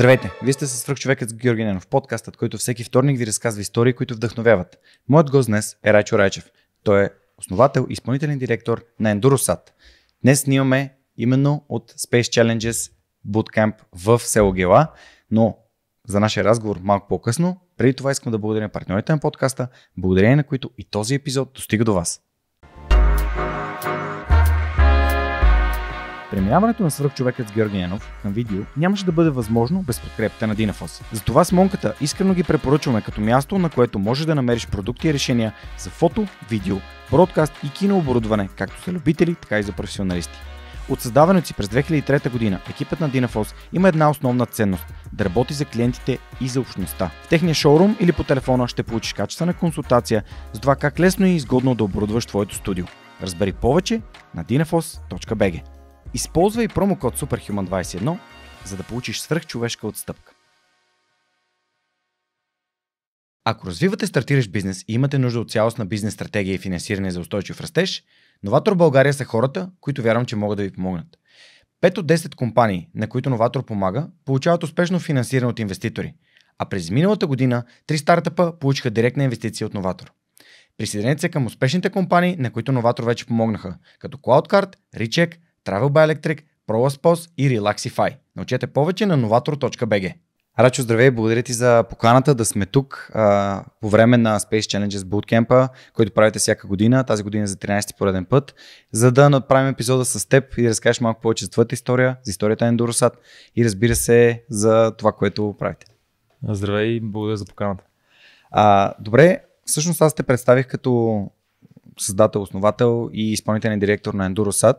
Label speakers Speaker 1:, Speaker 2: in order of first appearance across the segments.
Speaker 1: Здравейте! Вие сте с човекът с Георги Ненов, подкастът, който всеки вторник ви разказва истории, които вдъхновяват. Моят гост днес е Райчо Райчев. Той е основател и изпълнителен директор на Endurosat. Днес снимаме именно от Space Challenges Bootcamp в село Гела, но за нашия разговор малко по-късно. Преди това искам да благодаря партньорите на подкаста, благодарение на които и този епизод достига до вас. Преминаването на свръхчовекът с Георги Янов към видео нямаше да бъде възможно без подкрепата на Динафос. Затова с Монката искрено ги препоръчваме като място, на което можеш да намериш продукти и решения за фото, видео, бродкаст и кинооборудване, както за любители, така и за професионалисти. От създаването си през 2003 година, екипът на Динафос има една основна ценност – да работи за клиентите и за общността. В техния шоурум или по телефона ще получиш качествена консултация за това как лесно и изгодно да оборудваш твоето студио. Разбери повече на dinafos.bg Използвай промокод SUPERHUMAN21, за да получиш свръхчовешка отстъпка. Ако развивате стартиращ бизнес и имате нужда от цялостна бизнес стратегия и финансиране за устойчив растеж, Новатор България са хората, които вярвам, че могат да ви помогнат. 5 от 10 компании, на които Новатор помага, получават успешно финансиране от инвеститори, а през миналата година три стартъпа получиха директна инвестиция от Новатор. Присъединете се към успешните компании, на които Новатор вече помогнаха, като CloudCard, Recheck, Travel by Electric, ProLaspos и Relaxify. Научете повече на novator.bg. Рачо, здравей, благодаря ти за поканата да сме тук а, по време на Space Challenges Bootcamp, който правите всяка година, тази година за 13-ти пореден път, за да направим епизода с теб и да разкажеш малко повече за твоята история, за историята на Endurosat и разбира се за това, което правите.
Speaker 2: Здравей, благодаря за поканата.
Speaker 1: А, добре, всъщност аз те представих като създател, основател и изпълнителен директор на EnduroSat.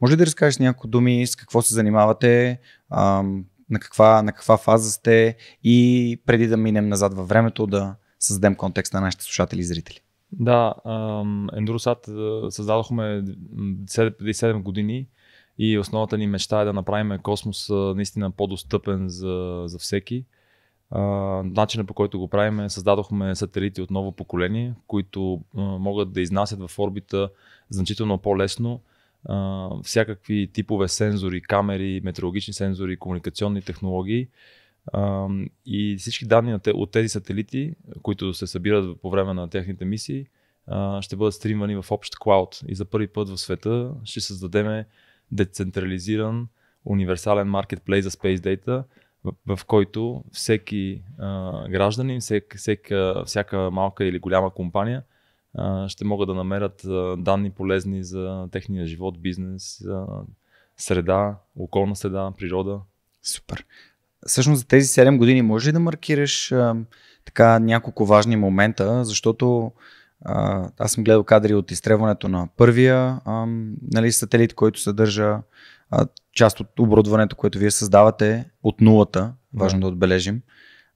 Speaker 1: Може ли да разкажеш няколко думи с какво се занимавате, на, каква, на каква фаза сте и преди да минем назад във времето да създадем контекст на нашите слушатели и зрители?
Speaker 2: Да, EnduroSat създадохме 7 години и основната ни мечта е да направим космос наистина по-достъпен за, за всеки начина по който го правим е създадохме сателити от ново поколение, които а, могат да изнасят в орбита значително по-лесно а, всякакви типове сензори, камери, метеорологични сензори, комуникационни технологии. А, и всички данни от тези сателити, които се събират по време на техните мисии, а, ще бъдат стримвани в общ клауд. И за първи път в света ще създадем децентрализиран универсален маркетплейс за Space Data, в, в който всеки а, гражданин, всек, всека, всяка малка или голяма компания а, ще могат да намерят а, данни полезни за техния живот, бизнес, а, среда, околна среда, природа.
Speaker 1: Супер. Всъщност за тези 7 години може ли да маркираш а, така няколко важни момента, защото а, аз съм гледал кадри от изтребването на първия а, нали, сателит, който съдържа а, част от оборудването, което вие създавате от нулата, важно да, да отбележим,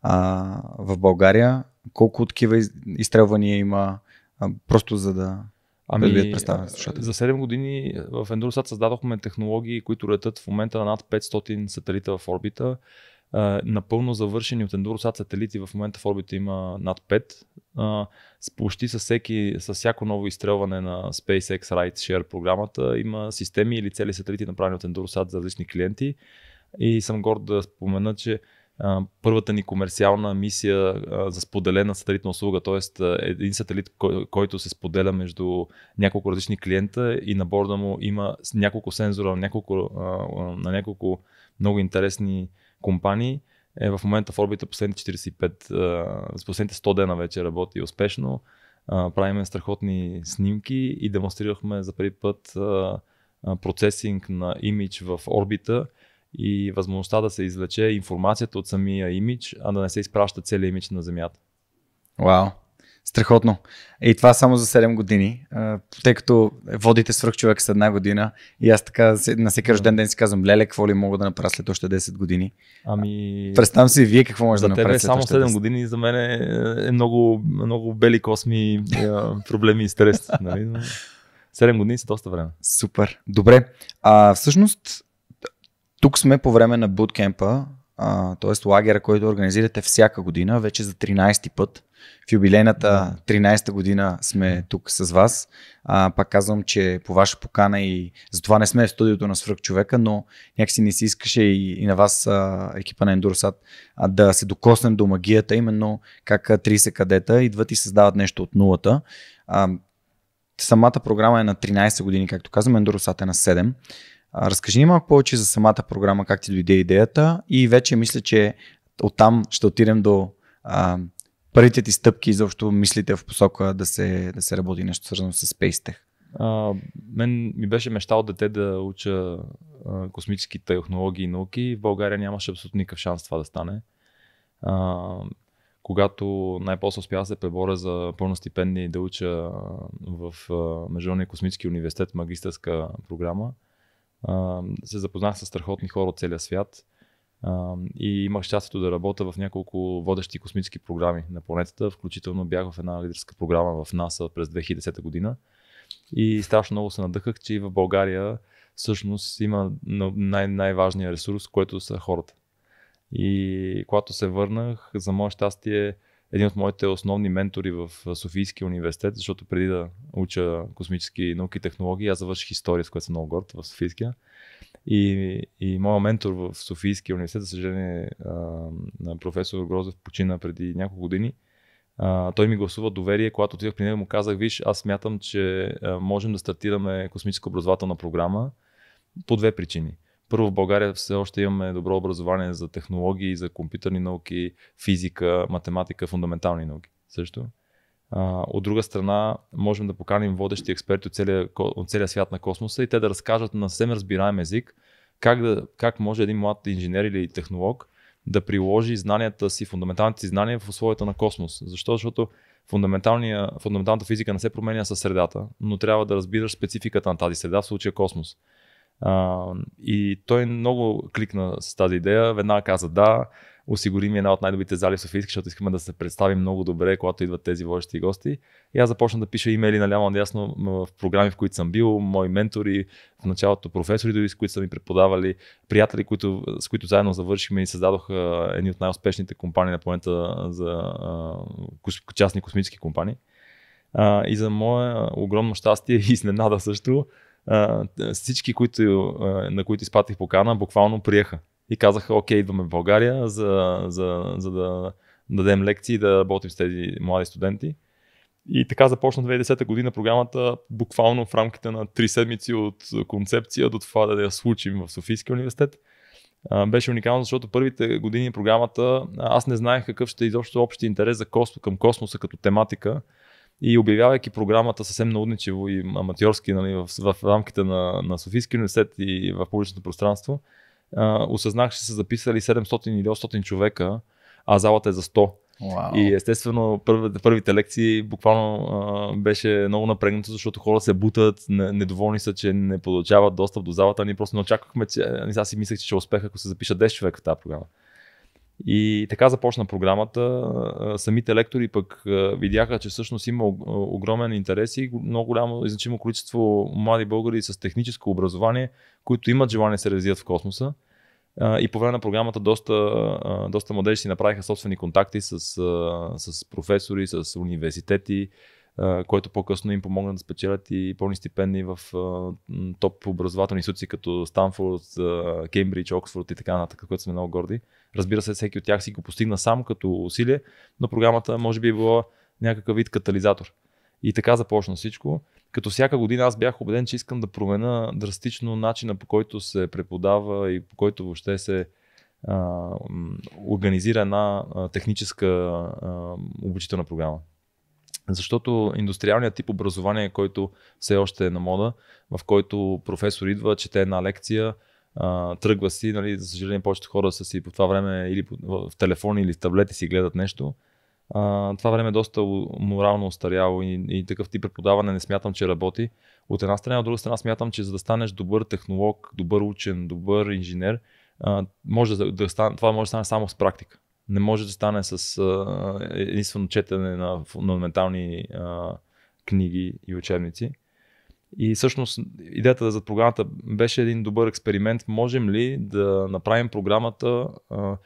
Speaker 1: а, в България. Колко такива изстрелвания има, а, просто за да Ами, да за
Speaker 2: 7 години в Endurosat създадохме технологии, които летят в момента на над 500 сателита в орбита напълно завършени от Endurosat сателити в момента в орбита има над 5. почти с, всеки, с всяко ново изстрелване на SpaceX Share програмата има системи или цели сателити направени от Endurosat за различни клиенти. И съм горд да спомена, че първата ни комерциална мисия за споделена сателитна услуга, т.е. един сателит, който се споделя между няколко различни клиента и на борда му има няколко сензора, няколко, на няколко много интересни компании, е в момента в орбита последните 45, а, последните 100 дена вече работи успешно. Правиме страхотни снимки и демонстрирахме за първи път процесинг на имидж в орбита и възможността да се извлече информацията от самия имидж, а да не се изпраща целият имидж на Земята.
Speaker 1: Вау! Wow. Страхотно. И това само за 7 години, тъй като водите свърх човек с една година и аз така на всеки рожден ден си казвам, леле, какво ли мога да направя след още 10 години? Ами... Представям си вие какво може да направите след само 7 10.
Speaker 2: години за мен е, е много, много бели косми е, проблеми и стрес. Нали? 7 години са доста време.
Speaker 1: Супер. Добре. А, всъщност, тук сме по време на буткемпа, т.е. лагера, който организирате всяка година, вече за 13 път в юбилейната 13-та година сме тук с вас. А, пак казвам, че по ваша покана и затова не сме в студиото на свръх човека, но някакси не си искаше и, и на вас, а, екипа на Endurosat, а, да се докоснем до магията, именно как 30 кадета идват и създават нещо от нулата. А, самата програма е на 13 години, както казвам, Endurosat е на 7. разкажи ни малко повече за самата програма, как ти дойде идеята и вече мисля, че оттам ще отидем до а, първите ти стъпки изобщо мислите в посока да се, да се работи нещо свързано с Space Tech?
Speaker 2: А, мен ми беше мечта от дете да уча а, космически технологии и науки. В България нямаше абсолютно никакъв шанс това да стане. А, когато най-после успях да се преборя за пълна стипендия и да уча в Международния космически университет магистърска програма, се запознах с страхотни хора от целия свят – и имах щастието да работя в няколко водещи космически програми на планетата, включително бях в една лидерска програма в НАСА през 2010 година и страшно много се надъхах, че и в България всъщност има най- най ресурс, който са хората. И когато се върнах, за мое щастие, един от моите основни ментори в Софийския университет, защото преди да уча космически науки и технологии, аз завърших история, с която съм много горд в Софийския. И, и моят ментор в Софийския университет, за съжаление, на професор Грозев почина преди няколко години. А, той ми гласува доверие, когато отидох при него му казах, виж, аз смятам, че можем да стартираме космическа образователна програма по две причини. Първо, в България все още имаме добро образование за технологии, за компютърни науки, физика, математика, фундаментални науки също. А, от друга страна, можем да поканим водещи експерти от целия, от целия свят на космоса и те да разкажат на съвсем разбираем език как, да, как може един млад инженер или технолог да приложи знанията си, фундаменталните си знания в условията на космос. Защо? Защото фундаменталната физика не се променя със средата, но трябва да разбираш спецификата на тази среда, в случая космос. А, и той много кликна с тази идея, веднага каза да, осигурим една от най-добрите зали в Софийски, защото искаме да се представим много добре, когато идват тези водещи гости. И аз започна да пиша имейли наляво надясно в програми, в които съм бил, мои ментори, в началото професори, дори с които са ми преподавали, приятели, които, с които заедно завършихме и създадох едни от най-успешните компании на планета за а, частни космически компании. А, и за мое огромно щастие и изненада също, а, всички, които, на които изпатих покана, буквално приеха и казаха, окей, идваме в България, за, за, за да дадем лекции, да работим с тези млади студенти. И така започна 2010 година програмата, буквално в рамките на 3 седмици от концепция до това да я случим в Софийския университет. Беше уникално, защото първите години програмата аз не знаех какъв ще е изобщо общи интерес за космо, към космоса като тематика. И обявявайки програмата съвсем наудничево и аматьорски нали, в, в рамките на, на Софийския университет и в публичното пространство, осъзнах, че са записали 700 или 800 човека, а залата е за 100. Wow. И естествено, първите, първите лекции буквално а, беше много напрегнато, защото хора се бутат, не, недоволни са, че не получават достъп до залата. Ние просто не очаквахме, че аз нали, си мислех, че ще е успех, ако се запиша 10 човека в тази програма. И така започна програмата. Самите лектори пък видяха, че всъщност има огромен интерес и много голямо и значимо количество млади българи с техническо образование, които имат желание да се развият в космоса и по време на програмата доста, доста младежи си направиха собствени контакти с, с професори, с университети, който по-късно им помогна да спечелят и пълни стипендии в топ образователни институции като Станфорд, Кембридж, Оксфорд и така нататък, което сме много горди. Разбира се, всеки от тях си го постигна сам като усилие, но програмата може би е била някакъв вид катализатор. И така започна всичко. Като всяка година аз бях убеден, че искам да променя драстично начина по който се преподава и по който въобще се а, организира една техническа а, обучителна програма. Защото индустриалният тип образование, който все още е на мода, в който професор идва, чете една лекция, а, тръгва си, нали, за съжаление повечето хора са си по това време или в телефон или в и си гледат нещо, а, това време е доста морално устаряло и, и такъв тип преподаване не смятам, че работи. От една страна, от друга страна смятам, че за да станеш добър технолог, добър учен, добър инженер, а, може да, да стане, това може да стане само с практика. Не може да стане с а, е, единствено четене на фундаментални а, книги и учебници. И всъщност идеята за програмата беше един добър експеримент. Можем ли да направим програмата а,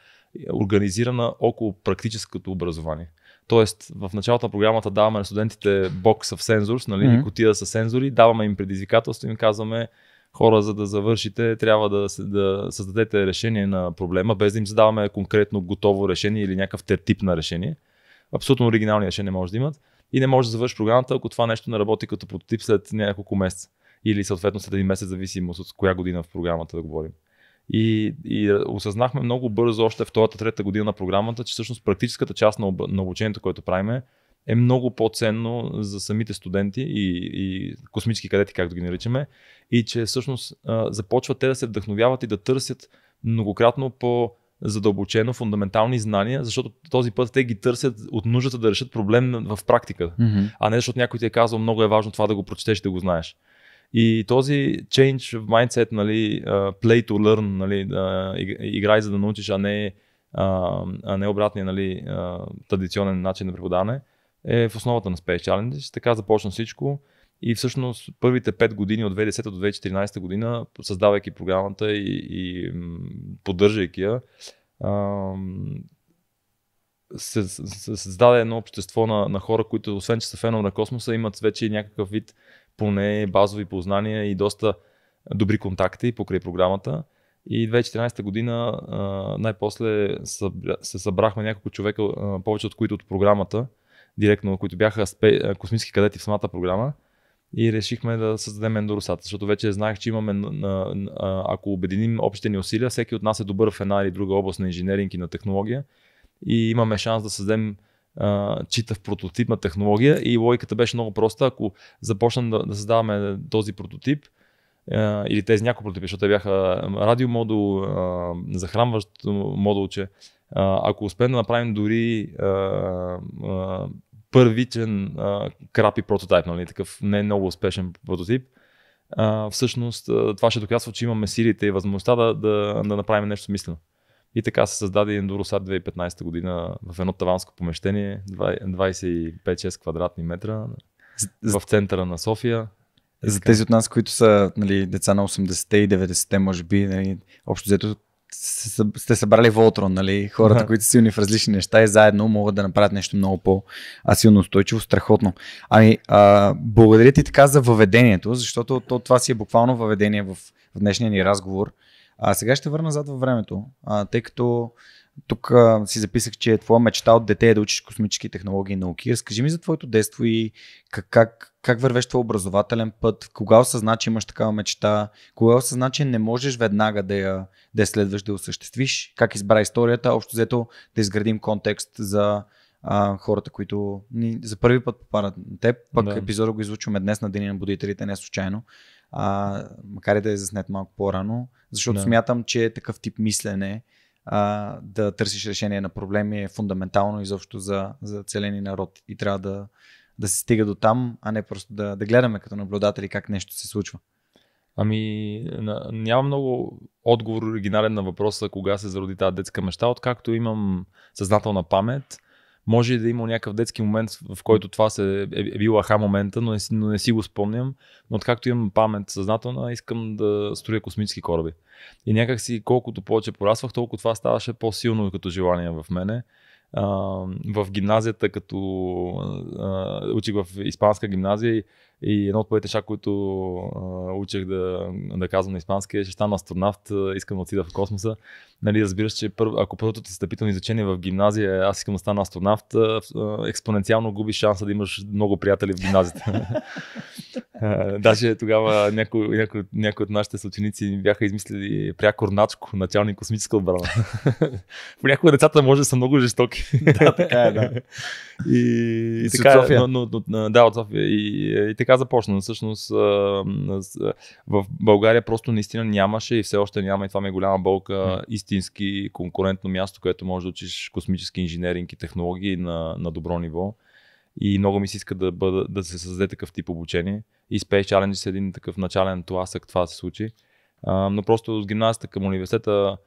Speaker 2: организирана около практическото образование. Тоест, в началото на програмата даваме на студентите бокс of sensors, нали, mm-hmm. котия с сензори, даваме им предизвикателство и им казваме, хора, за да завършите, трябва да, да създадете решение на проблема, без да им задаваме конкретно готово решение или някакъв тип на решение. Абсолютно оригинални решения може да имат. И не може да завърши програмата, ако това нещо не работи като прототип след няколко месеца. Или съответно след един месец, зависимост от коя година в програмата да говорим. И, и осъзнахме много бързо, още втората, трета година на програмата, че всъщност практическата част на, на обучението, което правиме, е много по-ценно за самите студенти и, и космически кадети, както ги наричаме, и че всъщност а, започват те да се вдъхновяват и да търсят многократно по задълбочено фундаментални знания, защото този път те ги търсят от нуждата да решат проблем в практика, mm-hmm. а не защото някой ти е казал много е важно това да го прочетеш и да го знаеш. И този change в mindset, нали, play to learn, нали, да играй за да научиш, а не, а не обратния нали, традиционен начин на преподаване, е в основата на Space Challenge. Така започна всичко. И всъщност първите 5 години от 2010 до 2014 година, създавайки програмата и, и поддържайки я, се, се създаде едно общество на, на хора, които освен че са фенове на космоса, имат вече някакъв вид поне базови познания и доста добри контакти покрай програмата. И 2014 година най-после се събрахме няколко човека, повече от които от програмата, директно, които бяха космически кадети в самата програма. И решихме да създадем Ендоросата, защото вече знаех, че имаме, ако обединим общите ни усилия, всеки от нас е добър в една или друга област на инженеринг и на технология. И имаме шанс да създадем Читав прототип на прототипна технология и логиката беше много проста. Ако започнем да, да създаваме този прототип, а, или тези няколко прототипи, защото те бяха радиомодул, а, захранващ че а, ако успеем да направим дори а, а, първичен а, крапи прототип, нали, такъв не много успешен прототип, а, всъщност това ще доказва, че имаме силите и възможността да, да, да направим нещо смислено. И така се създаде Endurosat 2015 година в едно таванско помещение, 25-6 квадратни метра в центъра на София.
Speaker 1: За тези от нас, които са нали, деца на 80-те и 90-те, може би, нали, общо взето сте събрали Волтрон, нали? Хората, да. които са силни в различни неща и заедно могат да направят нещо много по-силно устойчиво, страхотно. Ами, а, благодаря ти така за въведението, защото то, това си е буквално въведение в, в днешния ни разговор. А сега ще върна назад във времето, а, тъй като тук а, си записах, че е твоя мечта от дете е да учиш космически технологии и науки. Разкажи ми за твоето детство и как, как, как вървеш твой образователен път, кога осъзна, че имаш такава мечта, кога осъзна, че не можеш веднага да я, да следваш, да я осъществиш, как избра историята, общо взето да изградим контекст за а, хората, които ни за първи път попадат на теб. Пък да. епизода го излучваме днес на Деня на будителите, не случайно а, макар и да е заснет малко по-рано, защото да. смятам, че такъв тип мислене а, да търсиш решение на проблеми е фундаментално изобщо за, за целени народ и трябва да, да се стига до там, а не просто да, да гледаме като наблюдатели как
Speaker 2: нещо се случва. Ами, няма много отговор оригинален на въпроса кога се зароди тази детска мечта, откакто имам съзнателна памет. Може да е има някакъв детски момент, в който това се е, е, е бил аха момента, но не, но не си го спомням. Но откакто имам памет съзнателна, искам да строя космически кораби. И някак си, колкото повече порасвах, толкова това ставаше по-силно като желание в мене. А, в гимназията, като а, учих в испанска гимназия и едно от първите неща, които а, учех да, да казвам на испански е, че стана астронавт, искам да отида в космоса. Нали, разбираш, че първо, ако първото ти стъпително изучение е в гимназия, аз искам да стана астронавт, а, експоненциално губиш шанса да имаш много приятели в гимназията. Даже тогава някои няко, няко от нашите съученици бяха измислили пряко Рначко, началник космическа отбрана. Понякога децата може да са много жестоки. да, така е, да. И, и така, е, но, но, но, да, от София. И, и така така започна. Всъщност в България просто наистина нямаше и все още няма и това ми е голяма болка истински конкурентно място, което може да учиш космически инженеринг и технологии на, на добро ниво. И много ми се иска да, бъда, да се създаде такъв тип обучение. И Space Challenge е един такъв начален тласък, това се случи. но просто от гимназията към университета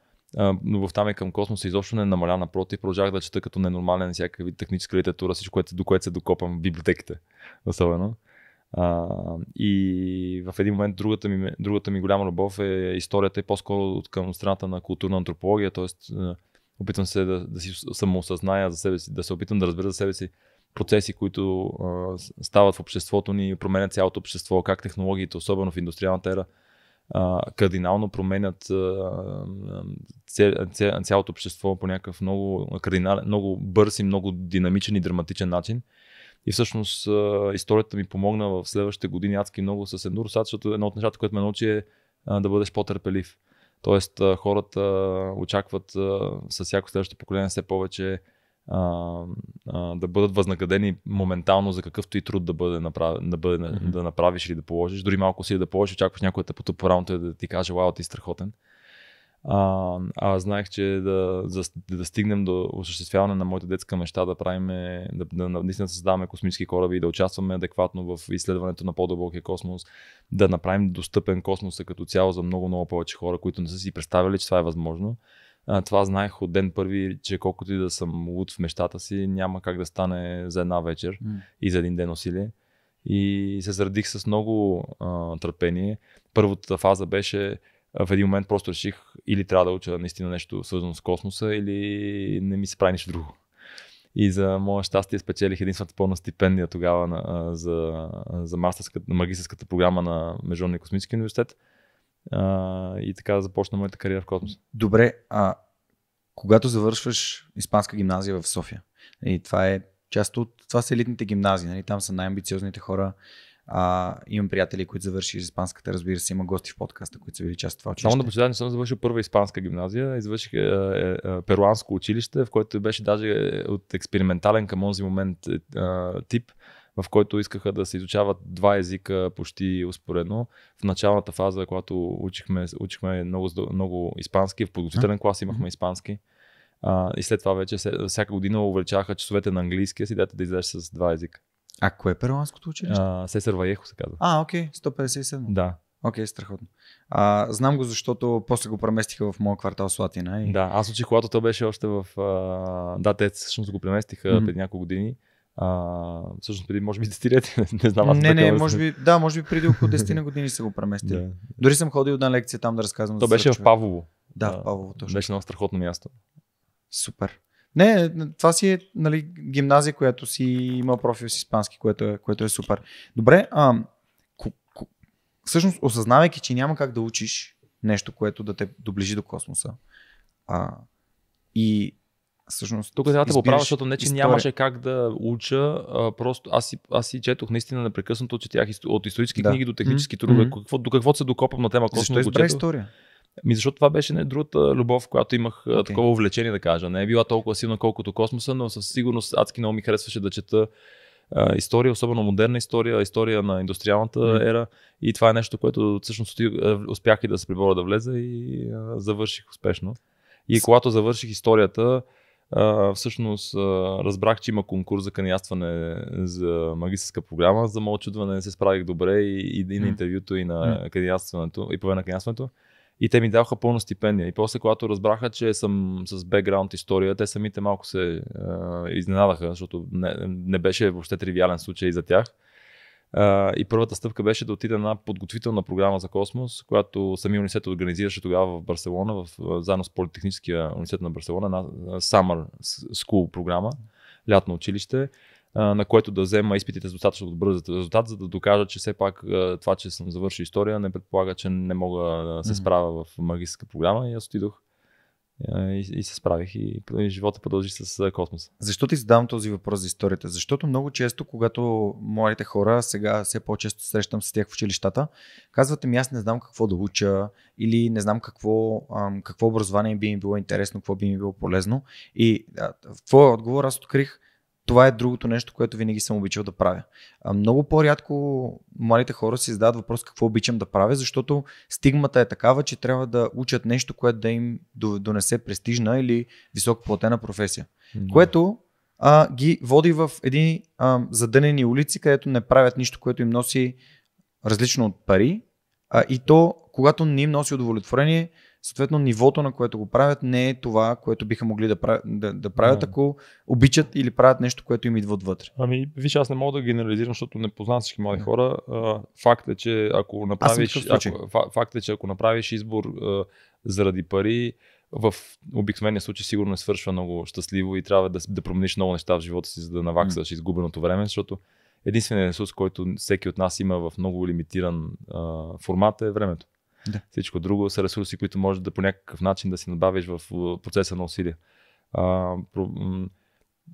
Speaker 2: там ми към космоса изобщо не е намаля, напротив, продължах да чета като ненормален всякакви техническа литература, всичко, което, до което се докопам в библиотеките, особено. А, и в един момент другата ми, другата ми голяма любов е историята и по-скоро от към страната на културна антропология, т.е. опитвам се да, да си самоосъзная за себе си, да се опитам да разбера за себе си процеси, които а, стават в обществото ни, променят цялото общество, как технологиите, особено в индустриалната ера, а, кардинално променят а, ця, ця, цялото общество по някакъв много, кардинал, много бърз и много динамичен и драматичен начин. И всъщност историята ми помогна в следващите години адски много с ендуросат, защото едно от нещата, което ме научи е да бъдеш по-търпелив. Тоест хората очакват с всяко следващо поколение все повече а, а, да бъдат възнаградени моментално за какъвто и труд да бъде, направ... да, бъде mm-hmm. да направиш или да положиш. Дори малко си да положиш, очакваш някой да те потъпа и да ти каже, вау, ти страхотен. А, а знаех, че да, за, да стигнем до осъществяване на моята детска мечта, да правим, да, да наистина създаваме космически кораби и да участваме адекватно в изследването на по-дълбокия космос, да направим достъпен космоса като цяло за много-много повече хора, които не са си представили, че това е възможно. А, това знаех от ден първи, че колкото и да съм луд в мечтата си, няма как да стане за една вечер mm. и за един ден усилие. И се зарадих с много а, търпение. Първата фаза беше в един момент просто реших или трябва да уча наистина нещо свързано с космоса, или не ми се прави нищо друго. И за мое щастие спечелих единствената пълна стипендия тогава на, за, за магистърската програма на Международния космически университет. А, и така започна моята кариера в космоса. Добре,
Speaker 1: а когато завършваш Испанска гимназия в София, и нали, това е част от това са елитните гимназии, нали? там са най-амбициозните хора, а, имам приятели, които завърши испанската, разбира се, има гости в подкаста, които са били част от това училище. Само да
Speaker 2: почитам, съм завършил първа испанска гимназия, извърших е, е, е, перуанско училище, в което беше даже е, от експериментален към този момент е, е, тип в който искаха да се изучават два езика почти успоредно. В началната фаза, когато учихме, учихме много, много испански, в подготвителен клас имахме испански. А, и след това вече всяка година увеличаваха часовете на английския си, дайте да излезеш с два езика. А кое е перуанското училище? А, Сесар Ваехо се казва.
Speaker 1: А, окей, 157. Да. Окей, okay, страхотно. А, знам го, защото после го преместиха в моя квартал Слатина.
Speaker 2: И... Да, аз учих, когато той беше още в... А... Да, те всъщност го преместиха mm-hmm. преди няколко години. А, всъщност преди, може би, 10 лет, не знам. Аз не, не, може би, да, може би преди около 10 на
Speaker 1: години са го преместили. Yeah. Дори съм ходил на лекция там да разказвам. То да беше в Павлово. Да, в Павлово, точно. Беше едно страхотно място. Супер. Не, това си е нали, гимназия, която си има профил с испански, което е, което е супер. Добре, а, ку, ку, всъщност осъзнавайки, че няма как да учиш нещо, което да те доближи до космоса, а, и всъщност. Тук трябва да поправя, защото не, че история. нямаше
Speaker 2: как да уча. А, просто аз си, аз си четох наистина непрекъснато, четях от исторически да. книги до технически mm-hmm. трудове. до какво се докопам на тема космос. Защо избра история? Ми защото това беше не нали, другата любов, която имах okay. такова увлечение да кажа. Не е била толкова силна, колкото космоса, но със сигурност адски много ми харесваше да чета а, история, особено модерна история, история на индустриалната mm. ера. И това е нещо, което всъщност успях и да се прибора да влеза и а, завърших успешно. И когато завърших историята, а, всъщност а, разбрах, че има конкурс за кандидатстване за магистрска програма. За мое чудване се справих добре и, и, и на интервюто, и на кандидатстването, и по на кандидатстването. И те ми даваха пълна стипендия. И после, когато разбраха, че съм с бекграунд история, те самите малко се е, изненадаха, защото не, не беше въобще тривиален случай за тях. Е, и първата стъпка беше да отида на подготвителна програма за космос, която самия университет организираше тогава в Барселона, в, заедно с Политехническия университет на Барселона, на Summer School програма, лятно училище на което да взема изпитите с достатъчно добър резултат, за да докажа, че все пак това, че съм завършил история, не предполага, че не мога да се справя в магическа програма и аз отидох и, и се справих и, и живота продължи с космоса. Защо ти задавам този въпрос за историята?
Speaker 1: Защото много често, когато младите хора, сега все по-често срещам с тях в училищата, казват ми аз не знам какво да уча или не знам какво, какво образование би им било интересно, какво би им било полезно. И в твоя отговор аз открих, това е другото нещо, което винаги съм обичал да правя. А, много по-рядко младите хора си задават въпрос какво обичам да правя, защото стигмата е такава, че трябва да учат нещо, което да им донесе престижна или платена професия. Mm-hmm. Което а, ги води в едни а, задънени улици, където не правят нищо, което им носи различно от пари. А, и то, когато не им носи удовлетворение, Съответно, нивото, на което го правят, не е това, което биха могли да, правят, да, да правят, ако обичат или правят нещо, което им идва
Speaker 2: отвътре. Ами, виж, аз не мога да генерализирам, защото не познавам всички млади хора. факт е, че ако направиш, ако, факт е, че ако направиш избор заради пари, в обикновения случай сигурно не свършва много щастливо и трябва да, да промениш много неща в живота си, за да наваксаш изгубеното време, защото единственият ресурс, който всеки от нас има в много лимитиран а, формат е времето. Да. Всичко друго са ресурси, които може да по някакъв начин да си набавиш в процеса на усилие. А, про,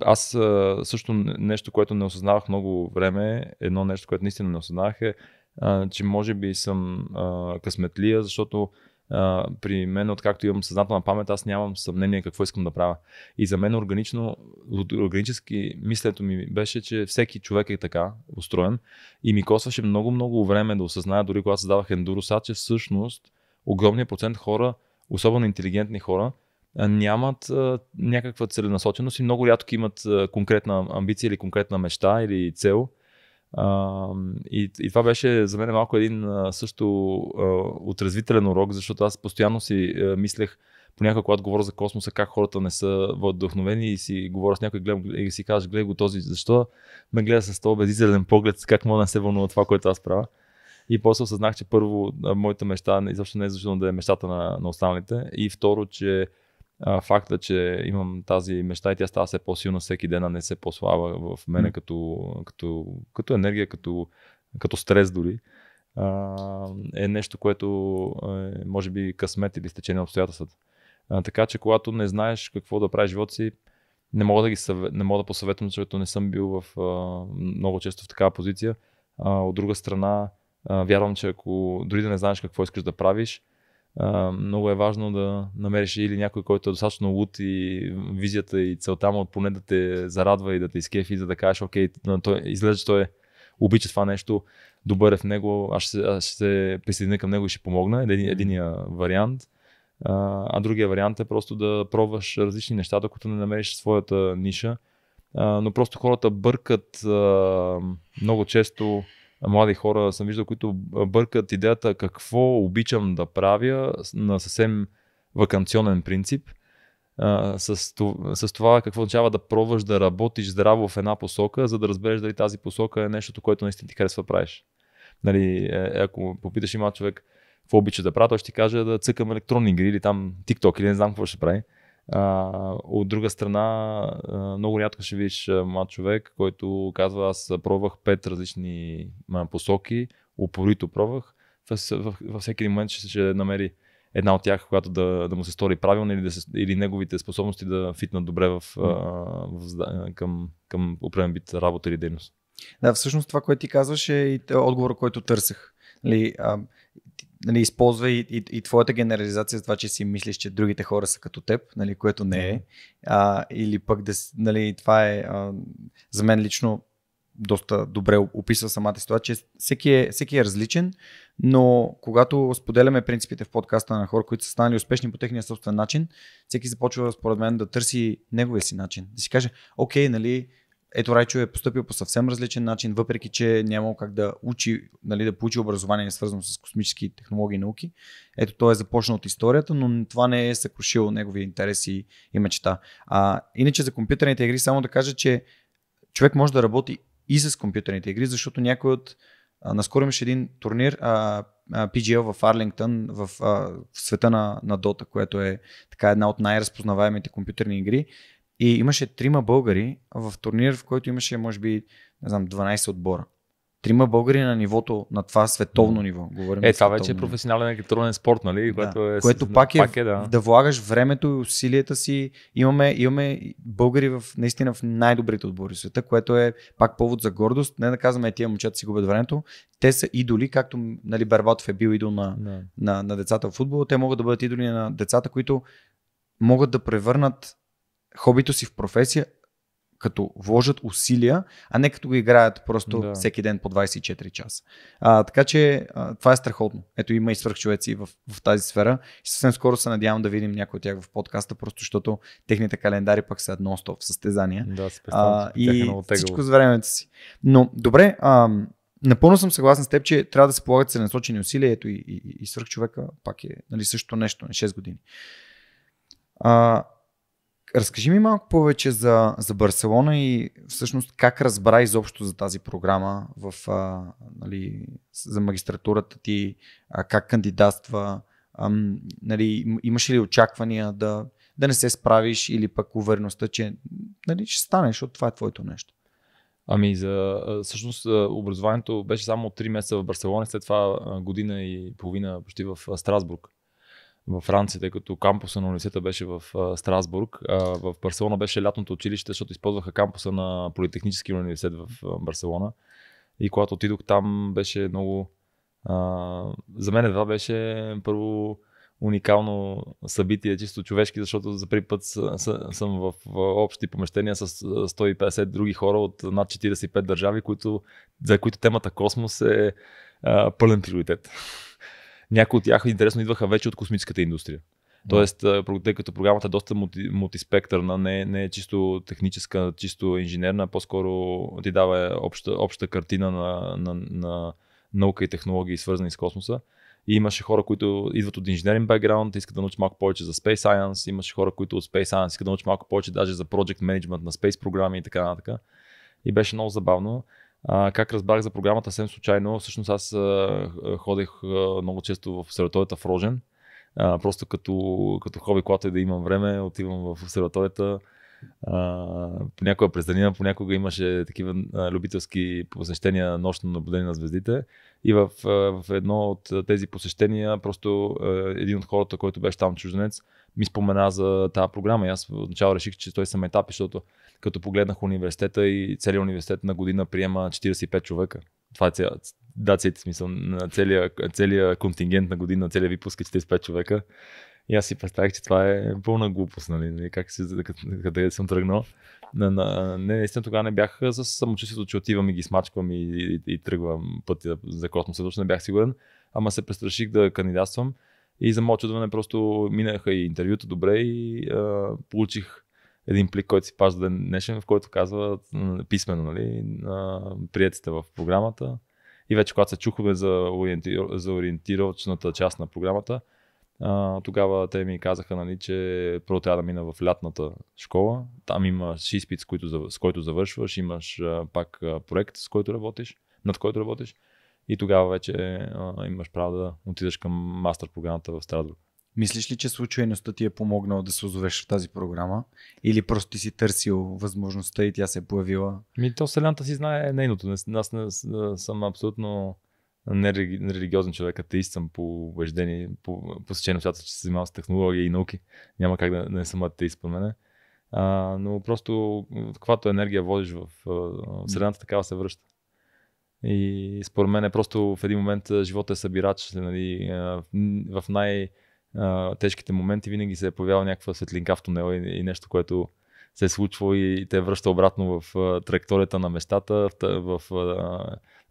Speaker 2: аз също нещо, което не осъзнавах много време, едно нещо, което наистина не осъзнавах е, а, че може би съм а, късметлия, защото а, при мен, откакто имам съзнателна памет, аз нямам съмнение какво искам да правя. И за мен органично, органически мислето ми беше, че всеки човек е така устроен и ми косваше много-много време да осъзная, дори когато създавах ендуросат, че всъщност огромният процент хора, особено интелигентни хора, нямат а, някаква целенасоченост и много рядко имат а, конкретна амбиция или конкретна мечта или цел и, и това беше за мен малко един също uh, отразвителен урок, защото аз постоянно си мислех, понякога когато говоря за космоса, как хората не са вдъхновени и си говоря с някой гледам, и си казваш, гледай го този, защо ме гледа с този безизреден поглед, как мога да се вълнува това, което аз правя. И после осъзнах, че първо, моята мечта изобщо не е защото да е мечтата на, на останалите. И второ, че факта, че имам тази мечта и тя става все по-силна всеки ден, а не се по-слаба в мене mm. като, като, като енергия, като, като стрес дори, а, е нещо, което е, може би късмет или стечение на обстоятелствата. А, така че, когато не знаеш какво да правиш живота си, не мога да, ги съвет, не мога да посъветвам, защото не съм бил в, а, много често в такава позиция. А, от друга страна, а, вярвам, че ако дори да не знаеш какво искаш да правиш, а, много е важно да намериш или някой, който е достатъчно луд и визията и целта му поне да те зарадва и да те изкефи, за да кажеш, окей, той, изглежда, че той обича това нещо, добър е в него, аз ще, аз ще се присъединя към него и ще помогна. Е един, единия вариант. А, а другия вариант е просто да пробваш различни неща, докато не намериш своята ниша. А, но просто хората бъркат а, много често млади хора съм виждал, които бъркат идеята какво обичам да правя на съвсем вакансионен принцип – с, това, с това какво означава да пробваш да работиш здраво в една посока, за да разбереш дали тази посока е нещото, което наистина ти харесва да правиш. Нали, е, е ако попиташ има човек какво обича да прави, той ще ти каже да цъкам електронни игри или там TikTok или не знам какво ще прави. А, от друга страна, много рядко ще видиш млад човек, който казва, аз пробвах пет различни посоки, упорито пробвах, във всеки момент ще, ще намери една от тях, която да, да му се стори правилно или, да се, или неговите способности да фитнат добре в, в, в, към, към определен бит работа или дейност.
Speaker 1: Да, всъщност това, което ти казваш е и отговора, който търсех. Нали, а, нали, използва и, и, и твоята генерализация за това, че си мислиш, че другите хора са като теб, нали, което не е. А, или пък да, нали, това е а, за мен лично доста добре описва самата ситуация, че всеки е, всеки е различен, но когато споделяме принципите в подкаста на хора, които са станали успешни по техния собствен начин, всеки започва според мен да търси неговия си начин. Да си каже, окей, нали, ето Райчо е поступил по съвсем различен начин, въпреки че няма как да учи, нали, да получи образование свързано с космически технологии и науки. Ето той е започнал от историята, но това не е съкрушило негови интереси и мечта. А, иначе за компютърните игри само да кажа, че човек може да работи и с компютърните игри, защото някой от... А, наскоро имаше един турнир, а, PGL в Арлингтън, в, а, в света на, на Dota, което е така една от най-разпознаваемите компютърни игри. И имаше трима българи в турнир, в който имаше, може би, не знам, 12 отбора. Трима българи на нивото, на това световно ниво. Говорим е, това вече е
Speaker 2: професионален агитационен спорт, нали? Което, е, което пак е, пак е да. да
Speaker 1: влагаш времето и усилията си. Имаме, имаме българи в, наистина в най-добрите отбори в света, което е пак повод за гордост. Не да казваме, е, тия момчета си губят времето. Те са идоли, както нали, Барбатов е бил идол на, да. на, на децата в футбол. Те могат да бъдат идоли на децата, които могат да превърнат хобито си в професия, като вложат усилия, а не като го играят просто да. всеки ден по 24 часа. А, така че а, това е страхотно. Ето има и свърхчовеци в, в тази сфера и съвсем скоро се надявам да видим някой от тях в подкаста, просто защото техните календари пък са едно стоп състезания. Да, се а, е и е всичко с времето си. Но добре, а, Напълно съм съгласен с теб, че трябва да се полагат целенасочени усилия. Ето и, и, и свърхчовека пак е нали, също нещо на е 6 години. А, Разкажи ми малко повече за, за Барселона и всъщност как разбра изобщо за тази програма в, а, нали, за магистратурата ти, а, как кандидатства, а, нали, имаш ли очаквания да,
Speaker 2: да не се справиш или пък увереността, че
Speaker 1: нали, ще станеш, защото това е твоето нещо?
Speaker 2: Ами, за, всъщност образованието беше само 3 месеца в Барселона, след това година и половина почти в Страсбург във Франция, тъй като кампуса на университета беше в а, Страсбург. А, в Барселона беше лятното училище, защото използваха кампуса на Политехнически университет в а, Барселона. И когато отидох там, беше много. А, за мен това беше първо уникално събитие, чисто човешки, защото за първи път съм в, в общи помещения с 150 други хора от над 45 държави, които, за които темата космос е а, пълен приоритет. Някои от тях, интересно, идваха вече от космическата индустрия. Тоест, тъй като програмата е доста мултиспектърна, не, не е чисто техническа, чисто инженерна, по-скоро ти дава обща, обща картина на, на, на наука и технологии, свързани с космоса. И имаше хора, които идват от инженерен бекграунд, искат да научат малко повече за Space Science, имаше хора, които от Space Science искат да научат малко повече даже за Project Management на Space програми и така нататък. И беше много забавно. А, как разбрах за програмата съвсем случайно, всъщност аз а, ходех а, много често в обсерваторията в Рожен. А, просто като, като хоби, когато и да имам време, отивам в обсерваторията, по понякога през деня, понякога имаше такива любителски посещения нощно наблюдение на звездите. И в, в едно от тези посещения, просто един от хората, който беше там чужденец, ми спомена за тази програма. И аз отначало реших, че той съм етап, защото като погледнах университета и целият университет на година приема 45 човека. Това е цялата да, цели смисъл на целия, целият контингент на година, целият випуск е 45 човека. И аз си представих, че това е пълна глупост, нали, нали как си, къде съм тръгнал. Не, не, наистина тогава не бях с самочувствието, че отивам и ги смачквам и, и, и тръгвам пътя за Космоса, защото не бях сигурен, ама се престраших да кандидатствам и за мое чудване просто минаха и интервюта добре и а, получих един плик, който си пазва ден днешен, в който казва писменно, нали, приятите в програмата. И вече когато се чухме за, ориенти... за ориентировачната част на програмата, а, тогава те ми казаха, нали, че първо трябва да мина в лятната школа. Там имаш шиспит, с, с който завършваш, имаш а, пак а, проект, с който работиш, над който работиш. И тогава вече а, имаш право да отидеш към мастер програмата в Страсбург. Мислиш ли, че случайността ти е помогнала да се
Speaker 1: озовеш в тази програма? Или просто ти си търсил възможността и тя се е появила?
Speaker 2: Ми, то селянта си знае нейното. Аз не, съм абсолютно не религиозен човек, атеист съм по убеждение, по, по че се занимавам с технология и науки. Няма как да, да не съм атеист по мене. А, но просто каквато енергия водиш в, в средата, такава се връща. И според мен е просто в един момент живота е събирач. Нали, в най- тежките моменти винаги се е появява някаква светлинка в тунела и, и нещо, което се е случва и те връща обратно в траекторията на местата, в, в,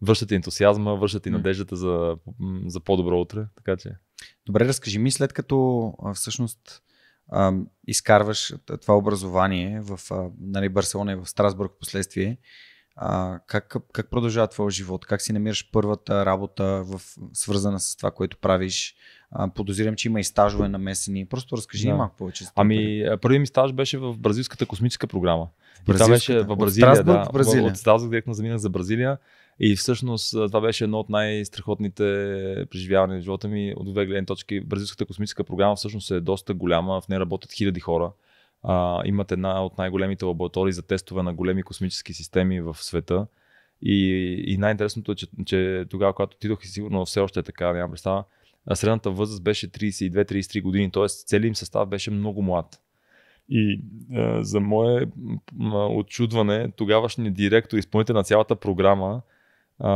Speaker 2: връщат и ентусиазма, връщат и надеждата за, за по-добро утре. Така че.
Speaker 1: Добре, разкажи ми, след като всъщност изкарваш това образование в нали, Барселона и в Страсбург в последствие, а, как, как продължава твоя живот? Как си намираш първата работа, в, свързана с това, което правиш? подозирам, че има и стажове намесени. Просто разкажи да. малко повече. Ами,
Speaker 2: първият ми стаж беше в бразилската космическа програма. Това беше в Бразилия. От Страсбург, да. Бразилия. От Страсбург директно заминах за Бразилия. И всъщност това беше едно от най-страхотните преживявания в живота ми от две гледни точки. Бразилската космическа програма всъщност е доста голяма, в нея работят хиляди хора. А, имат една от най-големите лаборатории за тестове на големи космически системи в света. И, и най-интересното е, че, че тогава, когато отидох и сигурно все още е така, нямам представа, средната възраст беше 32-33 години, т.е. целият им състав беше много млад. И а, за мое отчудване, тогавашният директор, изпълнител на цялата програма, а,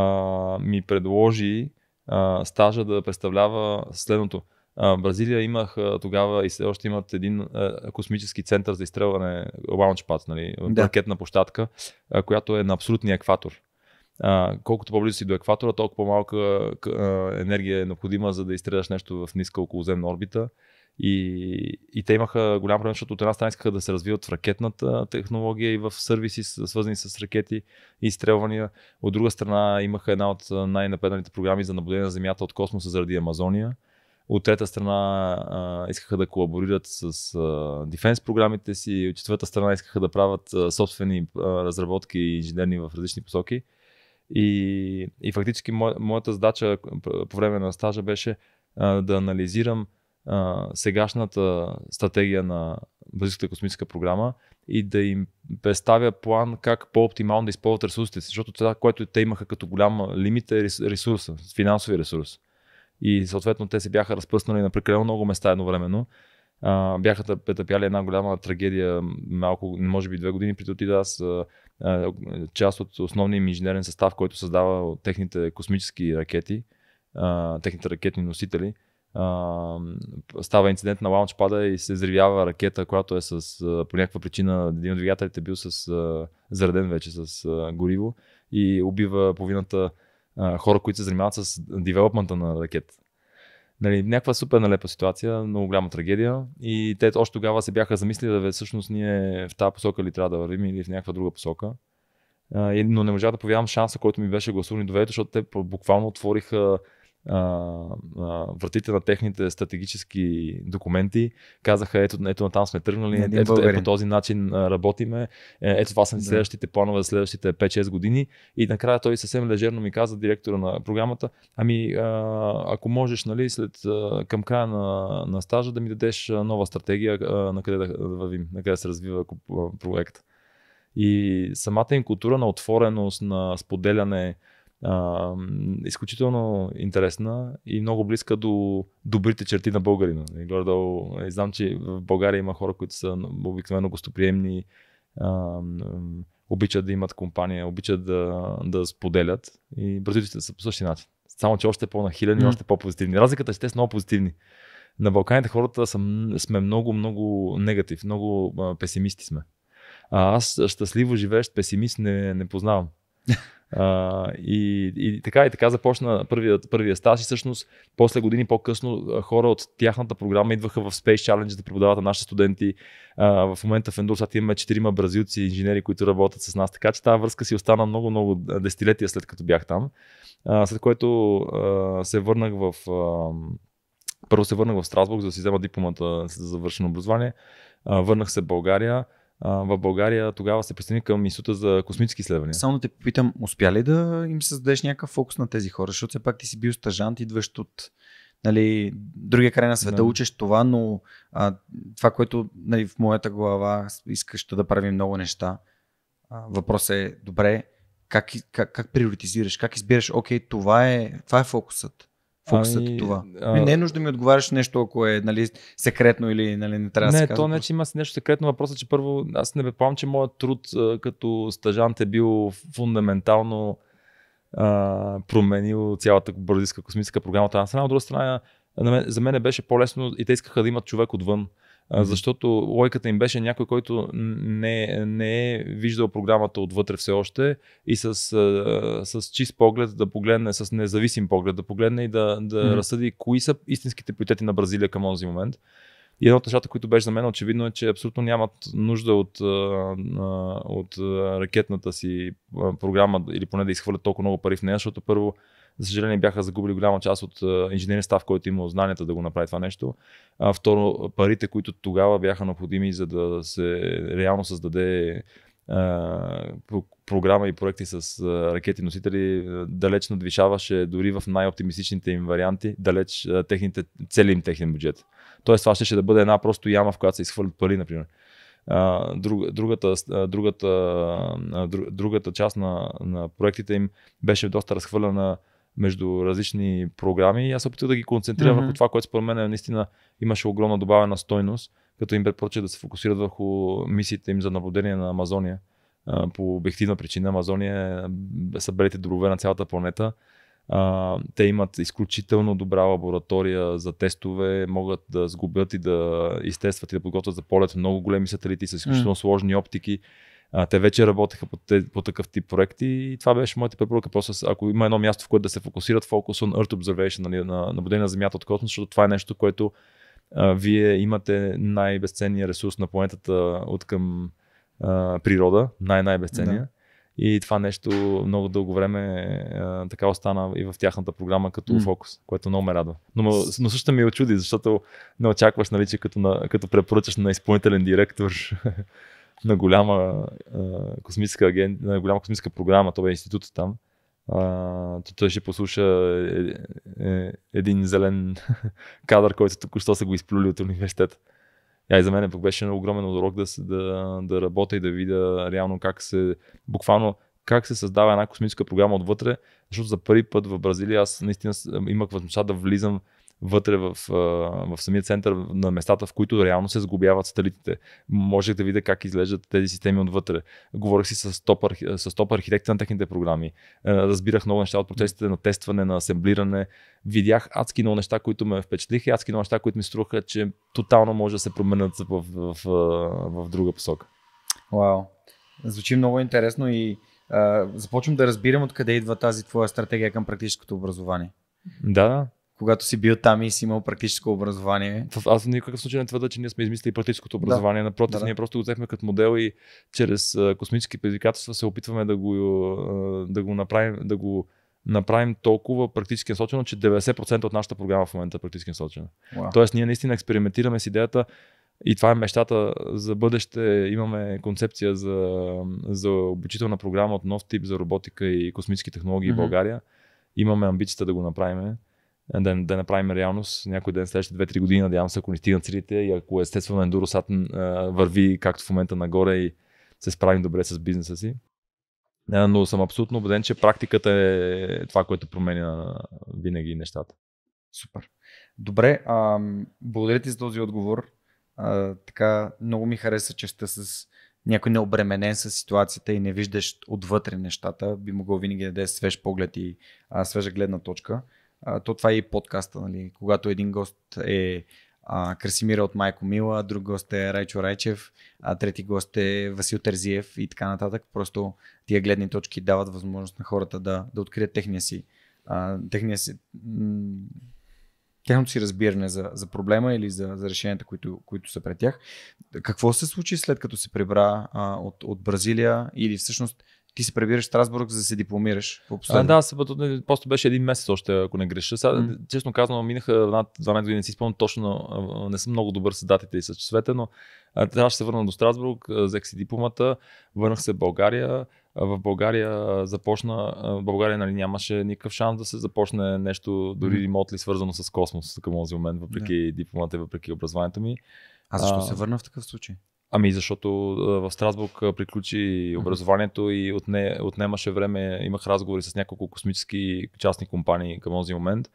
Speaker 2: ми предложи а, стажа да представлява следното. А, Бразилия имах а, тогава и все още имат един а, космически център за изстрелване, лаунчпад, нали, да. ракетна площадка, а, която е на абсолютния екватор а, колкото по-близо си до екватора, толкова по-малка енергия е необходима, за да изстреляш нещо в ниска околоземна орбита. И, и те имаха голям проблем, защото от една страна искаха да се развиват в ракетната технология и в сервиси, свързани с ракети и изстрелвания. От друга страна имаха една от най-напредналите програми за наблюдение на Земята от космоса заради Амазония. От трета страна а, искаха да колаборират с а, дефенс програмите си, от четвърта страна искаха да правят а, собствени а, разработки и инженерни в различни посоки. И, и фактически мо, моята задача по време на стажа беше а, да анализирам а, сегашната стратегия на Бразилската космическа програма и да им представя план как по-оптимално да използват ресурсите си, защото това, което те имаха като голям лимит е ресурса, финансови ресурс. И съответно те се бяха разпръснали на прекалено много места едновременно. А, бяха претъпяли една голяма трагедия, малко, може би две години преди отида аз част от основния им инженерен състав, който създава техните космически ракети, техните ракетни носители, става инцидент на лаунчпада и се взривява ракета, която е с, по някаква причина, един от двигателите е бил с, зареден вече с гориво и убива половината хора, които се занимават с девелопмента на ракетата. Нали, някаква супер налепа ситуация, много голяма трагедия и те още тогава се бяха замислили да ве. всъщност ние в тази посока ли трябва да вървим или в някаква друга посока. А, но не можах да повярвам шанса, който ми беше гласуван и доверието, защото те буквално отвориха вратите на техните стратегически документи, казаха ето, ето на там сме тръгнали, Един ето, ето по този начин работиме, е, ето това са ни да. следващите планове за следващите 5-6 години и накрая той съвсем лежерно ми каза директора на програмата, ами ако можеш нали, след, към края на, на стажа да ми дадеш нова стратегия на къде да вървим, на къде да се развива проект. И самата им култура на отвореност, на споделяне, а, изключително интересна и много близка до добрите черти на българина. И нали, нали, знам, че в България има хора, които са обикновено гостоприемни, а, обичат да имат компания, обичат да, да споделят и бразилците са по същия начин. Само, че още е по-нахилени, mm. още по-позитивни. Разликата е, че те са много позитивни. На Балканите хората са, сме много, много негатив, много а, песимисти сме. А аз щастливо живеещ песимист не, не познавам. А, и, и така и така започна първия, първия стаж и всъщност после години по-късно хора от тяхната програма идваха в Space Challenge да преподават на нашите студенти. А, в момента в Ендурсат имаме четирима бразилци инженери, които работят с нас, така че тази връзка си остана много-много десетилетия след като бях там. А, след което а, се върнах в... А, първо се върнах в Страсбург, за да си взема дипломата за завършено образование. А, върнах се в България в България тогава се присъедини към Института за космически изследвания. Само те
Speaker 1: попитам, успя ли да им създадеш някакъв фокус на тези хора, защото все пак ти си бил стажант, идващ от нали, другия край на света, да. учиш това, но а, това, което нали, в моята глава искаш да правим много неща, въпросът въпрос е, добре, как, как, как приоритизираш, как избираш, окей, това е, това е фокусът фокусът ами, това. А... Не е
Speaker 2: нужда ми отговаряш нещо, ако е нали, секретно или нали, не трябва да се Не, то не, значи че има нещо секретно. Въпросът е, че първо аз не предполагам, че моят труд като стажант е бил фундаментално а, променил цялата бързиска космическа програма от една страна. От друга страна, за мен е беше по-лесно и те искаха да имат човек отвън защото лойката им беше някой, който не, не е виждал програмата отвътре все още и с, с чист поглед да погледне, с независим поглед да погледне и да, да mm-hmm. разсъди кои са истинските приоритети на Бразилия към този момент. И едно от нещата, които беше за мен очевидно е, че абсолютно нямат нужда от, от ракетната си програма или поне да изхвърлят толкова много пари в нея, защото първо за съжаление бяха загубили голяма част от инженерния став, който има знанията да го направи това нещо. А, второ, парите, които тогава бяха необходими, за да се реално създаде програма и проекти с uh, ракети носители далеч надвишаваше дори в най-оптимистичните им варианти, далеч техните, цели им техния бюджет. Тоест това ще, ще да бъде една просто яма, в която се изхвърлят пари, например. Друг, другата, другата, другата част на, на проектите им беше доста разхвърлена между различни програми и аз се опитах да ги концентрирам mm-hmm. върху това, което според мен е, наистина имаше огромна добавена стойност, като им предпочитах да се фокусират върху мисиите им за наблюдение на Амазония. по обективна причина Амазония е съберете дробове на цялата планета. те имат изключително добра лаборатория за тестове, могат да сгубят и да изтестват и да подготвят за полет много големи сателити с изключително mm. сложни оптики. А, те вече работеха по, те, по такъв тип проекти и това беше моята препоръка. Просто ако има едно място, в което да се фокусират фокус on Earth Observation, нали, на наблюдение на Земята от космос, защото това е нещо, което а, вие имате най-безценния ресурс на планетата от към а, природа, най-най-безценния. Да. И това нещо много дълго време а, така остана и в тяхната програма като mm. фокус, което много ме радва. Но, но също ми е очуди, защото не очакваш, нали, че като, на, като препоръчаш на изпълнителен директор на голяма, а, космическа аген... на голяма космическа програма, това е институт там. А, той ще послуша е, е, един зелен кадър, който току-що са го изплюли от университета. А и за мен беше много огромен урок да, да, да работя и да видя реално как се, буквално как се създава една космическа програма отвътре, защото за първи път в Бразилия аз наистина имах възможността да влизам вътре в, в самия център на местата, в които реално се сгубяват сателитите. Можех да видя как изглеждат тези системи отвътре. Говорих си с топ, с топ архитекти на техните програми. Разбирах много неща от процесите на тестване, на асемблиране. Видях адски много неща, които ме впечатлиха и адски много неща, които ми струха, че тотално може да се променят в, в, в, в друга посока. Вау.
Speaker 1: Звучи много интересно и а, започвам да разбирам откъде идва тази твоя стратегия към практическото образование. Да, когато си
Speaker 2: бил там и си имал практическо образование. Аз в никакъв случай не твърда, че ние сме измислили практическото образование. Да. Напротив, да, да. ние просто го взехме като модел и чрез космически предизвикателства се опитваме да го, да го направим, да го направим толкова практически насочено, че 90% от нашата програма в момента е практически насочена. Wow. Тоест, ние наистина експериментираме с идеята и това е мечтата за бъдеще. Имаме концепция за, за обучителна програма от нов тип за роботика и космически технологии mm-hmm. в България. Имаме амбицията да го направим да, да направим реалност някой ден следващите 2-3 години, надявам се, ако не стигнат целите и ако естествено ендуросат върви както в момента нагоре и се справим добре с бизнеса си. Но съм абсолютно убеден, че практиката е това, което променя винаги нещата. Супер.
Speaker 1: Добре, а, благодаря ти за този отговор. А, така, много ми хареса, че сте с някой необременен с ситуацията и не виждаш отвътре нещата, би могъл винаги да даде свеж поглед и а, свежа гледна точка а, то това е и подкаста, нали? когато един гост е а, Красимира от Майко Мила, друг гост е Райчо Райчев, а трети гост е Васил Терзиев и така нататък. Просто тия гледни точки дават възможност на хората да, да открият техния си, а, техния си тяхното си разбиране за, за проблема или за, за решенията, които, които са пред тях. Какво се случи след като се прибра а, от, от Бразилия или всъщност ти се прибираш в Страсбург, за да се дипломираш. а, да,
Speaker 2: събът, нали, просто беше един месец още, ако не греша. Сега, mm. честно казвам, минаха над 12 години, не си спомням точно, не съм много добър с датите и с часовете, но трябваше да се върна до Страсбург, взех си дипломата, върнах се в България. В България започна, в България нали, нямаше никакъв шанс да се започне нещо, дори мотли, свързано с космос към този момент, въпреки yeah. дипломата и въпреки образованието ми. А защо а, се върна в такъв случай? Ами защото в Страсбург приключи образованието и отне, отнемаше време, имах разговори с няколко космически частни компании към този момент.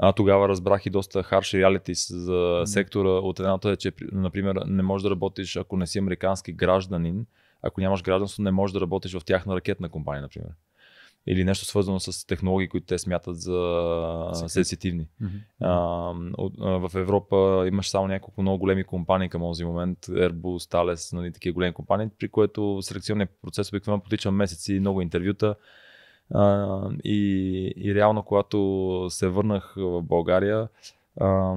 Speaker 2: А тогава разбрах и доста харши реалити за сектора. От едната е, че, например, не можеш да работиш, ако не си американски гражданин, ако нямаш гражданство, не можеш да работиш в тяхна ракетна компания, например или нещо свързано с технологии, които те смятат за сенситивни. Mm-hmm. в Европа имаш само няколко много големи компании към този момент, Airbus, Thales, нали, такива големи компании, при което селекционният процес обикновено потича месеци, много интервюта. А, и, и реално, когато се върнах в България, а,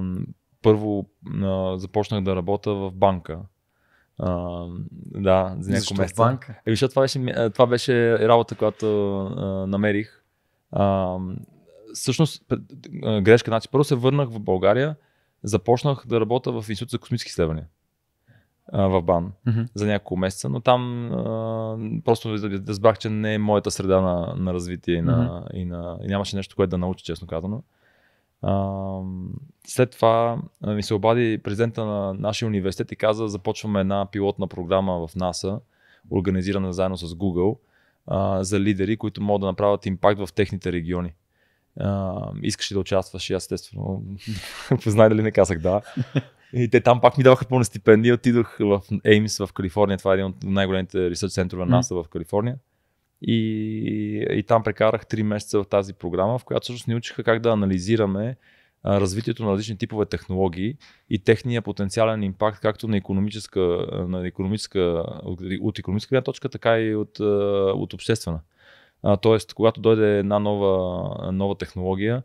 Speaker 2: първо а, започнах да работя в банка да, за няколко месеца. Банка? Е, защото това беше, е, това беше работа, която а, намерих. А, всъщност, грешка, значи първо се върнах в България, започнах да работя в Институт за космически изследвания в БАН mm-hmm. за няколко месеца, но там а, просто разбрах, че не е моята среда на, на развитие mm-hmm. и, на, и, на, и нямаше нещо, което да научи, честно казано. След това ми се обади президента на нашия университет и каза, започваме една пилотна програма в НАСА, организирана заедно с Google, за лидери, които могат да направят импакт в техните региони. Искаше да участваш и аз естествено, познай дали не казах да. И те там пак ми даваха пълна стипендия. Отидох в Ames в Калифорния. Това е един от най-големите ресърч центрове на НАСА в Калифорния. И, и, там прекарах 3 месеца в тази програма, в която всъщност ни учиха как да анализираме развитието на различни типове технологии и техния потенциален импакт както на економическа, на економическа от економическа гледна точка, така и от, от обществена. тоест, когато дойде една нова, нова технология,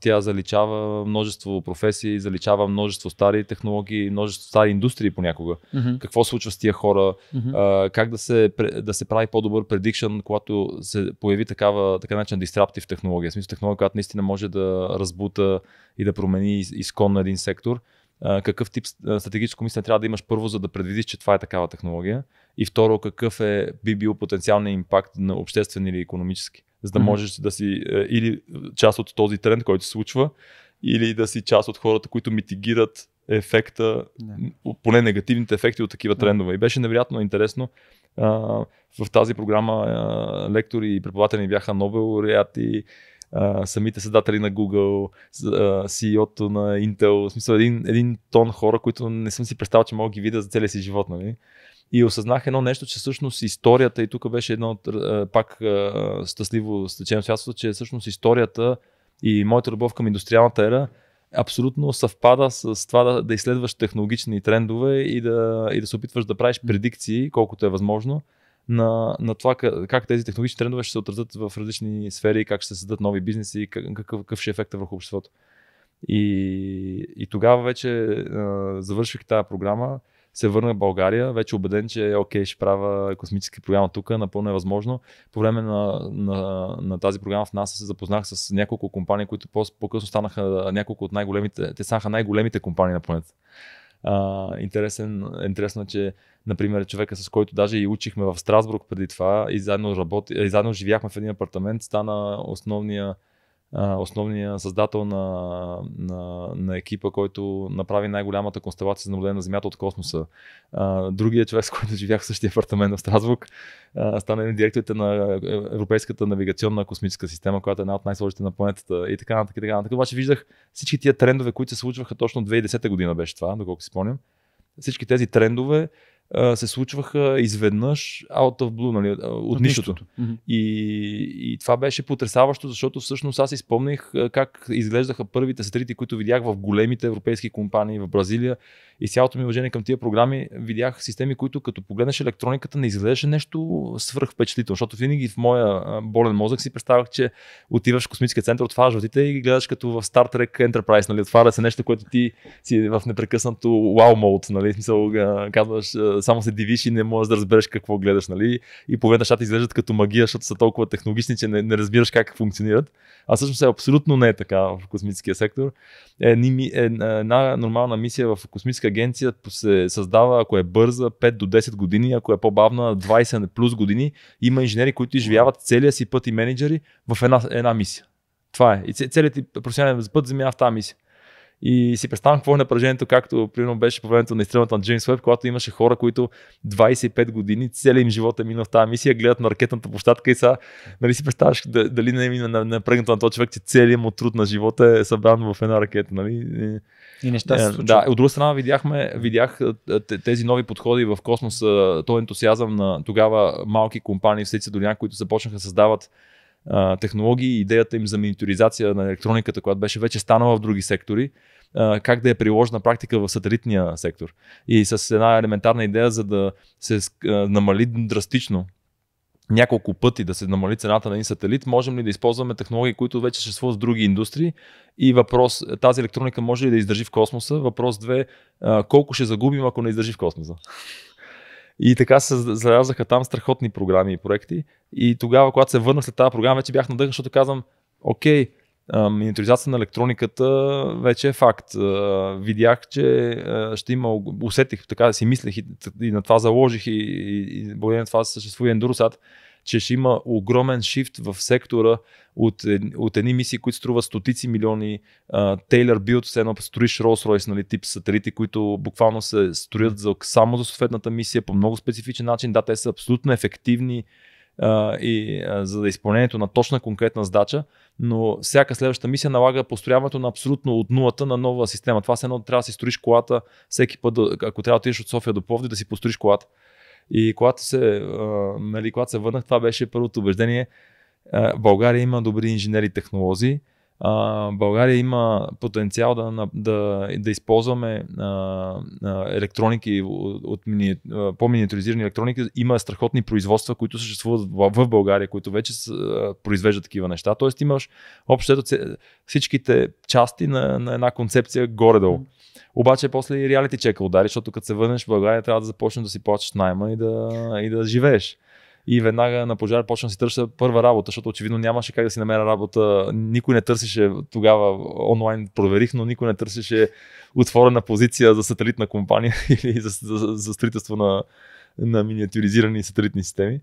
Speaker 2: тя заличава множество професии, заличава множество стари технологии, множество стари индустрии понякога. Mm-hmm. Какво случва с тия хора, mm-hmm. а, как да се, да се прави по-добър предикшън, когато се появи такава, така начин дистраптив технология, в смисъл технология, която наистина може да разбута и да промени изконно един сектор. Uh, какъв тип стратегическо мислене трябва да имаш първо, за да предвидиш, че това е такава технология и второ, какъв е, би бил потенциалният импакт на обществен или економически за да можеш да си е, или част от този тренд, който се случва, или да си част от хората, които митигират ефекта, не. поне негативните ефекти от такива не. трендове. И беше невероятно интересно. в тази програма лектори и преподаватели бяха Нобел лауреати, самите създатели на Google, CEO-то на Intel, в смисъл един, един тон хора, които не съм си представил, че мога ги видя за целия си живот, нали? и осъзнах едно нещо, че всъщност историята, и тук беше едно от е, пак е, щастливо стечено святство, че всъщност историята и моята любов към индустриалната ера абсолютно съвпада с това да, да изследваш технологични трендове и да, и да се опитваш да правиш предикции, колкото е възможно, на, на това как, как тези технологични трендове ще се отразят в различни сфери, как ще се създадат нови бизнеси, какъв, какъв ще е ефектът върху обществото. И, и тогава вече а, е, завърших тази програма се върна в България, вече убеден, че окей, ще правя космически програма тук, напълно е възможно. По време на, на, на тази програма в НАСА се запознах с няколко компании, които по-късно станаха няколко от най-големите, те станаха най-големите компании на планета. А, интересен, интересно, е, че, например, човека, с който даже и учихме в Страсбург преди това и заедно, работи, и заедно живяхме в един апартамент, стана основния основния създател на, на, на екипа, който направи най-голямата констелация за наблюдение на Земята от космоса. другият другия човек, с който живях в същия апартамент в Страсбург, стана един директорите на Европейската навигационна космическа система, която е една от най-сложните на планетата и така нататък. И така нататък. Обаче виждах всички тия трендове, които се случваха точно 2010 година беше това, доколко си спомням. Всички тези трендове се случваха изведнъж out of blue, нали, от, от нищото. нищото. И, и това беше потрясаващо, защото всъщност аз изпомних как изглеждаха първите сатрити, които видях в големите европейски компании в Бразилия и цялото ми уважение към тия програми, видях системи, които като погледнеш електрониката не изглеждаше нещо впечатлително, защото винаги в моя болен мозък си представях, че отиваш в космическия център, отваряш вратите и ги гледаш като в Star Trek Enterprise, нали, отваря се нещо, което ти си в непрекъснато wow mode, нали, смисъл, казваш само се дивиш и не можеш да разбереш какво гледаш, нали? И повед нещата изглеждат като магия, защото са толкова технологични, че не, не разбираш как функционират. А всъщност е, абсолютно не е така в космическия сектор. е, е една нормална мисия в космическа агенция се създава, ако е бърза, 5 до 10 години, ако е по-бавна, 20 плюс години. Има инженери, които изживяват целия си път и менеджери в една, една мисия. Това е. И целият ти професионален път земя в тази мисия. И си представям какво е напрежението, както примерно беше по времето на изстрелната на Джеймс Уеб, когато имаше хора, които 25 години, целият им живот е минал в тази мисия, гледат на ракетната площадка и сега, нали си представяш дали не е напрегнато на този човек, че целият му труд на живота е събран в една ракета. Нали? И неща се е, Да, от друга страна видяхме, видях тези нови подходи в космоса, този ентусиазъм на тогава малки компании в Сети Долина, които започнаха да създават технологии, идеята им за миниатюризация на електрониката, която беше вече станала в други сектори, как да я е приложи на практика в сателитния сектор. И с една елементарна идея, за да се намали драстично няколко пъти да се намали цената на един сателит, можем ли да използваме технологии, които вече съществуват в други индустрии? И въпрос, тази електроника може ли да издържи в космоса? Въпрос две, колко ще загубим, ако не издържи в космоса? И така се зарязаха там страхотни програми и проекти. И тогава, когато се върнах след тази програма, вече бях надъхан, защото казвам, окей, миниатуризация на електрониката вече е факт. Видях, че ще има, усетих, така да си мислех и, и на това заложих и, и, и благодарение на това съществува Endurosat че ще има огромен шифт в сектора от, от едни мисии, които струва стотици милиони. Тейлър Билт, все едно строиш Rolls Royce, нали, тип сателити, които буквално се строят за, само за съответната мисия по много специфичен начин. Да, те са абсолютно ефективни uh, и uh, за да е изпълнението на точна конкретна задача, но всяка следваща мисия налага построяването на абсолютно от нулата на нова система. Това все едно трябва да си строиш колата всеки път, ако трябва да отидеш от София до Пловдив, да си построиш колата. И когато се, а, нали, когато се върнах, това беше първото убеждение. А, България има добри инженери и технологии а, България има потенциал да, да, да, използваме а, а, електроники от, от мини, а, по-миниатуризирани електроники. Има страхотни производства, които съществуват в, в България, които вече с, а, произвеждат такива неща. Тоест имаш общо всичките части на, на една концепция горе-долу. Обаче после и реалити чека удари, защото като се върнеш в България трябва да започнеш да си плачеш найма и да, и да живееш и веднага на пожар почна да си търся първа работа, защото очевидно нямаше как да си намеря работа. Никой не търсеше тогава, онлайн проверих, но никой не търсеше отворена позиция за сателитна компания или за, за, за, за строителство на, на миниатюризирани сателитни системи.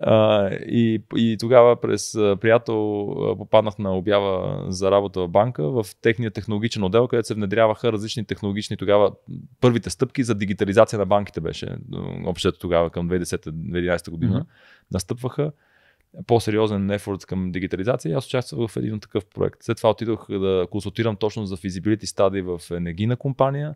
Speaker 2: А, и, и тогава през приятел попаднах на обява за работа в банка в техния технологичен отдел, където се внедряваха различни технологични тогава първите стъпки за дигитализация на банките беше. Общото тогава към 2010-2011 година mm-hmm. настъпваха по-сериозен ефорт към дигитализация. Аз участвах в един такъв проект. След това отидох да консултирам точно за feasibility стадии в енергийна компания.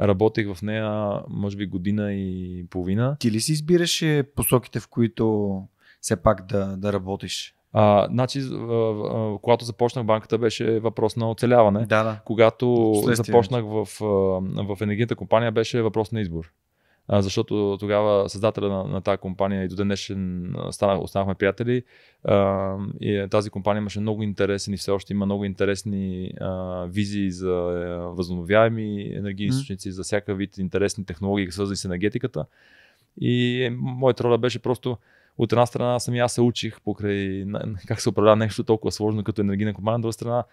Speaker 2: работих в нея, може би, година и половина. Ти ли си избираше посоките, в които все пак да, да работиш? А, значи, а, а, когато започнах банката беше въпрос на оцеляване. Да, да. Когато започнах значи. в, в енергийната компания беше въпрос на избор защото тогава създателя на, на тази компания и до днешен станах, останахме приятели. А, и тази компания имаше много интересни, все още има много интересни а, визии за възобновяеми енергийни източници, mm. за всяка вид интересни технологии, свързани с енергетиката. И моята роля беше просто от една страна сами аз се учих покрай как се управлява нещо толкова сложно като енергийна компания, от друга страна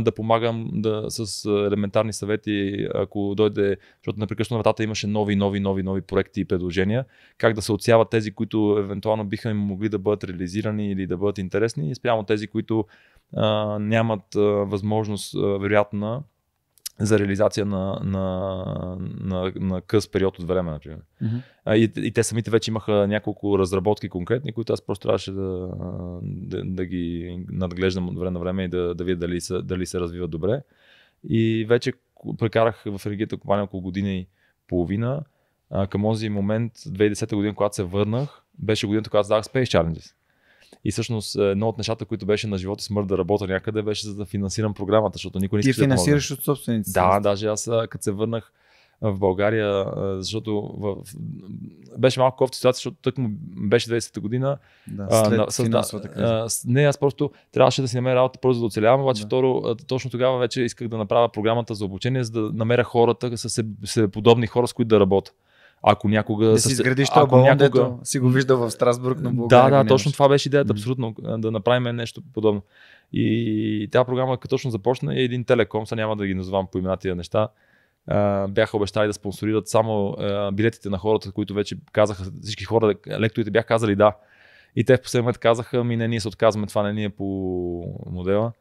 Speaker 2: да помагам да, с елементарни съвети, ако дойде, защото непрекъснато вратата имаше нови, нови, нови, нови проекти и предложения, как да се отсяват тези, които евентуално биха им могли да бъдат реализирани или да бъдат интересни, и спрямо тези, които а, нямат а, възможност а, вероятна за реализация на, на, на, на къс период от време, например. Mm-hmm. А, и, и те самите вече имаха няколко разработки конкретни, които аз просто трябваше да, да, да ги надглеждам от време на време и да, да видя дали се, дали се развиват добре. И вече прекарах в енергията компания около година и половина. А, към този момент, 2010 година, когато се върнах, беше годината, когато задах Space Challenges. И всъщност е, едно от нещата, които беше на живот и смърт да работя някъде, беше за да финансирам програмата, защото никой не иска. Ти финансираш да от собствените си. Да, даже аз като се върнах в България, защото в... беше малко кофта ситуация, защото тък му беше 20-та година. Да, след а, на, финансовата криза. А, не, аз просто трябваше да си намеря работа, първо за да оцелявам, обаче да. второ, точно тогава вече исках да направя програмата за обучение, за да намеря хората, с се, се подобни хора, с които да работя. Ако някога. Да си изградиш това балон, някога... дето си го вижда в Страсбург, на България. Да, да, точно това беше идеята, абсолютно, да направим нещо подобно. И тази програма, като точно започна, е един телеком, сега няма да ги назвам по имена тия неща, бяха обещали да спонсорират само билетите на хората, които вече казаха, всички хора, лекторите бяха казали да. И те в последния момент казаха, ми не, ние се отказваме, това не ни е по модела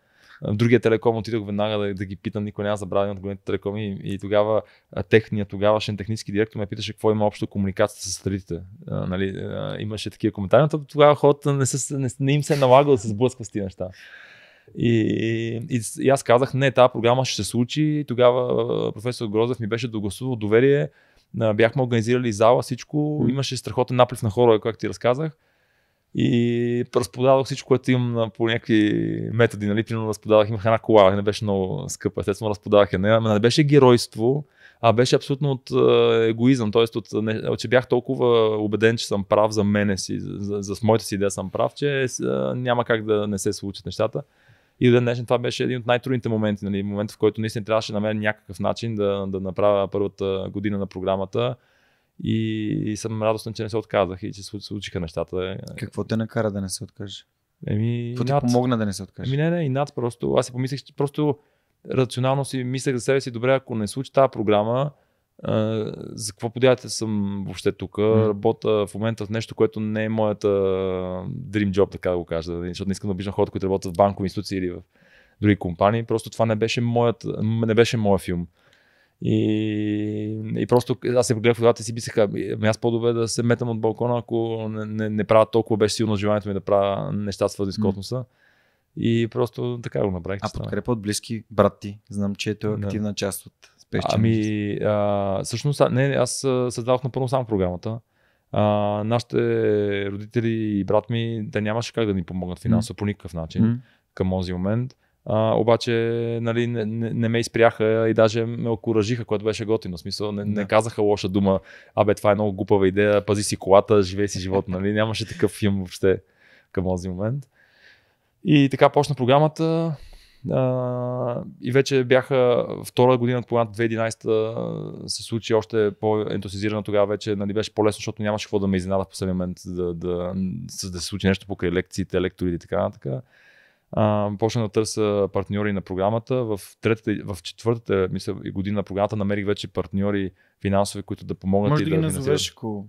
Speaker 2: другия телеком отидох веднага да, да ги питам, никой няма забравя от големите телекоми и, и тогава техният тогавашен технически директор ме питаше какво има общо комуникацията с сателитите. нали, имаше такива коментари, но тогава хората не, са, не, не им се е налагало да се с тези неща. И, и, и аз казах, не, тази програма ще се случи. И тогава професор Грозев ми беше догласувал доверие. Бяхме организирали зала, всичко. Имаше страхотен наплив на хора, както ти разказах. И разподавах всичко, което имам по някакви методи. Нали? Примерно разподавах, имах една кола, не беше много скъпа, естествено разподавах я. Не, не беше геройство, а беше абсолютно от е, егоизъм, т.е. От, от, че бях толкова убеден, че съм прав за мене си, за, за моята си идея съм прав, че е, е, няма как да не се случат нещата. И до днешен това беше един от най-трудните моменти, нали? момент в който наистина трябваше на мен някакъв начин да, да направя първата година на програмата и, и съм радостен, че не се отказах и че се случиха нещата. Какво те накара да не се откажеш? Еми, Какво ти помогна да не се откажеш? Еми не, не, и над просто. Аз си помислих, че просто рационално си мислех за себе си, добре, ако не случи тази програма, а, за какво подявате съм въобще тук? Mm. Работа в момента в нещо, което не е моята dream job, така да го кажа, нали? защото не искам да обичам хората, които работят в банкови институции или в други компании. Просто това не беше, моят, не беше моят филм. И, и просто аз се погледах в главата си мислех, ами, ами аз по-добре да се метам от балкона, ако не, не, не правя толкова, беше силно желанието ми да правя неща с космоса. Mm. И просто така го направих. А подкрепа от близки брат ти. Знам, че е той е активна да. част от спешчен. Ами, а, всъщност, не, аз създавах напълно само програмата. А, нашите родители и брат ми, да нямаше как да ни помогнат финансово mm. по никакъв начин mm. към този момент. А, обаче нали, не, не, не ме изпряха и даже ме окоръжиха, което беше готино. В смисъл, не, не казаха лоша дума, абе, това е много глупава идея, пази си колата, живей си живот, нали? Нямаше такъв филм въобще към този момент. И така почна програмата. А, и вече бяха втора година от програмата 2011 се случи още по-ентусизирано тогава вече нали, беше по-лесно, защото нямаше какво да ме изненада в последния момент да, да, да, да се случи нещо покрай лекциите, лекторите и така нататък почна да търся партньори на програмата. В, третата, в четвъртата мисля, година на програмата намерих вече партньори финансови, които да помогнат. Може и да, да ги назовеш, ако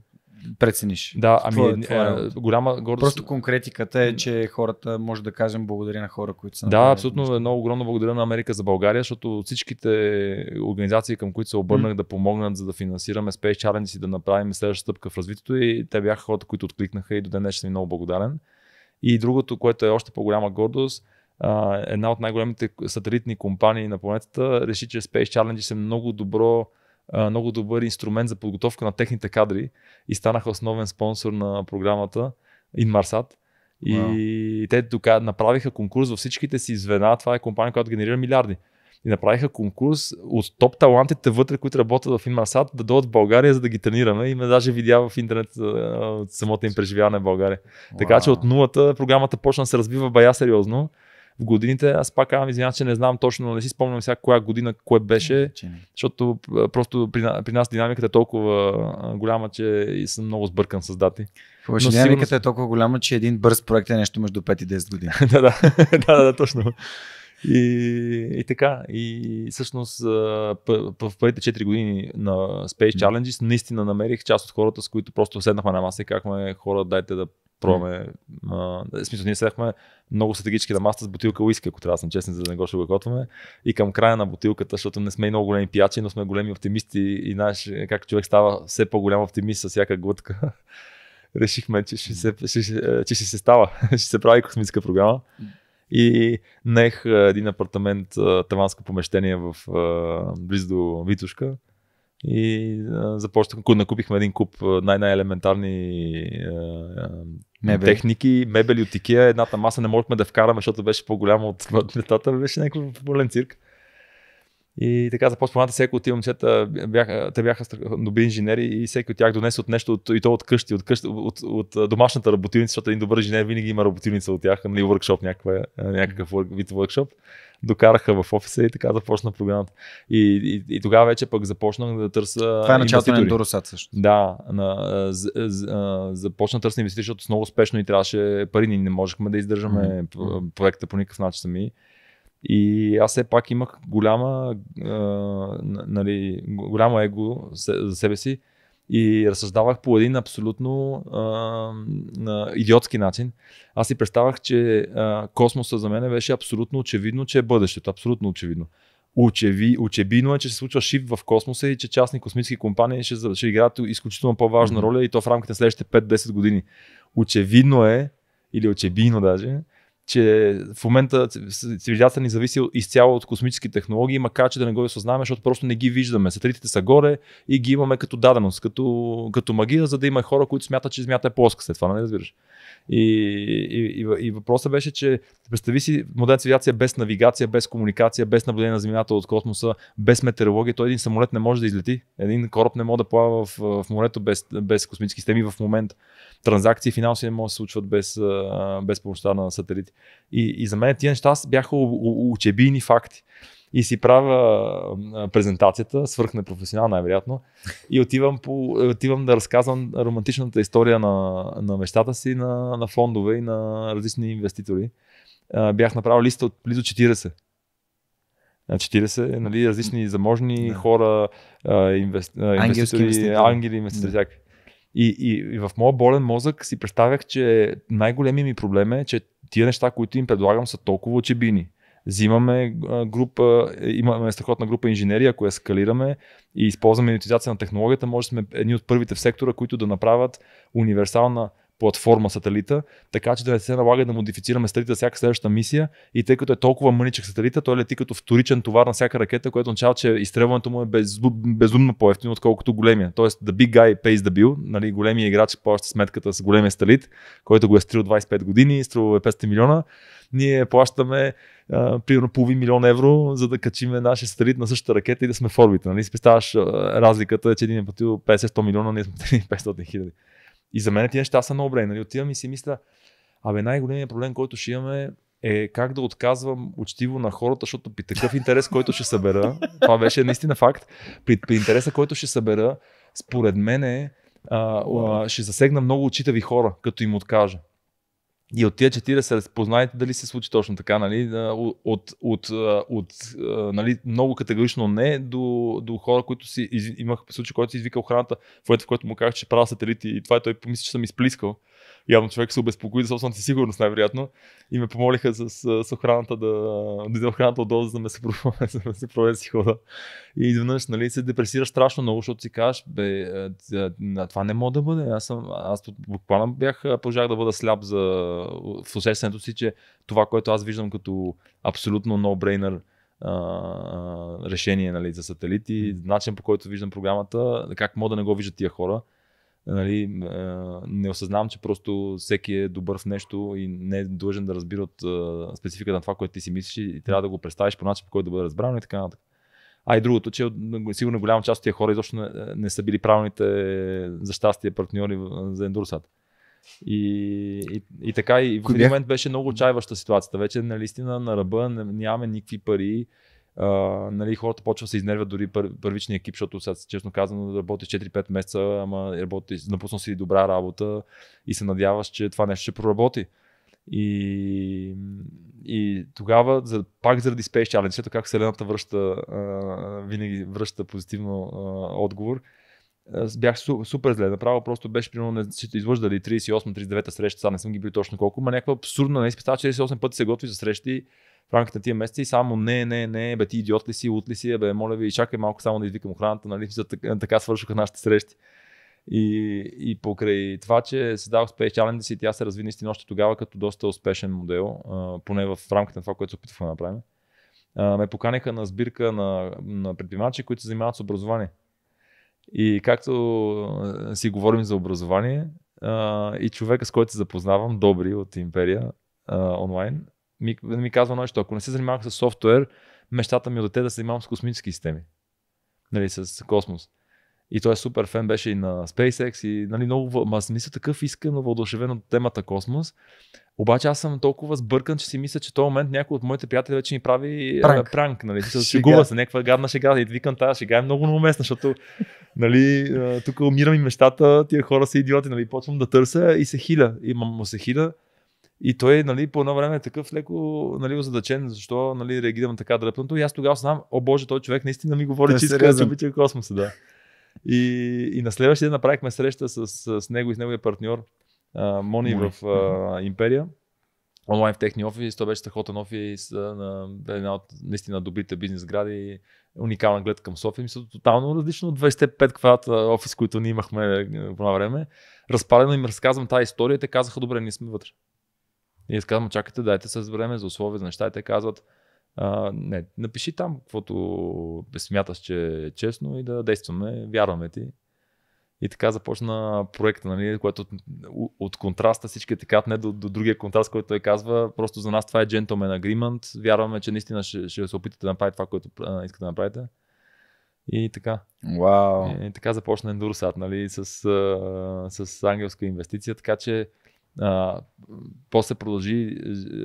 Speaker 2: прецениш. Да, ами твоя, е, твоя, е, голяма гордост. Просто
Speaker 1: конкретиката е, че хората, може да кажем, благодаря на хора, които са. Да, на... абсолютно.
Speaker 2: Едно е огромно благодаря на Америка за България, защото всичките организации, към които се обърнах mm. да помогнат, за да финансираме Space Challenge и да направим следващата стъпка в развитието, и те бяха хората, които откликнаха и до днес съм много благодарен. И другото, което е още по-голяма гордост, а, една от най-големите сателитни компании на планетата реши, че Space Challenge е много добро много добър инструмент за подготовка на техните кадри и станаха основен спонсор на програмата Inmarsat. И wow. те направиха конкурс във всичките си звена. Това е компания, която генерира милиарди и направиха конкурс от топ талантите вътре, които работят в Инмасад, да дойдат в България, за да ги тренираме. И ме даже видя в интернет самото им преживяване в България. Wow. Така че от нулата програмата почна да се развива бая сериозно в годините. Аз пак казвам, извинявам, че не знам точно, не си спомням сега коя година, кое беше, защото просто при, при нас динамиката е толкова голяма, че и съм много сбъркан с дати. Хубаво, динамиката сигурно... е
Speaker 1: толкова голяма, че един бърз проект е нещо между 5 и 10 години.
Speaker 2: да, да, да, да, точно. И, и така. И всъщност в първите 4 години на Space Challenges наистина намерих част от хората, с които просто седнахме на маса и казахме хора, дайте да пробваме. Mm. А, в смисъл, ние седнахме много стратегически на маста с бутилка уиски, ако трябва да съм честен, за да не го шугакотваме. И към края на бутилката, защото не сме и много големи пиячи, но сме големи оптимисти и знаеш е, как човек става все по-голям оптимист с всяка глътка. Решихме, че ще, се, ще, ще, е, ще се става, ще се прави космическа програма и нех един апартамент, таванско помещение в, близо до Витушка. И започнахме, накупихме един куп най-най-елементарни мебели. техники, мебели от Икея. Едната маса не можехме да вкараме, защото беше по-голяма от децата. Беше някакъв баленцирк. И така по спомената, всеки от момчета бяха, те бяха добри инженери и всеки от тях донесе от нещо от, и то от къщи, от, къщи, от, от, от домашната работилница, защото един добър инженер винаги има работилница от тях, нали, въркшоп, някаква, е, някакъв вид въркшоп. Докараха в офиса и така започна програмата. И, и, и тогава вече пък започнах да търся. Това е началото на Endurosat също. Да, на, з, з, започна да търся инвестиции, защото с много успешно и трябваше пари, ние не можехме да издържаме mm-hmm. проекта по никакъв начин сами. И аз все пак имах голяма, а, нали, голямо его за себе си и разсъждавах по един абсолютно а, а, идиотски начин. Аз си представях, че а, космоса за мен беше абсолютно очевидно, че е бъдещето. Абсолютно очевидно. Очеви, очевидно е, че се случва шип в космоса и че частни космически компании ще, ще играят изключително по-важна mm-hmm. роля и то в рамките на следващите 5-10 години. Очевидно е, или очебино даже, че в момента цивилизацията ни зависи изцяло от космически технологии, макар че да не го осъзнаваме, защото просто не ги виждаме. Сателитите са горе и ги имаме като даденост, като, като магия, за да има хора, които смятат, че Земята е плоска след това, нали разбираш? И, и, и, и въпросът беше, че представи си модерна цивилизация без навигация, без комуникация, без наблюдение на Земята от космоса, без метеорология, то един самолет не може да излети, един кораб не може да плава в, в морето без, без космически системи в момент. Транзакции финанси не могат да се случват без, без помощта на сателити. И, и за мен тия неща бяха учебийни факти. И си правя презентацията, свърхнепрофесионал най-вероятно, и отивам, по, отивам да разказвам романтичната история на, на мечтата си, на, на фондове и на различни инвеститори. Бях направил листа от близо 40. 40, нали, различни заможни да. хора, инвест... инвеститори, ангели инвеститори. Да. И, и, и в моя болен мозък си представях, че най-големият ми проблем е, че тия неща, които им предлагам, са толкова очебини взимаме група, е, имаме страхотна група инженерия, ако я скалираме и използваме инициация на технологията, може да сме едни от първите в сектора, които да направят универсална платформа сателита, така че да не се налага да модифицираме сателита всяка следваща мисия и тъй като е толкова мъничък сателита, той лети като вторичен товар на всяка ракета, което означава, че изстрелването му е без, безумно по-ефтино, отколкото големия. Тоест, the big guy pays the bill, нали, големия играч плаща сметката с големия сателит, който го е стрил 25 години, струва 500 е милиона. Ние плащаме Uh, примерно половин милион евро, за да качиме нашия сателит на същата ракета и да сме в орбита. Нали? представяш uh, разликата, е, че един е платил 50-100 милиона, ние сме 500 хиляди. И за мен тези неща са много брей. Нали? Отивам и си мисля, абе най-големият проблем, който ще имаме е как да отказвам учтиво на хората, защото при такъв интерес, който ще събера, това беше наистина факт, при, при интереса, който ще събера, според мен е, а, а, ще засегна много очитави хора, като им откажа. И от тия 40 разпознайте дали се случи точно така, нали? От, от, от, от нали, много категорично не до, до хора, които си имаха имах случай, който си извикал храната, в което, в което му казах, че правя сателити и това и е той помисли, че съм изплискал. Явно човек се обезпокои за собствената си сигурност, най-вероятно. И ме помолиха с, с охраната да дойде охраната отдолу, за да ме се проведе си хода. И изведнъж нали, се депресираш страшно много, защото си кажеш, бе, това не мога да бъде. Аз, съм, аз буквално бях, пожах да бъда сляп за, в усещането си, че това, което аз виждам като абсолютно no-brainer, решение нали, за сателити, начин по който виждам програмата, как мога да не го виждат тия хора нали, не осъзнавам, че просто всеки е добър в нещо и не е длъжен да разбира от спецификата на това, което ти си мислиш и трябва да го представиш по начин, по който да бъде разбрано и така нататък. А и другото, че сигурно голяма част от тия хора изобщо не, не са били правилните за щастие партньори за ендурсата. И, и, и така, и в един момент беше много отчаиваща ситуацията. Вече, нали, наистина, на ръба нямаме никакви пари а, нали, хората почва да се изнервят дори пър, първичния екип, защото сега, честно казвам, да работиш 4-5 месеца, ама работиш, напуснал си добра работа и се надяваш, че това нещо ще проработи. И, и тогава, за, пак заради Space Challenge, ето как Вселената връща, а, винаги връща позитивно а, отговор, аз бях су, супер зле. Направо просто беше примерно, не излъждали 38-39 среща, сега не съм ги бил точно колко, но някаква абсурдна, не нали, си представя, че 48 пъти се готви за срещи в рамките на тия месеци само не, не, не, бе ти идиот ли си, лут ли си, бе моля ви, чакай малко само да извикам охраната, нали, за така, така свършиха нашите срещи. И, и покрай това, че се дадох Space Challenge и тя се разви наистина още тогава като доста успешен модел, а, поне в рамките на това, което се опитвахме да направим, а, ме поканиха на сбирка на, на предприемачи, които се занимават с образование. И както си говорим за образование, а, и човека, с който се запознавам, Добри от Империя а, онлайн, ми, ми казва нещо. Ако не се занимавах с софтуер, мечтата ми е от дете да се занимавам с космически системи. Нали, с космос. И той е супер фен, беше и на SpaceX и нали, много, аз мисля такъв искрено въодушевен от темата космос. Обаче аз съм толкова сбъркан, че си мисля, че в този момент някой от моите приятели вече ми прави е, пранк, пранк нали? Се шегува се, някаква гадна шега. И викам, тази шега е много неуместна, защото нали, е, тук умирам и мечтата, тия хора са идиоти, нали? Почвам да търся и се хиля. И му се хиля и той, нали, по едно време е такъв леко, нали, озадачен, защо, нали, реагирам така дръпнато. И аз тогава знам, о боже, той човек наистина ми говори, че иска да се обича космоса, да. И, и на следващия ден направихме среща с, с него и с неговия партньор, а, Мони, Мони в а, Империя онлайн в техния офис. Той беше страхотен офис на една от наистина добрите бизнес гради. Уникална глед към София. Мисля, тотално различно от 25 квадрата офис, които ние имахме по време. Разпалено им разказвам тази история. Те казаха, добре, ние сме вътре. И аз казвам, чакайте, дайте с време за условия, за неща. И те казват, а, не, напиши там, каквото е смяташ, че е честно и да действаме, вярваме ти. И така започна проекта, нали, което от, от контраста всички е така не до, до другия контраст, който той казва. Просто за нас това е gentleman agreement. Вярваме, че наистина ще, ще се опитате да направите това, което а, искате да направите. И така. Wow. И, и така започна Endursat, нали, с, а, с ангелска инвестиция. Така че а, после продължи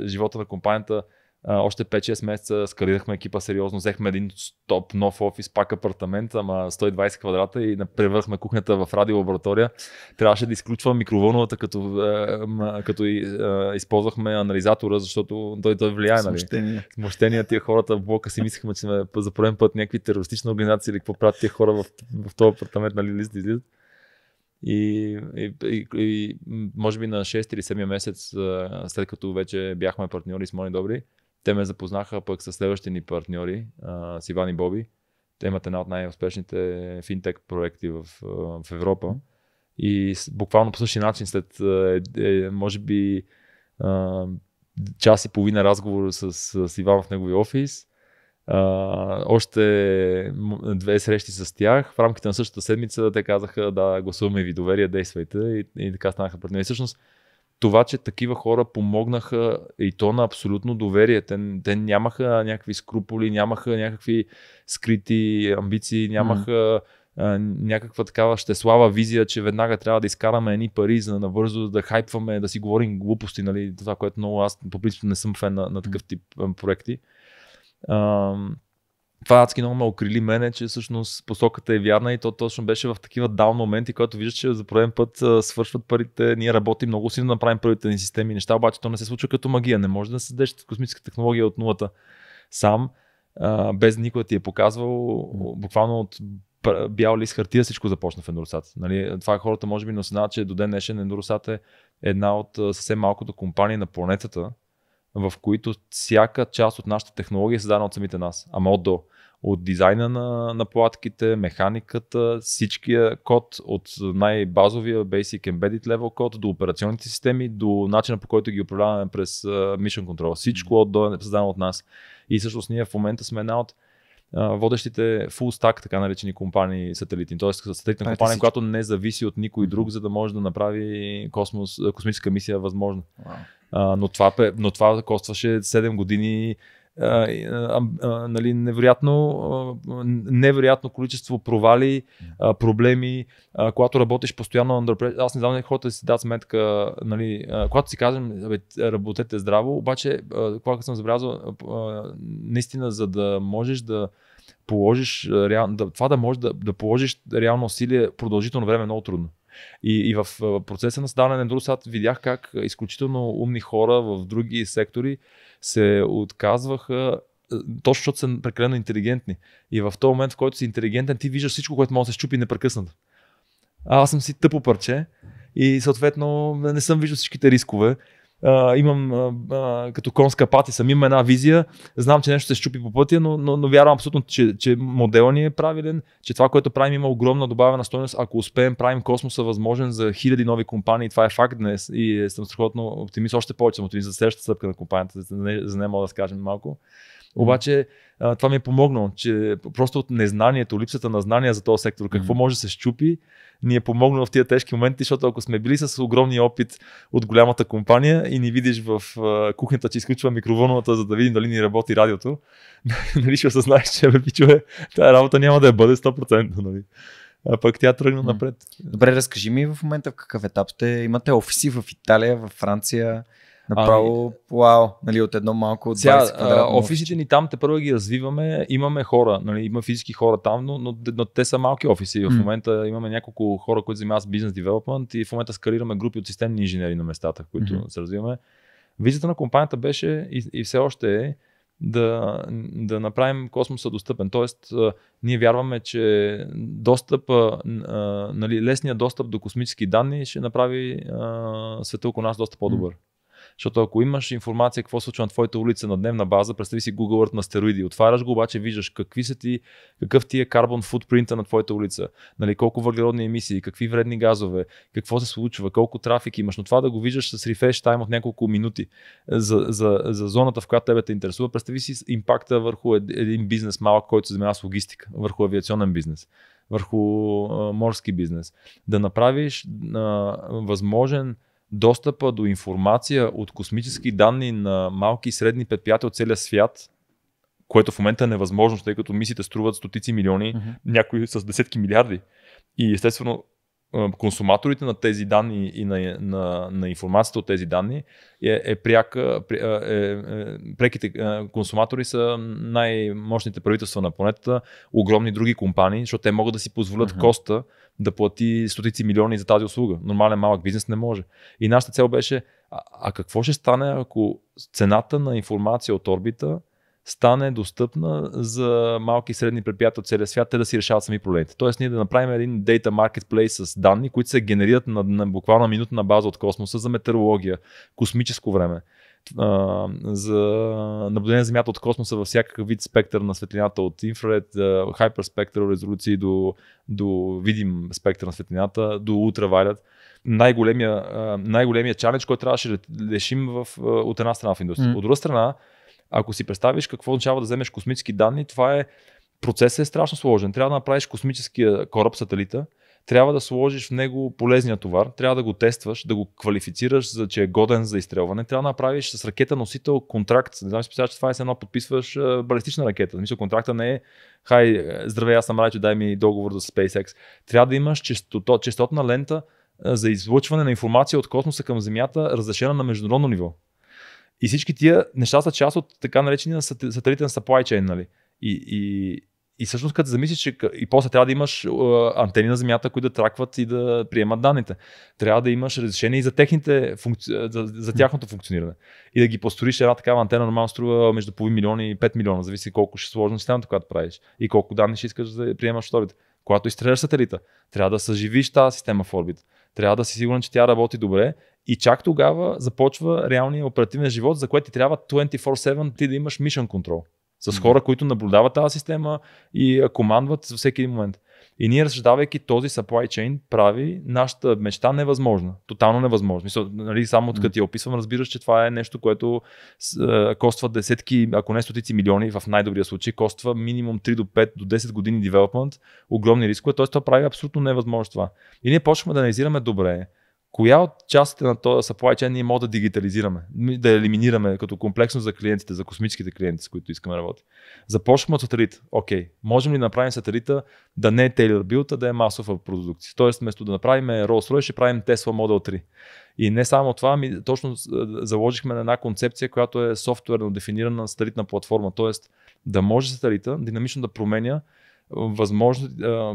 Speaker 2: живота на компанията а, още 5-6 месеца, скалирахме екипа сериозно, взехме един топ нов офис, пак апартамент, ама 120 квадрата и превърхме кухнята в радиолаборатория. Трябваше да изключвам микровълновата, като, а, е, като и, а, е, използвахме анализатора, защото той, той влияе. на нали? смущения. тия хората в блока си мислихме, че сме за първен път някакви терористични организации или какво правят тия хора в, в този апартамент, нали, лист излизат. Да и, и, и, и може би на 6 или 7 месец, след като вече бяхме партньори с Мони Добри, те ме запознаха пък с следващите ни партньори, с Иван и Боби. Те имат една от най-успешните финтек проекти в, в Европа. И буквално по същия начин, след е, е, може би час и половина разговор с, с Иван в неговия офис, още две срещи с тях. В рамките на същата седмица те казаха да гласуваме ви доверие, действайте и, и така станаха партньори. Всъщност това, че такива хора помогнаха и то на абсолютно доверие. Те, те нямаха някакви скруполи, нямаха някакви скрити амбиции, нямаха mm. а, някаква такава щеслава визия, че веднага трябва да изкараме едни пари за навързо, да хайпваме, да си говорим глупости, нали, това, което много аз по принцип не съм фен на, на такъв тип проекти това адски много ме окрили мене, че всъщност посоката е вярна и то точно беше в такива даун моменти, когато виждаш, че за пореден път свършват парите, ние работим много силно да направим първите ни системи и неща, обаче то не се случва като магия, не може да създадеш космическа технология от нулата сам, без никой да ти е показвал, буквално от бял лист хартия всичко започна в Endurosat. Нали, това хората може би не осъзнават, че до ден днешен Endurosat е една от съвсем малкото компании на планетата, в които всяка част от нашата технология е създадена от самите нас, ама от до. От дизайна на, на платките, механиката, всичкия код от най-базовия Basic Embedded Level код до операционните системи, до начина по който ги управляваме през uh, Mission Control. Всичко от до е създадено от нас. И всъщност ние в момента сме една от водещите full stack, така наречени компании сателитни, т.е. сателитна Пайте компания, всичко. която не зависи от никой друг, за да може да направи космос, космическа мисия възможно. Wow. А, но, това, но това костваше 7 години а, а, а, нали, невероятно, а, невероятно количество провали, а, проблеми, а, когато работиш постоянно under pressure. Аз не знам, хората си дадат сметка, нали, а, когато си казвам, работете здраво, обаче, а, когато съм забелязал, наистина, за да можеш да положиш, реал, да, това да можеш да, да положиш реално усилие продължително време е много трудно. И, и в процеса на създаване на Друсат видях как изключително умни хора в други сектори се отказваха точно защото са прекалено интелигентни. И в този момент, в който си интелигентен, ти виждаш всичко, което може да се щупи непрекъснато. А аз съм си тъпо парче и съответно не съм виждал всичките рискове а, имам а, като конска пати, съм имам една визия, знам, че нещо се щупи по пътя, но, но, но вярвам абсолютно, че, че моделът ни е правилен, че това, което правим има огромна добавена стоеност. Ако успеем, правим космоса възможен за хиляди нови компании, това е факт днес и съм страхотно оптимист, още повече съм оптимист за следващата стъпка на компанията, за не, за не мога да скажем малко. Обаче а, това ми е помогнало, че просто от незнанието, липсата на знания за този сектор, какво mm-hmm. може да се щупи, ни е помогнало в тия тежки моменти, защото ако сме били с огромния опит от голямата компания и ни видиш в а, кухнята, че изключва микроволновата, за да видим дали ни работи радиото, нали ще осъзнаеш, че бе, пичове, тази работа няма да я бъде 100%. Нали? а пък тя тръгна напред. Добре, разкажи ми в момента в какъв
Speaker 1: етап сте. Имате офиси в Италия, в Франция. Направо, а, ами, вау, нали, от едно малко от 20 сега, А,
Speaker 2: Офисите ни там те първо ги развиваме, имаме хора, нали, има физически хора там, но, но, но те са малки офиси. В момента имаме няколко хора, които занимават с бизнес девелопмент и в момента скалираме групи от системни инженери на местата, в които mm-hmm. се развиваме. Визията на компанията беше и, и все още е да, да направим космоса достъпен. Тоест, ние вярваме, че достъп, а, нали, лесният достъп до космически данни ще направи а, света около нас доста по-добър. Mm-hmm. Защото ако имаш информация какво случва на твоята улица на дневна база, представи си Google Earth на стероиди. Отваряш го, обаче виждаш какви са ти, какъв ти е карбон футпринта на твоята улица, нали, колко въглеродни емисии, какви вредни газове, какво се случва, колко трафик имаш. Но това да го виждаш с рефреш тайм от няколко минути за, за, за зоната, в която тебе те интересува, представи си импакта върху един бизнес малък, който се занимава с логистика, върху авиационен бизнес върху а, морски бизнес. Да направиш а, възможен достъпа до информация от космически данни на малки и средни предприятия от целия свят, което в момента е невъзможно, тъй като мисиите струват стотици милиони, mm-hmm. някои с десетки милиарди. И естествено, е, консуматорите на тези данни и на, на, на информацията от тези данни е, е пряка, е, е, е, преките е, консуматори са най-мощните правителства на планетата, огромни други компании, защото те могат да си позволят uh-huh. коста да плати стотици милиони за тази услуга. Нормален малък бизнес не може. И нашата цел беше, а, а какво ще стане, ако цената на информация от орбита стане достъпна за малки и средни предприятия от целия свят, те да си решават сами проблемите. Тоест ние да направим един data marketplace с данни, които се генерират на, на буквално минутна база от космоса за метеорология, космическо време, за наблюдение на Земята от космоса във всякакъв вид спектър на светлината, от инфраред, хайперспектър, резолюции до, до видим спектър на светлината, до ултравайлет най-големия, най-големия чалендж, който трябваше да решим в, от една страна в индустрията. Mm. От друга страна, ако си представиш какво означава да вземеш космически данни, това е процесът е страшно сложен. Трябва да направиш космическия кораб сателита, трябва да сложиш в него полезния товар, трябва да го тестваш, да го квалифицираш, за че е годен за изстрелване, трябва да направиш с ракета носител контракт. Не знам, че това е едно подписваш балистична ракета. Мисля, контракта не е хай, здравей, аз съм че дай ми договор за SpaceX. Трябва да имаш честото, честотна лента за излъчване на информация от космоса към Земята, разрешена на международно ниво. И всички тия неща са част от така наречения сателитен supply chain, нали? И, и, и всъщност като замислиш, че и после трябва да имаш антени на земята, които да тракват и да приемат данните. Трябва да имаш разрешение и за, техните функци... за, за тяхното функциониране. И да ги построиш една такава антена, нормално струва между половин милион и 5 милиона, зависи колко ще е сложна системата, която правиш и колко данни ще искаш да приемаш в орбита. Когато изстреляш сателита, трябва да съживиш тази система в орбита. Трябва да си сигурен, че тя работи добре и чак тогава започва реалния оперативен живот, за което ти трябва 24-7 ти да имаш мишен контрол. С хора, които наблюдават тази система и командват за всеки един момент. И ние разсъждавайки този supply chain прави нашата мечта невъзможна. Тотално невъзможна. Мисъл, нали, само откъде ти я описвам, разбираш, че това е нещо, което е, коства десетки, ако не стотици милиони, в най-добрия случай, коства минимум 3 до 5 до 10 години development, огромни рискове, т.е. това прави абсолютно невъзможно това. И ние почваме да анализираме добре коя от частите на този supply chain ние можем да дигитализираме, да елиминираме като комплексно за клиентите, за космическите клиенти, с които искаме да работим. Започваме от сателит. Окей, okay. можем ли да направим сателита да не е Taylor built, а да е масова продукция? Тоест, вместо да направим Rolls Royce, ще правим Tesla Model 3. И не само това, ми точно заложихме на една концепция, която е софтуерно дефинирана сателитна платформа. Тоест, да може сателита динамично да променя възможно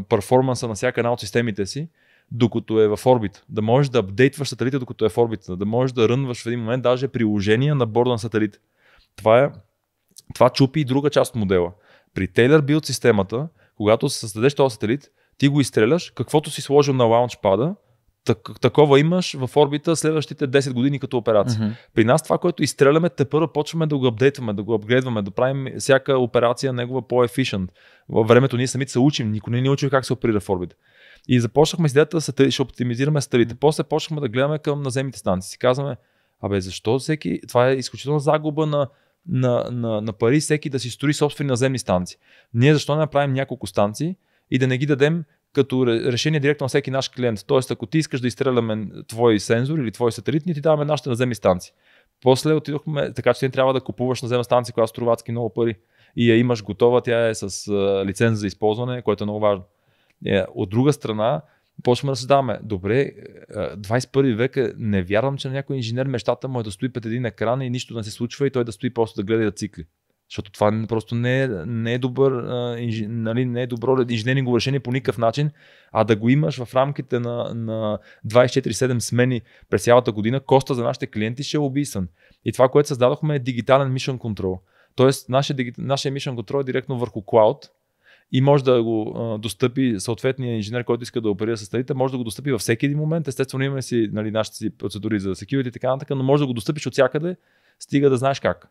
Speaker 2: перформанса на всяка една от системите си, докато е в орбита. Да можеш да апдейтваш сателита, докато е в орбита. Да можеш да рънваш в един момент даже приложения на борда на сателита. Това, е, това чупи и друга част от модела. При Taylor Build системата, когато създадеш този сателит, ти го изстреляш, каквото си сложил на лаунчпада, так, такова имаш в орбита следващите 10 години като операция. Mm-hmm. При нас това, което изстреляме, те първо почваме да го апдейтваме, да го апгрейдваме, да правим всяка операция негова по-ефишент. Във времето ние самите се учим, никой не ни учи как се оперира в орбита. И започнахме с идеята да се ще оптимизираме стълите. После почнахме да гледаме към наземните станции. Си казваме, абе защо всеки, това е изключително загуба на, на, на, на пари всеки да си строи собствени наземни станции. Ние защо не направим няколко станции и да не ги дадем като решение директно на всеки наш клиент. Тоест, ако ти искаш да изстреляме твой сензор или твой сателит, ние ти даваме нашите наземни станции. После отидохме, така че ти трябва да купуваш наземна станция, която струва адски много пари. И я имаш готова, тя е с лиценз за използване, което е много важно. Е, от друга страна, почваме да се даваме, добре, 21 е, век е, не вярвам, че на някой инженер мечтата му е да стои пред един екран и нищо да не се случва и той да стои просто да гледа и да цикли. Защото това просто не е, не е, добър, е, инж, нали, не е добро инженеринго решение по никакъв начин, а да го имаш в рамките на, на 24-7 смени през цялата година, коста за нашите клиенти ще е убийсан. И това, което създадохме е дигитален mission control. Тоест, нашия, нашия mission control е директно върху клауд, и може да го достъпи съответния инженер, който иска да оперира с тарите, може да го достъпи във всеки един момент. Естествено, имаме си нали, нашите си процедури за security и така нататък, но може да го достъпиш от всякъде, стига да знаеш как.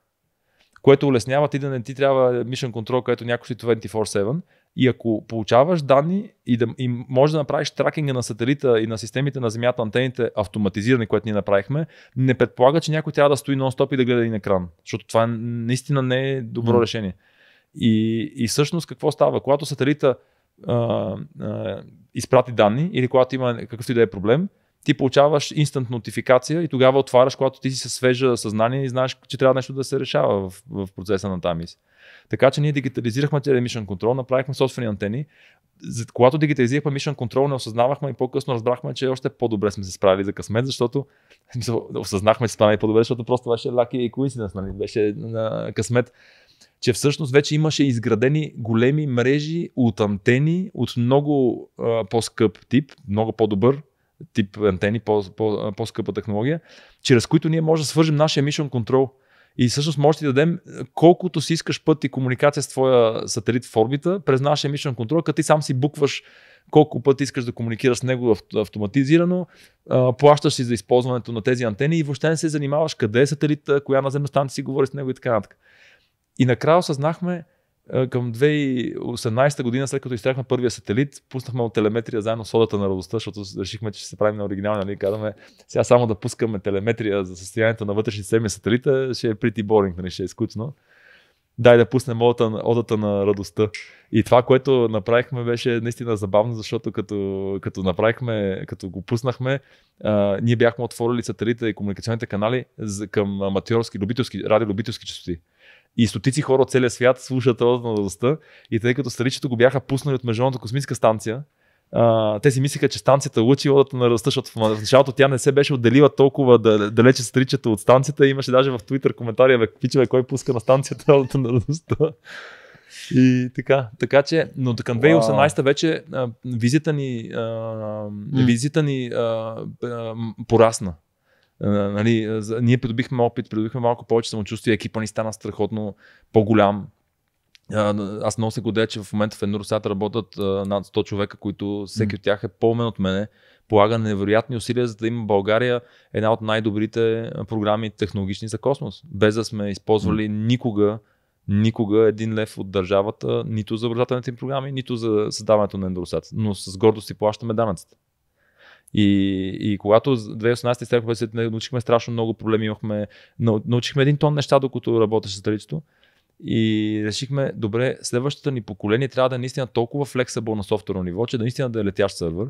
Speaker 2: Което улеснява ти да не ти трябва mission контрол, където някой си 24-7. И ако получаваш данни и, да, и може да направиш тракинга на сателита и на системите на Земята, антените автоматизирани, което ние направихме, не предполага, че някой трябва да стои нон-стоп и да гледа един екран. Защото това наистина не е добро mm. решение. И, и всъщност какво става? Когато сателита а, а, изпрати данни или когато има какъвто и да е проблем, ти получаваш инстант нотификация и тогава отваряш, когато ти си със свежа съзнание и знаеш, че трябва нещо да се решава в, в процеса на мисия. Така че ние дигитализирахме тези мишен контрол, направихме собствени антени. За, когато дигитализирахме мишен контрол, не осъзнавахме и по-късно разбрахме, че още по-добре сме се справили за късмет, защото осъзнахме, че и по-добре, защото просто беше лаки и коинсиденс, нали? беше на късмет че всъщност вече имаше изградени големи мрежи от антени от много а, по-скъп тип, много по-добър тип антени, по, скъпа технология, чрез които ние можем да свържим нашия Mission Control. И всъщност може да дадем колкото си искаш път и комуникация с твоя сателит в орбита през нашия Mission Control, като ти сам си букваш колко път искаш да комуникираш с него автоматизирано, плащаш си за използването на тези антени и въобще не се занимаваш къде е сателита, коя наземна станция си говори с него и така нататък. И накрая осъзнахме, към 2018 година, след като изтряхме първия сателит, пуснахме от телеметрия заедно с Одата на радостта, защото решихме, че ще се правим на оригинал, нали? Казваме, сега само да пускаме телеметрия за състоянието на вътрешни седми сателита, ще е pretty boring, нали? ще е скучно. Дай да пуснем одата, одата на радостта. И това, което направихме, беше наистина забавно, защото като, като направихме, като го пуснахме, а, ние бяхме отворили сателита и комуникационните канали към аматьорски, любителски, радиолюбителски частоти. И стотици хора от целия свят слушат Роза на радостта. И тъй като старичето го бяха пуснали от Международната космическа станция, те си мислиха, че станцията лъчи лодата на ръста, защото в началото тя не се беше отделила толкова далече стричето от станцията. Имаше даже в Twitter коментария, бе, пичове, кой пуска на станцията лодата на ръста. И така, така че, но към 2018 вече а, визита ни, а, визита ни а, а, порасна. Е, нали, ние придобихме опит, придобихме малко повече самочувствие, екипа ни стана страхотно по-голям. Е, аз много се годея, че в момента в Енуросат работят е, над 100 човека, които всеки от тях е по-умен от мене. Полага невероятни усилия, за да има България една от най-добрите програми технологични за космос. Без да сме използвали никога никога един лев от държавата, нито за образователните им програми, нито за създаването на Ендоросат. Но с гордост си плащаме данъците. И, и когато 2018 изтекоха 50, научихме страшно много проблеми, имахме, научихме един тон неща, докато работеше сателитето. И решихме, добре, следващото ни поколение трябва да е наистина толкова флексабъл на софтуерно ниво, че да наистина да е летящ сървър.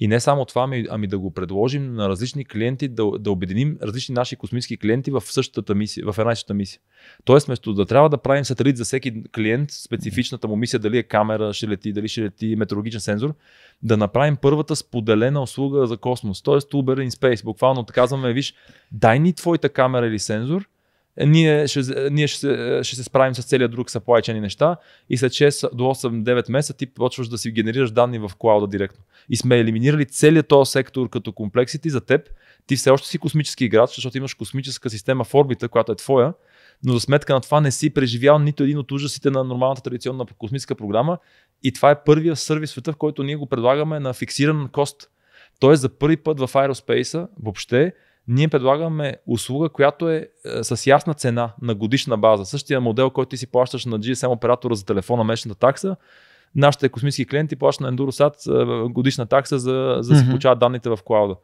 Speaker 2: И не само това, ами, ами да го предложим на различни клиенти, да, да обединим различни наши космически клиенти в същата мисия, в една и същата мисия. Тоест, вместо да трябва да правим сателит за всеки клиент, специфичната му мисия, дали е камера, ще лети, дали ще лети метеорологичен сензор, да направим първата споделена услуга за космос. Тоест, Uber in Space. Буквално казваме, виж, дай ни твоята камера или сензор, ние ще, ние ще, се, ще се справим с целия друг supply chain и неща и след 6 до 8-9 месеца ти почваш да си генерираш данни в клауда директно. И сме елиминирали целият този сектор като комплексити за теб. Ти все още си космически играч, защото имаш космическа система в орбита, която е твоя, но за сметка на това не си преживял нито един от ужасите на нормалната традиционна космическа програма и това е първия сервис в света, в който ние го предлагаме на фиксиран кост. Тоест за първи път в Aerospace въобще ние предлагаме услуга, която е, е с ясна цена на годишна база. Същия модел, който ти си плащаш на GSM оператора за телефона, месечната такса, нашите космически клиенти плащат на Endurosat е, годишна такса за, за да си получават данните в клауда.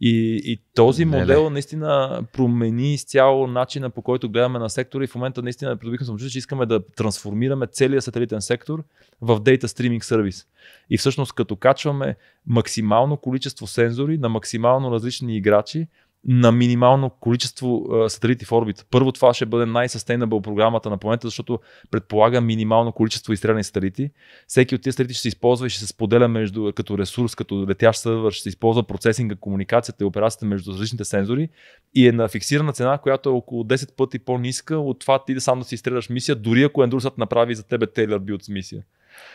Speaker 2: И, и този модел не, наистина промени изцяло начина по който гледаме на сектора и в момента наистина предобихме съм че искаме да трансформираме целият сателитен сектор в Data Streaming Service. И всъщност като качваме максимално количество сензори на максимално различни играчи, на минимално количество а, сателити в орбита. Първо това ще бъде най-sustainable програмата на планета, защото предполага минимално количество изстреляни сателити. Всеки от тези сателити ще се използва и ще се споделя между, като ресурс, като летящ сървър, ще се използва процесинга, комуникацията и операцията между различните сензори и е на фиксирана цена, която е около 10 пъти по-ниска от това ти да сам да си изстреляш мисия, дори ако Endurosat направи за тебе Taylor Builds мисия.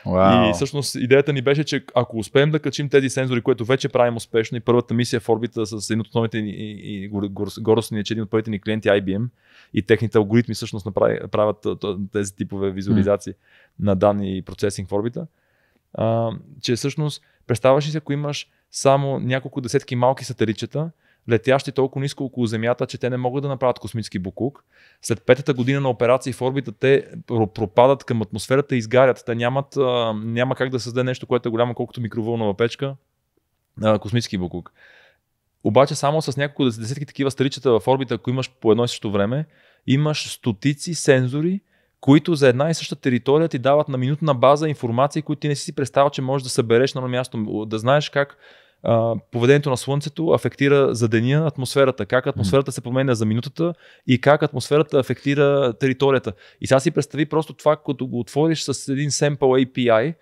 Speaker 2: Wow. И всъщност идеята ни беше, че ако успеем да качим тези сензори, които вече правим успешно и първата мисия в орбита с един от основните ни, и, и, горостни, че един от първите ни клиенти IBM и техните алгоритми всъщност направи, правят тези типове визуализации mm. на данни и процесинг в орбита, а, че всъщност представаш ли се, ако имаш само няколко десетки малки сателитчета, летящи толкова ниско около Земята, че те не могат да направят космически буклук. След петата година на операции в орбита те пропадат към атмосферата и изгарят. Те нямат, няма как да създаде нещо, което е голямо колкото микровълнова печка, на космически буклук. Обаче само с няколко десетки такива стричета в орбита, ако имаш по едно и също време, имаш стотици сензори, които за една и съща територия ти дават на минутна база информации, които ти не си представя, че можеш да събереш на място, да знаеш как а, поведението на Слънцето афектира за деня атмосферата, как атмосферата се променя за минутата и как атмосферата афектира територията. И сега си представи просто това, като го отвориш с един sample API,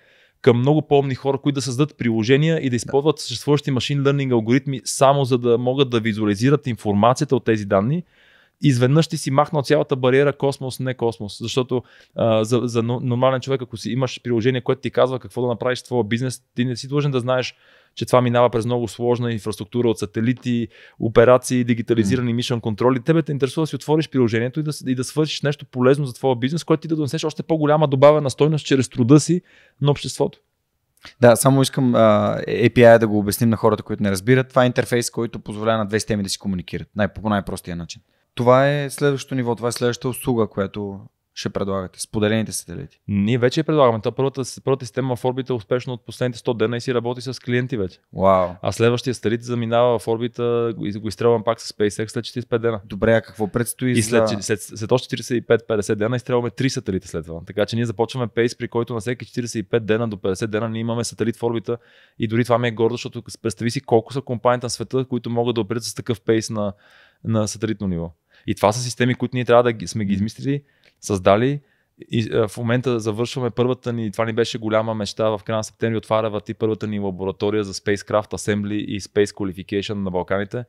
Speaker 2: към много по-умни хора, които да създадат приложения и да използват съществуващи машин learning алгоритми само за да могат да визуализират информацията от тези данни, изведнъж ти си махнал цялата бариера космос, не космос. Защото а, за, за нормален човек, ако си имаш приложение, което ти казва какво да направиш в твоя бизнес, ти не си длъжен да знаеш че това минава през много сложна инфраструктура от сателити, операции, дигитализирани mm. мишън контроли. Тебе те интересува да си отвориш приложението и да, и да свършиш нещо полезно за твоя бизнес, което ти да донесеш още по-голяма добавена стойност чрез труда си на обществото.
Speaker 1: Да, само искам uh, API да го обясним на хората, които не разбират. Това е интерфейс, който позволява на две системи да си комуникират най- по най-простия начин. Това е следващото ниво, това е следващата услуга, която
Speaker 2: ще предлагате? Споделените сателити? Ние вече предлагаме. Това първата, първата система в орбита е успешно от последните 100 дена и си работи с клиенти вече. Вау. А следващия сателит заминава в орбита и го изстрелвам пак с SpaceX след 45 дена. Добре, а какво предстои? И след, за... след, след, след още 45-50 дена изстрелваме 3 сателита след това. Така че ние започваме пейс, при който на всеки 45 дена до 50 дена ние имаме сателит в орбита и дори това ми е гордо, защото представи си колко са компаниите на света, които могат да оперират с такъв пейс на, на сателитно ниво. И това са системи, които ние трябва да сме ги измислили създали. И е, в момента завършваме първата ни, това ни беше голяма мечта, в края на септември отваря върти първата ни лаборатория за Spacecraft Assembly и Space Qualification на Балканите.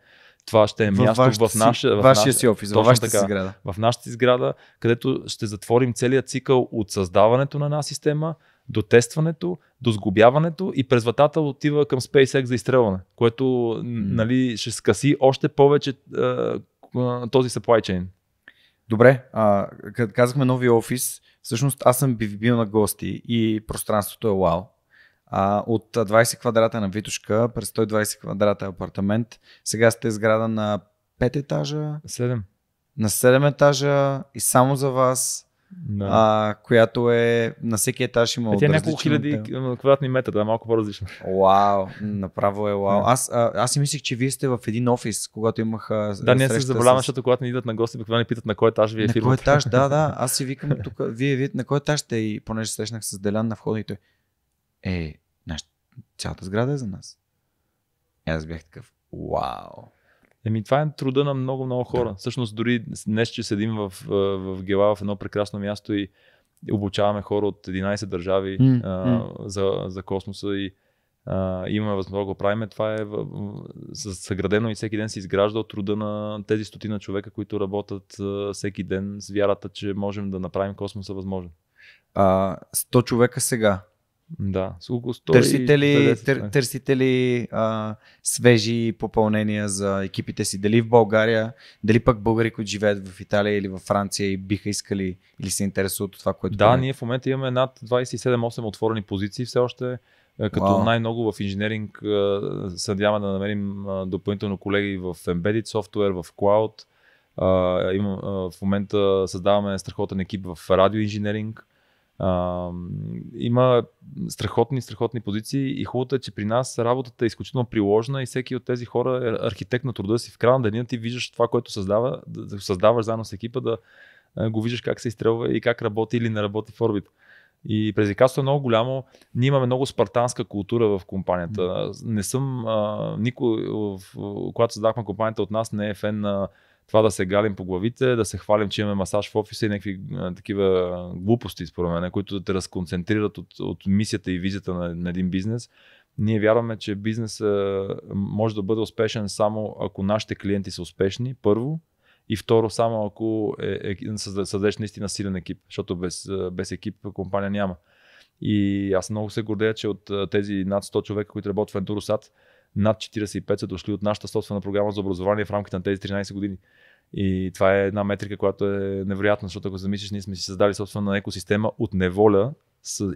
Speaker 2: Това ще е в място в, наша, в вашия си офис, в вашата така, сграда. В нашата сграда, където ще затворим целият цикъл от създаването на една система, до тестването, до сгубяването и през вратата отива към SpaceX за изстрелване, което mm-hmm. нали, ще скъси още повече е, е, този supply chain.
Speaker 1: Добре, а, казахме нови офис, всъщност аз съм бил на гости и пространството е вау. А, от 20 квадрата на Витушка през 120 квадрата апартамент, сега сте сграда на 5 етажа. 7. На 7 етажа и само за вас. No. А, която е на всеки етаж има. Е, тя е няколко хиляди
Speaker 2: квадратни метра, да, е малко по-различна. Вау, направо е вау. Аз,
Speaker 1: а, аз си мислих, че вие сте в един офис, когато имах. Да, ние се забравяме, защото
Speaker 2: когато ни идват на гости, когато ни питат на кой етаж ви е фирмата. На кой етаж, да, да.
Speaker 1: Аз си викам тук, вие, вие на кой етаж сте и понеже срещнах с Делян на входа и той. Е,
Speaker 2: нашата цялата сграда е за нас. И аз бях такъв. Вау. Еми, това е труда на много, много хора. Всъщност, дори днес, че седим в, е, в Гела в едно прекрасно място и обучаваме хора от 11 държави mm, а, mm. За, за космоса и а, имаме възможност да го правим. Това е съградено и всеки ден се изгражда от труда на тези стотина човека, които работят а, всеки ден с вярата, че можем да направим космоса възможен. А, 100 човека сега. Да, с около 100 търсите ли, 50, тър,
Speaker 1: търсите ли а, свежи попълнения за екипите си, дали в България, дали пък българи, които живеят в Италия или в Франция и биха искали или се интересуват от това, което... Да, ние
Speaker 2: в момента имаме над 27-8 отворени позиции все още, като wow. най-много в инженеринг се надяваме да намерим допълнително колеги в Embedded Software, в Cloud. А, има, а, в момента създаваме страхотен екип в радиоинженеринг а, има страхотни, страхотни позиции и хубавото е, че при нас работата е изключително приложна и всеки от тези хора е архитект на труда си. В края на деня ти виждаш това, което създава, да, създаваш заедно с екипа, да го виждаш как се изстрелва и как работи или не работи в орбита. И предизвикателството е много голямо. Ние имаме много спартанска култура в компанията. Не съм а, никой, в, когато създахме компанията от нас, не е фен на това да се галим по главите, да се хвалим, че имаме масаж в офиса и някакви а, такива глупости, според мен, които да те разконцентрират от, от мисията и визията на, на един бизнес. Ние вярваме, че бизнес може да бъде успешен само ако нашите клиенти са успешни, първо, и второ, само ако е, е, създадеш наистина силен екип, защото без, без екип компания няма. И аз много се гордея, че от тези над 100 човека, които работят в Enturosat, над 45 са дошли от нашата собствена програма за образование в рамките на тези 13 години. И това е една метрика, която е невероятна, защото ако замислиш, ние сме си създали собствена екосистема от неволя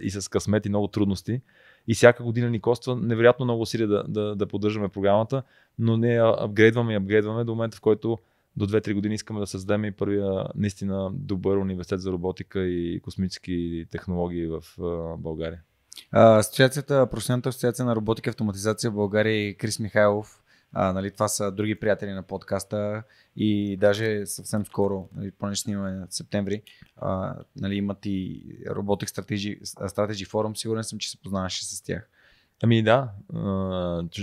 Speaker 2: и с късмет и много трудности. И всяка година ни коства невероятно много усилия да, да, да поддържаме програмата, но ние апгрейдваме и апгрейдваме до момента, в който до 2-3 години искаме да създадем и първия наистина добър университет за роботика и космически технологии в България.
Speaker 1: Асоциацията, професионалната асоциация на роботика и автоматизация в България и Крис Михайлов, а, нали, това са други приятели на подкаста и даже съвсем скоро, нали, понеже снимаме в септември, а, нали, имат и Robotic Strategy, Strategy Forum, сигурен съм, че се познаваше с тях. Ами да,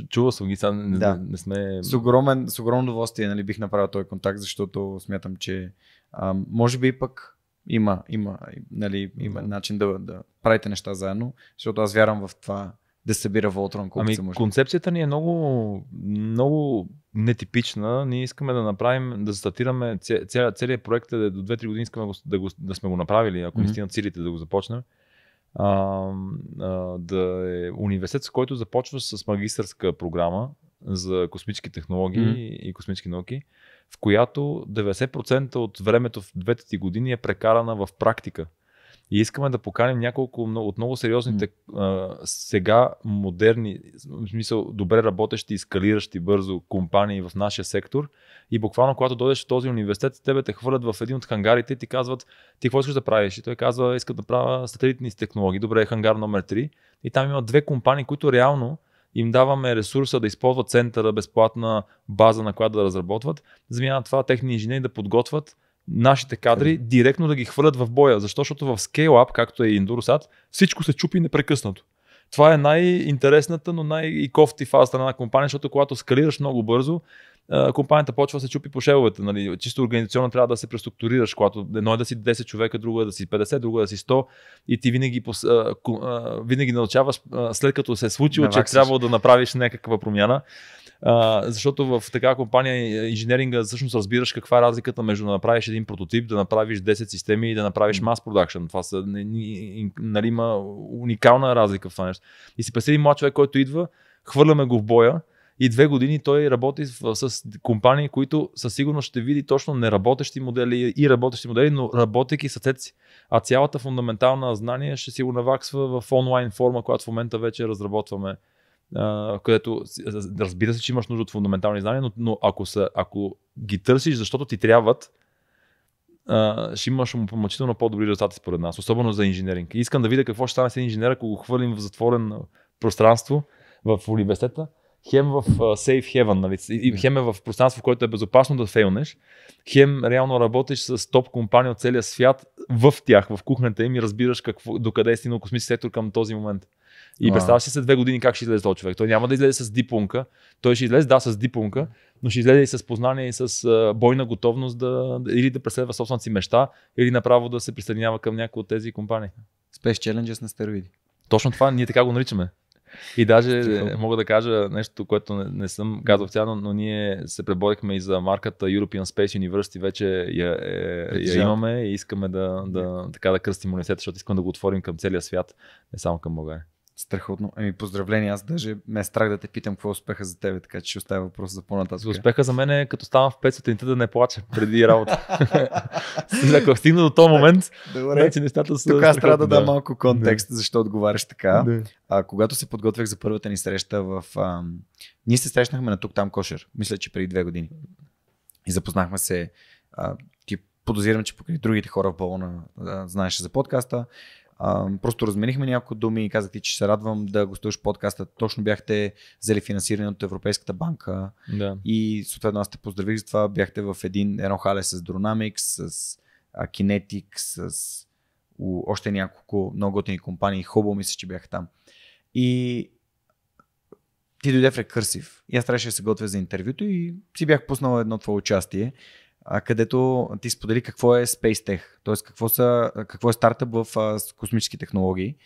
Speaker 1: чувал съм ги, сега не, да. не сме... С, огромен, с огромно удоволствие нали, бих направил този контакт, защото смятам, че а, може би пък има, има, нали, има да. начин да, да правите неща заедно, защото аз вярвам в това да се събира Волтрон колкото ами, се може.
Speaker 2: Концепцията ни е много, много нетипична. Ние искаме да направим, да статираме целият цели, проект е да е до 2-3 години искаме да, го, да, сме го направили, ако mm-hmm. наистина целите да го започнем. А, а, да е университет, с който започва с магистърска програма за космически технологии mm-hmm. и космически науки в която 90% от времето в двете ти години е прекарана в практика. И искаме да поканим няколко от много сериозните mm. а, сега модерни, в смисъл добре работещи и скалиращи бързо компании в нашия сектор. И буквално, когато дойдеш в този университет, тебе те хвърлят в един от хангарите и ти казват, ти какво искаш да правиш? И той казва, иска да правя сателитни технологии. Добре, е хангар номер 3. И там има две компании, които реално им даваме ресурса да използват центъра, безплатна база, на която да разработват, замяна това техни инженери да подготвят нашите кадри, да. Е. директно да ги хвърлят в боя. Защо? Защото в ScaleUp, както е и Endurosat, всичко се чупи непрекъснато. Това е най-интересната, но най-кофти фаза на компания, защото когато скалираш много бързо, компанията почва да се чупи по шевовете. Нали. Чисто организационно трябва да се преструктурираш, когато едно е да си 10 човека, друго е да си 50, друго е да си 100 и ти винаги, пос, а, а, винаги научаваш а, след като се е случило, Наваксиш. че е трябва да направиш някаква промяна. А, защото в такава компания инженеринга всъщност разбираш каква е разликата между да направиш един прототип, да направиш 10 системи и да направиш mass production. Това са, нали, има уникална разлика в това нещо. И си представи млад човек, който идва, хвърляме го в боя, и две години той работи с компании, които със сигурност ще види точно неработещи модели и работещи модели, но работейки с си. А цялата фундаментална знание ще си го наваксва в онлайн форма, която в момента вече разработваме. Uh, където разбира се, че имаш нужда от фундаментални знания, но, но ако, са, ако ги търсиш, защото ти трябват, uh, ще имаш мъчително по-добри резултати според нас, особено за инженеринг. И искам да видя какво ще стане с един инженер, ако го хвърлим в затворен пространство в университета хем в Safe Heaven, нали? И хем е в пространство, в което е безопасно да фейлнеш, хем реално работиш с топ компания от целия свят в тях, в кухнята им и разбираш какво, докъде е стигнал космически сектор към този момент. И представяш си след две години как ще излезе този човек. Той няма да излезе с дипломка. той ще излезе да с дипломка, но ще излезе и с познание и с бойна готовност да, или да преследва собствената си мечта, или направо да се присъединява към някои от тези компании. Space Challenges на стероиди. Точно това ние така го наричаме. И даже Стихо. мога да кажа нещо, което не, не съм казал цяло, но ние се преборихме и за марката European Space University, вече я, е, е я имаме и искаме да, да, така да кръстим университета, защото искам да го отворим към целия свят, не само към България. Страхотно. Еми,
Speaker 1: поздравления. Аз даже ме е страх да те питам какво е успеха за тебе, така че ще оставя въпрос за по-нататък. За успеха за мен е
Speaker 2: като ставам в 5 сутринта да не плача преди работа. Ако стигна до този момент, Добре. Значи нещата са Тук аз трябва да, дам малко контекст, защо отговаряш
Speaker 1: така. А, когато се подготвях за първата ни среща в... Ам... Ние се срещнахме на тук там кошер, мисля, че преди две години. И запознахме се а, ти подозирам, че покрай другите хора в балона знаеше за подкаста. А, просто разменихме няколко думи и казах ти, че се радвам да гостуваш подкаста. Точно бяхте взели финансиране от Европейската банка да. и съответно аз те поздравих за това. Бяхте в един, едно хале с Dronamics, с Kinetic, с у, още няколко много готини компании. Хубаво мисля, че бях там. И ти дойде в рекърсив. И аз трябваше да се готвя за интервюто и си бях пуснал едно твое участие където ти сподели какво е Space Tech, т.е. Какво, са, какво е стартъп в а, космически технологии.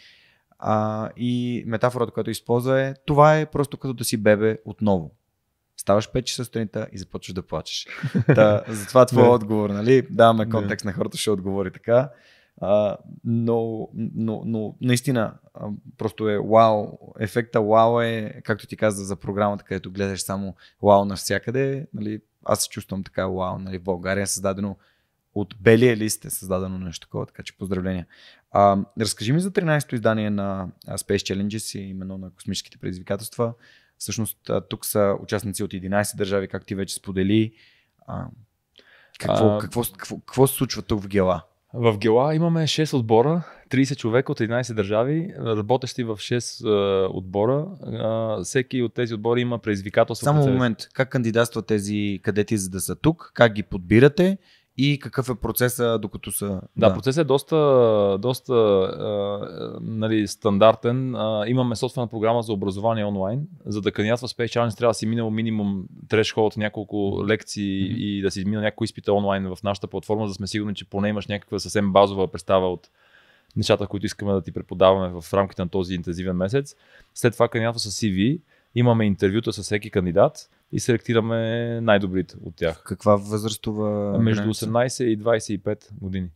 Speaker 1: А, и метафората, която използва е, това е просто като да си бебе отново. Ставаш 5 часа сутринта и започваш да плачеш. Та, затова твой отговор, нали? Даваме контекст на хората, ще отговори така. А, но, но, но наистина, просто е вау. Ефекта вау е, както ти каза за програмата, където гледаш само вау навсякъде. Нали? аз се чувствам така, вау, нали, в България е създадено от белия лист е създадено нещо такова, така че поздравления. А, разкажи ми за 13-то издание на Space Challenges и именно на космическите предизвикателства. Всъщност тук са участници от 11 държави, как ти вече сподели. А, какво, а... Какво, какво, какво, какво се случва тук в Гела?
Speaker 2: В Гела имаме 6 отбора, 30 човека от 11 държави, работещи в 6 uh, е, отбора. Uh, всеки от тези отбори има предизвикателство. Само момент, как кандидатстват тези
Speaker 1: кадети за да са тук? Как ги подбирате? и какъв е процеса докато са...
Speaker 2: Да, да. процесът е доста, доста а, нали, стандартен. А, имаме собствена програма за образование онлайн. За да кандидатства Space Challenge трябва да си минал минимум от няколко лекции mm-hmm. и да си минал някои изпита онлайн в нашата платформа, за да сме сигурни, че поне имаш някаква съвсем базова представа от нещата, които искаме да ти преподаваме в рамките на този интензивен месец. След това кандидатства с CV, имаме интервюта с всеки кандидат и селектираме най-добрите от тях. Каква възрастова? Между 18 и 25 години.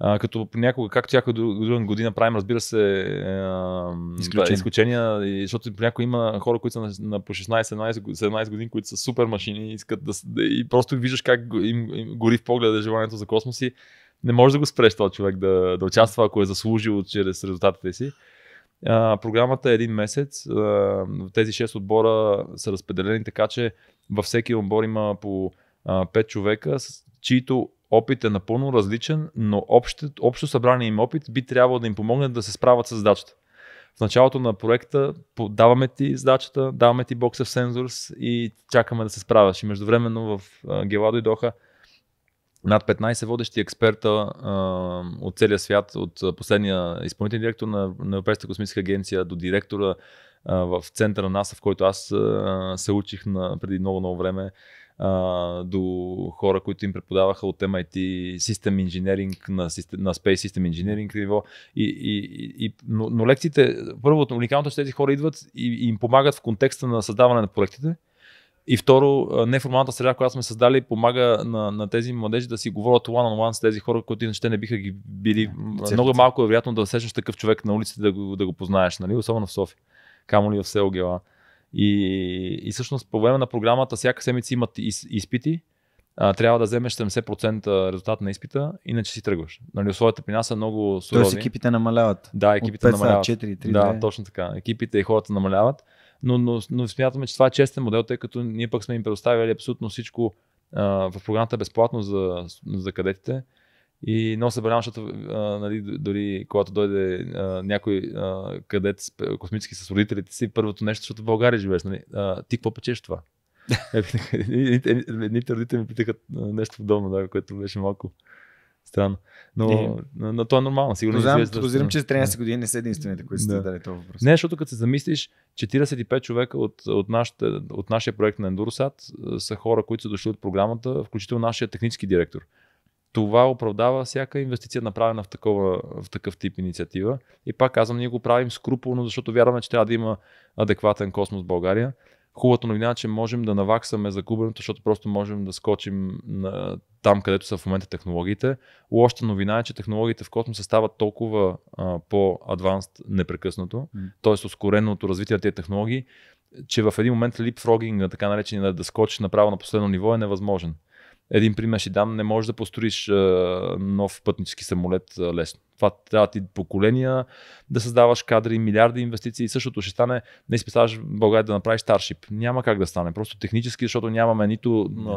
Speaker 2: А, като понякога, както всяка друга година правим, разбира се, е, изключения. защото понякога има хора, които са на, на по 16-17 години, които са супер машини, искат да, да и просто виждаш как им, им гори в погледа желанието за космоси. Не може да го спреш този човек да, да участва, ако е заслужил чрез резултатите си. А, програмата е един месец. А, тези 6 отбора са разпределени така, че във всеки отбор има по а, 5 човека, чието опит е напълно различен, но общо, общо събрание им опит би трябвало да им помогне да се справят с задачата. В началото на проекта даваме ти задачата, даваме ти Box of и чакаме да се справяш. И междувременно в Геладо и Доха над 15 водещи експерта а, от целия свят, от последния изпълнителен директор на, на Европейската космическа агенция до директора а, в центъра на НАСА, в който аз а, се учих на, преди много-много време, а, до хора, които им преподаваха от MIT System Engineering на, на Space System Engineering ниво. И, и, и, но, но лекциите, първо, уникалното, е, че тези хора идват и, и им помагат в контекста на създаване на проектите, и второ, неформалната среда, която сме създали, помага на, на тези младежи да си говорят one-on-one с тези хора, които иначе не биха ги били. Yeah, Много е малко е вероятно да срещнеш такъв човек на улицата да го, да го познаеш, нали? особено в София. Камо ли е в село Гела. И, и всъщност по време на програмата всяка седмица имат из, изпити. А, трябва да вземеш 70% резултат на изпита, иначе си тръгваш. Нали, условията при нас са много сурови. Тоест екипите
Speaker 1: намаляват. Да, екипите От 5, намаляват. 4, 3, да,
Speaker 2: точно така. Екипите и хората намаляват но, но, но смятаме, че това е честен модел, тъй като ние пък сме им предоставили абсолютно всичко а, в програмата безплатно за, за кадетите. И много се бърнявам, защото а, нали, дори когато дойде а, някой а, кадет космически с родителите си, първото нещо, защото в България живееш, нали, а, ти какво печеш това? Е, едните родители ми питаха нещо подобно, да, което беше малко Странно. Но и... Е. но, но то е нормално, сигурно. Знам, подозирам, че 13
Speaker 1: години не са единствените, които са да. дали този
Speaker 2: въпрос. Не, защото като се замислиш, 45 човека от, от, нашите, от нашия проект на Endurosat е, са хора, които са дошли от програмата, включително нашия технически директор. Това оправдава всяка инвестиция, направена в, такова, в такъв тип инициатива. И пак казвам, ние го правим скрупулно, защото вярваме, че трябва да има адекватен космос в България. Хубавата новина е, че можем да наваксаме загубеното, защото просто можем да скочим на там, където са в момента технологиите. Лошата новина е, че технологиите в космоса стават толкова по-адванст непрекъснато, mm. т.е. ускореното развитие на тези технологии, че в един момент липфрогинга, така наречения да, да скочиш направо на последно ниво, е невъзможен един пример ще дам, не можеш да построиш нов пътнически самолет лесно. Това трябва ти поколения да създаваш кадри, милиарди инвестиции и същото ще стане, не изписаваш България да направиш старшип. Няма как да стане, просто технически, защото нямаме нито... А...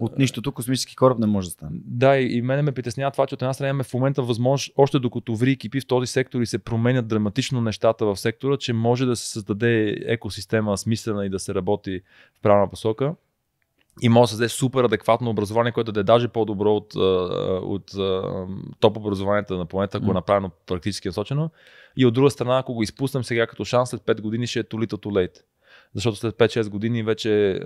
Speaker 2: От нищото космически кораб не може да стане. Да, и, и мене ме притеснява това, че от една страна имаме в момента възможност, още докато ври екипи в този сектор и се променят драматично нещата в сектора, че може да се създаде екосистема смислена и да се работи в правилна посока и може да взе супер адекватно образование, което да е даже по-добро от, от, от топ образованието на планета, ако mm. е направено практически насочено. И от друга страна, ако го изпуснем сега като шанс, след 5 години ще е too little too late. Защото след 5-6 години вече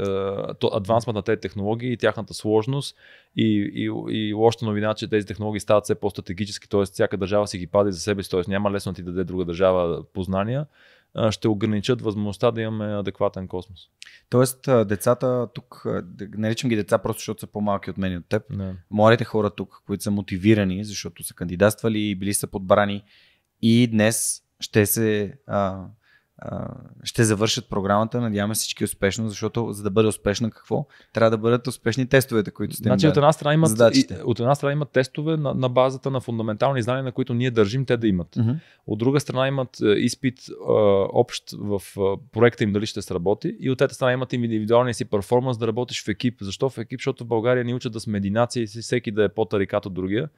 Speaker 2: адвансмент на тези технологии и тяхната сложност и, и, и лоша новина, че тези технологии стават все по-стратегически, т.е. всяка държава си ги пади за себе си, т.е. няма лесно да ти даде друга държава познания ще ограничат възможността да имаме адекватен космос. Тоест, децата тук, наричам ги деца
Speaker 1: просто защото са по-малки от мен и от теб, не. младите хора тук, които са мотивирани, защото са кандидатствали и били са подбрани и днес ще се а, ще завършат програмата, надяваме всички успешно, защото за да бъде успешна какво? Трябва да бъдат успешни
Speaker 2: тестовете, които сте значи, им от една страна имат, задачите. от една страна имат тестове на, на базата на фундаментални знания, на които ние държим те да имат. Uh-huh. От друга страна имат е, изпит а, е, общ в а, е, проекта им дали ще сработи и от трета страна имат индивидуалния си перформанс да работиш в екип. Защо в екип? Защото в България ни учат да сме единация и всеки да е по-тарикат от другия.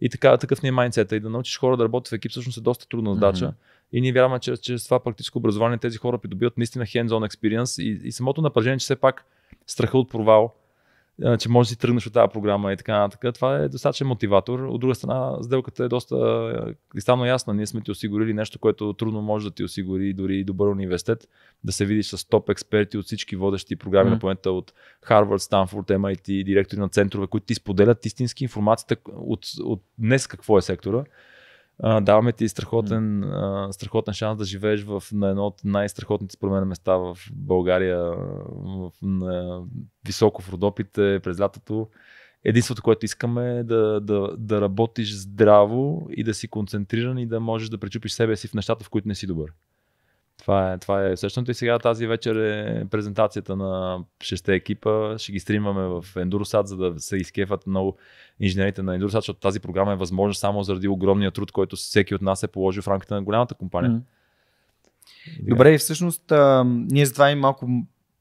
Speaker 2: И така, такъв ни е майнцета. И да научиш хора да работят в екип всъщност е доста трудна задача. Mm-hmm и ние вярваме, че чрез това практическо образование тези хора придобиват наистина hands-on experience и, и самото напрежение, че все пак страха от провал, че можеш да си тръгнеш от тази програма и така нататък. Това е достатъчен мотиватор. От друга страна, сделката е доста кристално ясна. Ние сме ти осигурили нещо, което трудно може да ти осигури дори и добър университет. Да се видиш с топ експерти от всички водещи програми mm-hmm. на планета, от Харвард, Станфорд, MIT, директори на центрове, които ти споделят истински информацията от, от днес какво е сектора даваме ти страхотен, а, страхотен шанс да живееш в, на едно от най-страхотните според мен места в България, в, на, високо в Родопите, през лятото. Единството, което искаме е да, да, да работиш здраво и да си концентриран и да можеш да пречупиш себе си в нещата, в които не си добър. Това е, това е същото и сега тази вечер е презентацията на шесте екипа. Ще ги стримваме в Endurosat, за да се изкефат много инженерите на Endurosat, защото тази програма е възможна само заради огромния труд, който всеки от нас е положил в рамките на голямата компания. Mm. Добре, и
Speaker 1: всъщност а, ние това и малко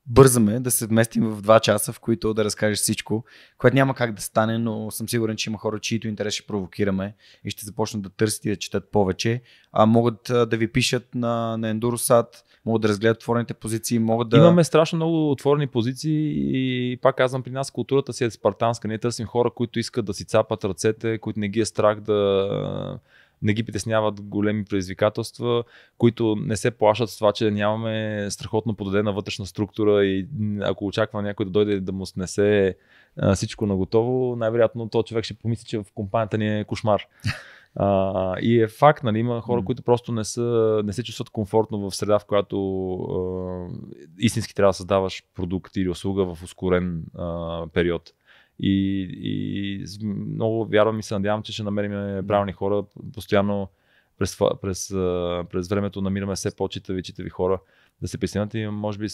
Speaker 1: бързаме да се вместим в два часа, в които да разкажеш всичко, което няма как да стане, но съм сигурен, че има хора, чието интерес ще провокираме и ще започнат да търсят и да четат повече. А могат да ви пишат на, на EnduroSat, могат да разгледат отворените позиции, могат да... Имаме
Speaker 2: страшно много отворени позиции и пак казвам, при нас културата си е спартанска. Ние търсим хора, които искат да си цапат ръцете, които не ги е страх да не ги притесняват големи предизвикателства, които не се плашат с това, че нямаме страхотно подадена вътрешна структура и ако очаква някой да дойде да му снесе всичко на готово, най-вероятно този човек ще помисли, че в компанията ни е кошмар. А, и е факт, нали, има хора, които просто не, са, не се чувстват комфортно в среда, в която а, истински трябва да създаваш продукт или услуга в ускорен а, период. И, и много вярвам и се надявам, че ще намерим правилни хора. Постоянно през, през, през времето намираме все по-читави, читави хора да се присъединят и може би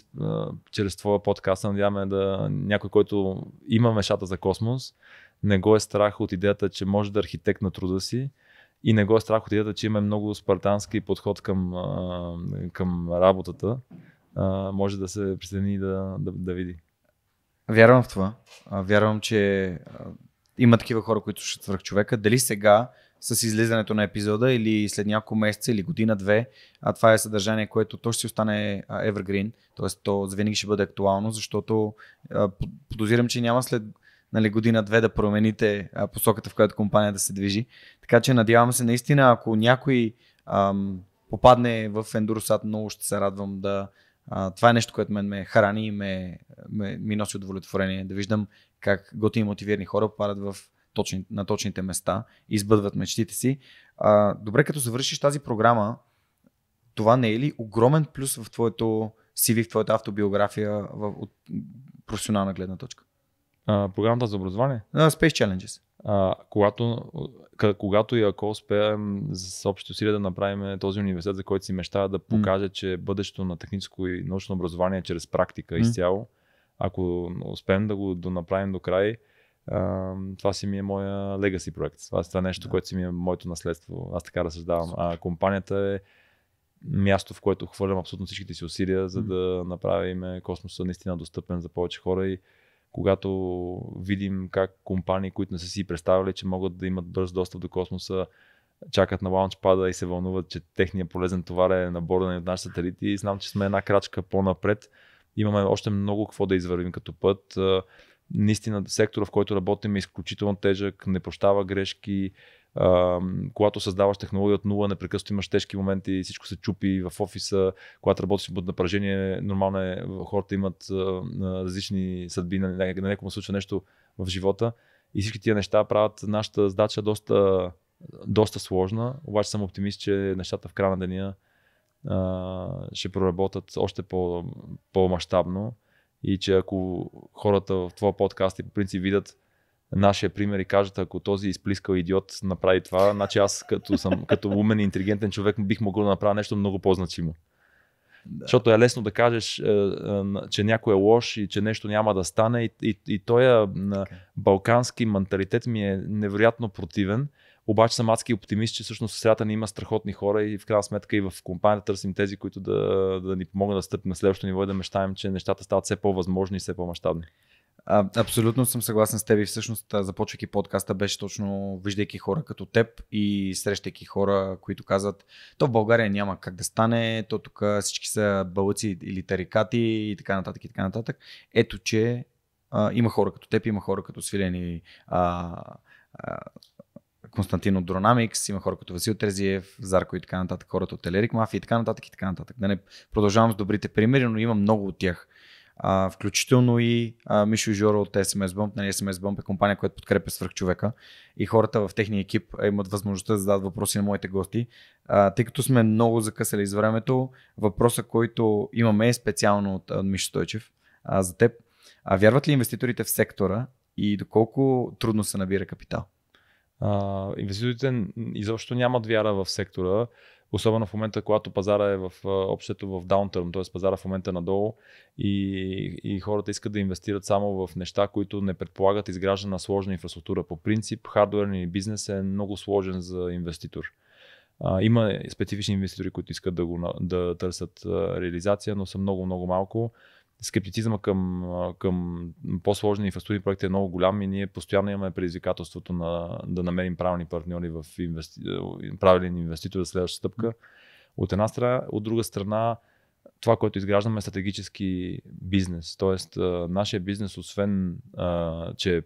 Speaker 2: чрез твоя подкаст надяваме да някой, който има мешата за космос, не го е страх от идеята, че може да е архитект на труда си и не го е страх от идеята, че има много спартански подход към, към работата, може да се присъедини да, да, да види.
Speaker 1: Вярвам в това. Вярвам, че има такива хора, които ще свърх човека. Дали сега с излизането на епизода или след няколко месеца или година-две, а това е съдържание, което то ще си остане evergreen, т.е. то завинаги ще бъде актуално, защото подозирам, че няма след нали, година-две да промените посоката, в която компанията се движи. Така че надявам се наистина, ако някой ам, попадне в Endurosat, много ще се радвам да а, това е нещо, което мен ме храни и ме, ме, ми носи удовлетворение. Да виждам как готини мотивирани хора падат в точни, на точните места, и избъдват мечтите си. А, добре, като завършиш тази програма, това не е ли огромен плюс в твоето CV, в твоята автобиография в, от професионална гледна точка?
Speaker 2: А, програмата за образование? А, Space Challenges а, когато, когато и ако успеем с общите усилия да направим този университет, за който си мечтава да покаже, mm. че бъдещето на техническо и научно образование е чрез практика mm. изцяло, ако успеем да го да направим до край, а, това си ми е моя легаси проект. Това, е това е нещо, да. Yeah. което си ми е моето наследство. Аз така разсъждавам. А компанията е място, в което хвърлям абсолютно всичките си усилия, за да направим космоса наистина достъпен за повече хора и когато видим как компании, които не са си представили, че могат да имат бърз достъп до космоса, чакат на лаунчпада и се вълнуват, че техният полезен товар е на борда на нашите сателити. знам, че сме една крачка по-напред. Имаме още много какво да извървим като път. Е, наистина, сектора, в който работим е изключително тежък, не прощава грешки, а, когато създаваш технология от нула, непрекъснато имаш тежки моменти, всичко се чупи в офиса, когато работиш под напрежение, нормално е, хората имат а, различни съдби, на, нали, на, на някому случва нещо в живота и всички тия неща правят нашата задача доста, доста сложна, обаче съм оптимист, че нещата в края на деня а, ще проработят още по, по-масштабно и че ако хората в твоя подкаст и по принцип видят нашия пример и кажат, ако този изплискал идиот направи това, значи аз като, съм, като умен и интелигентен човек бих могъл да направя нещо много по-значимо. Да. Защото е лесно да кажеш, е, е, че някой е лош и че нещо няма да стане. И, и, и този е, балкански менталитет ми е невероятно противен. Обаче съм адски оптимист, че всъщност средата ни има страхотни хора и в крайна сметка и в компанията търсим тези, които да, да ни помогнат да стъпим на следващото ниво и да мечтаем, че нещата стават все по-възможни и все по-масштабни. А, абсолютно съм
Speaker 1: съгласен с теб и всъщност започвайки подкаста беше точно виждайки хора като теб и срещайки хора, които казват то в България няма как да стане, то тук всички са бълъци или тарикати и така нататък и така нататък. Ето, че а, има хора като теб, има хора като свилени а, а, Константин от Дронамикс, има хора като Васил Терзиев, Зарко и така нататък, хората от Телерик Мафия и така нататък и така нататък. Да не продължавам с добрите примери, но има много от тях а, включително и а, Мишо Жоро от SMS Bump. Нали, SMS Bump е компания, която подкрепя свръхчовека и хората в техния екип имат възможността да зададат въпроси на моите гости. А, тъй като сме много закъсали с времето, въпросът, който имаме е специално от, от Мишо Стойчев а, за теб. А, вярват ли инвеститорите в сектора и доколко трудно се набира капитал?
Speaker 2: А, инвеститорите изобщо нямат вяра в сектора. Особено в момента, когато пазара е в общото в даунтърн, т.е. пазара в момента е надолу и, и хората искат да инвестират само в неща, които не предполагат изграждане на сложна инфраструктура. По принцип, хардуерния бизнес е много сложен за инвеститор. има специфични инвеститори, които искат да, го, да търсят реализация, но са много-много малко скептицизма към, към по-сложни инфраструктурни проекти е много голям и ние постоянно имаме предизвикателството на, да намерим правилни партньори в инвести... правилен инвеститор за следваща стъпка. От една страна, от друга страна, това, което изграждаме е стратегически бизнес. Тоест, нашия бизнес, освен че е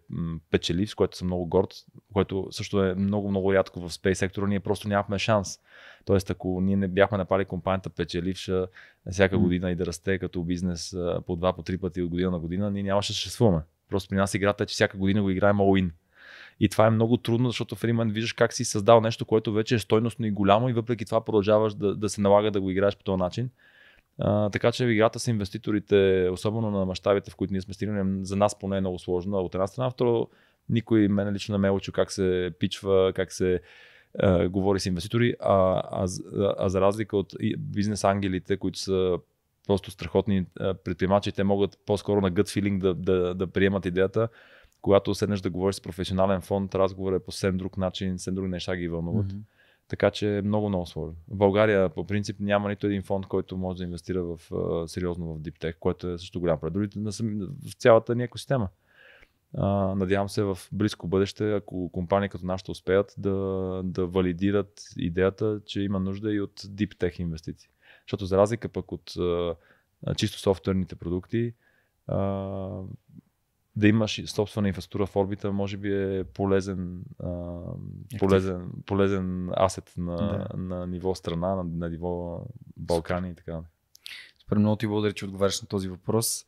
Speaker 2: печелив, с което съм много горд, което също е много-много рядко в спейс сектора, ние просто нямахме шанс. Тоест, ако ние не бяхме напали компанията печеливша всяка година и да расте като бизнес по два, по три пъти от година на година, ние нямаше да съществуваме. Просто при нас играта е, че всяка година го играем all-in. И това е много трудно, защото в един момент виждаш как си създал нещо, което вече е стойностно и голямо и въпреки това продължаваш да, да се налага да го играеш по този начин. А, така че играта с инвеститорите, особено на мащабите, в които ние сме стигнали, за нас поне е много сложно. От една страна, второ, никой мен лично не ме е учил как се пичва, как се а, говори с инвеститори, а, а, а за разлика от бизнес ангелите, които са просто страхотни предприемачи, те могат по-скоро на gut feeling да, да, да приемат идеята. Когато седнеш да говориш с професионален фонд, разговор е по съвсем друг начин, съвсем други неща ги вълнуват. Mm-hmm. Така че е много, много сложно. В България по принцип няма нито един фонд, който може да инвестира в, сериозно в диптех, което е също голям пред. Дори в цялата ни екосистема. А, надявам се в близко бъдеще, ако компании като нашата успеят да, да валидират идеята, че има нужда и от диптех инвестиции. Защото за разлика пък от а, чисто софтуерните продукти, а, да имаш собствена инфраструктура в орбита, може би е полезен, а, полезен, полезен асет на, да. на ниво страна, на, на ниво Балкани и така.
Speaker 1: Според много ти благодаря, че отговаряш на този въпрос.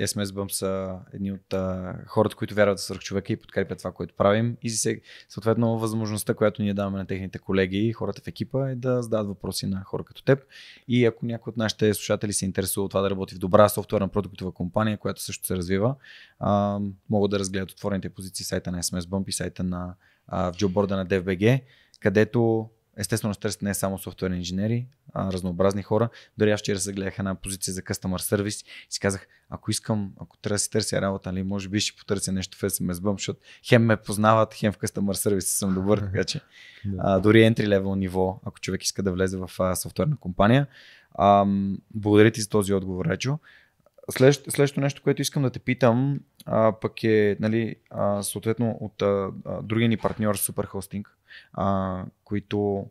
Speaker 1: SMS Bump са едни от а, хората, които вярват в свърхчовека и подкрепят това, което правим. И се, съответно възможността, която ние даваме на техните колеги и хората в екипа е да зададат въпроси на хора като теб. И ако някой от нашите слушатели се интересува от това да работи в добра софтуерна продуктова компания, която също се развива, а, могат да разгледат отворените позиции сайта на SMS Bump и сайта на а, в джоборда на DFBG, където Естествено, търсят не е само софтуерни инженери, а разнообразни хора. Дори аз вчера се гледах една позиция за customer service и си казах, ако искам, ако трябва да си търся работа, нали, може би ще потърся нещо в SMS Bump, защото хем ме познават, хем в customer service съм добър, така че а, дори entry level ниво, ако човек иска да влезе в а, софтуерна компания. А, благодаря ти за този отговор, Речо. Следващото, следващото нещо, което искам да те питам, а, пък е, нали, а, съответно, от а, другия ни партньор Super Hosting, а, които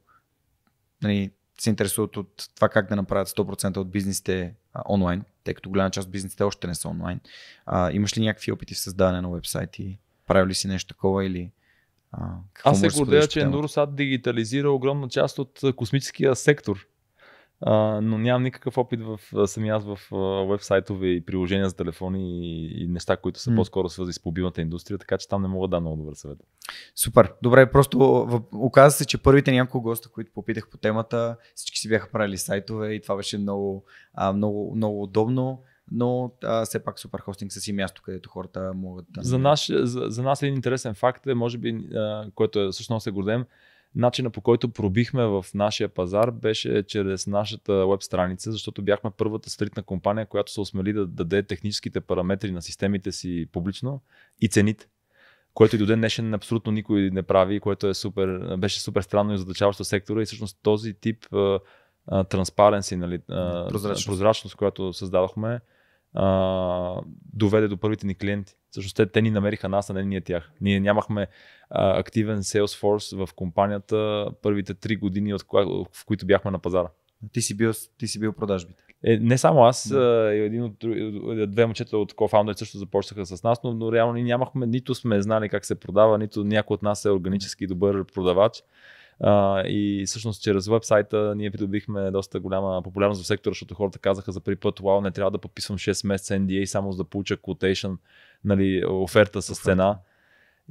Speaker 1: нали, се интересуват от това как да направят 100% от бизнесите а, онлайн, тъй като голяма част от бизнесите още не са онлайн. А, имаш ли някакви опити в създаване на вебсайти? Правил ли си нещо такова или а, какво Аз се гордея, че
Speaker 2: Endurosat дигитализира огромна част от космическия сектор а, но нямам никакъв опит в, самия аз в вебсайтове и приложения за телефони и, и неща, които са mm. по-скоро свързани с мобилната индустрия, така че там не мога да дам много добър съвет.
Speaker 1: Супер. Добре, просто оказа се, че първите няколко госта, които попитах по темата, всички си бяха правили сайтове и това беше много, много, много удобно но а, все пак супер хостинг са си място, където хората могат да... За, наш, за,
Speaker 2: за нас един интересен факт е, може би, а, което е, всъщност се гордем, начина по който пробихме в нашия пазар беше чрез нашата веб страница, защото бяхме първата стритна компания, която се осмели да даде техническите параметри на системите си публично и цените което и до ден днешен абсолютно никой не прави, което е супер, беше супер странно и задачаващо сектора и всъщност този тип транспаренси, нали, прозрачност. прозрачност, която създавахме, а, доведе до първите ни клиенти. Всъщност те, те ни намериха нас, а не ние тях. Ние нямахме а, активен Salesforce в компанията първите три години, от кога, в които бяхме на пазара. Ти си бил, ти си бил продажбите. Е, не само аз, да. един от две момчета от кофаундъри също започнаха с нас, но, но реално ние нямахме, нито сме знали как се продава, нито някой от нас е органически добър продавач. А, и всъщност чрез вебсайта ние придобихме доста голяма популярност в сектора, защото хората казаха за първи път, вау, не трябва да подписвам 6 месеца NDA само за да получа quotation, нали, оферта с цена.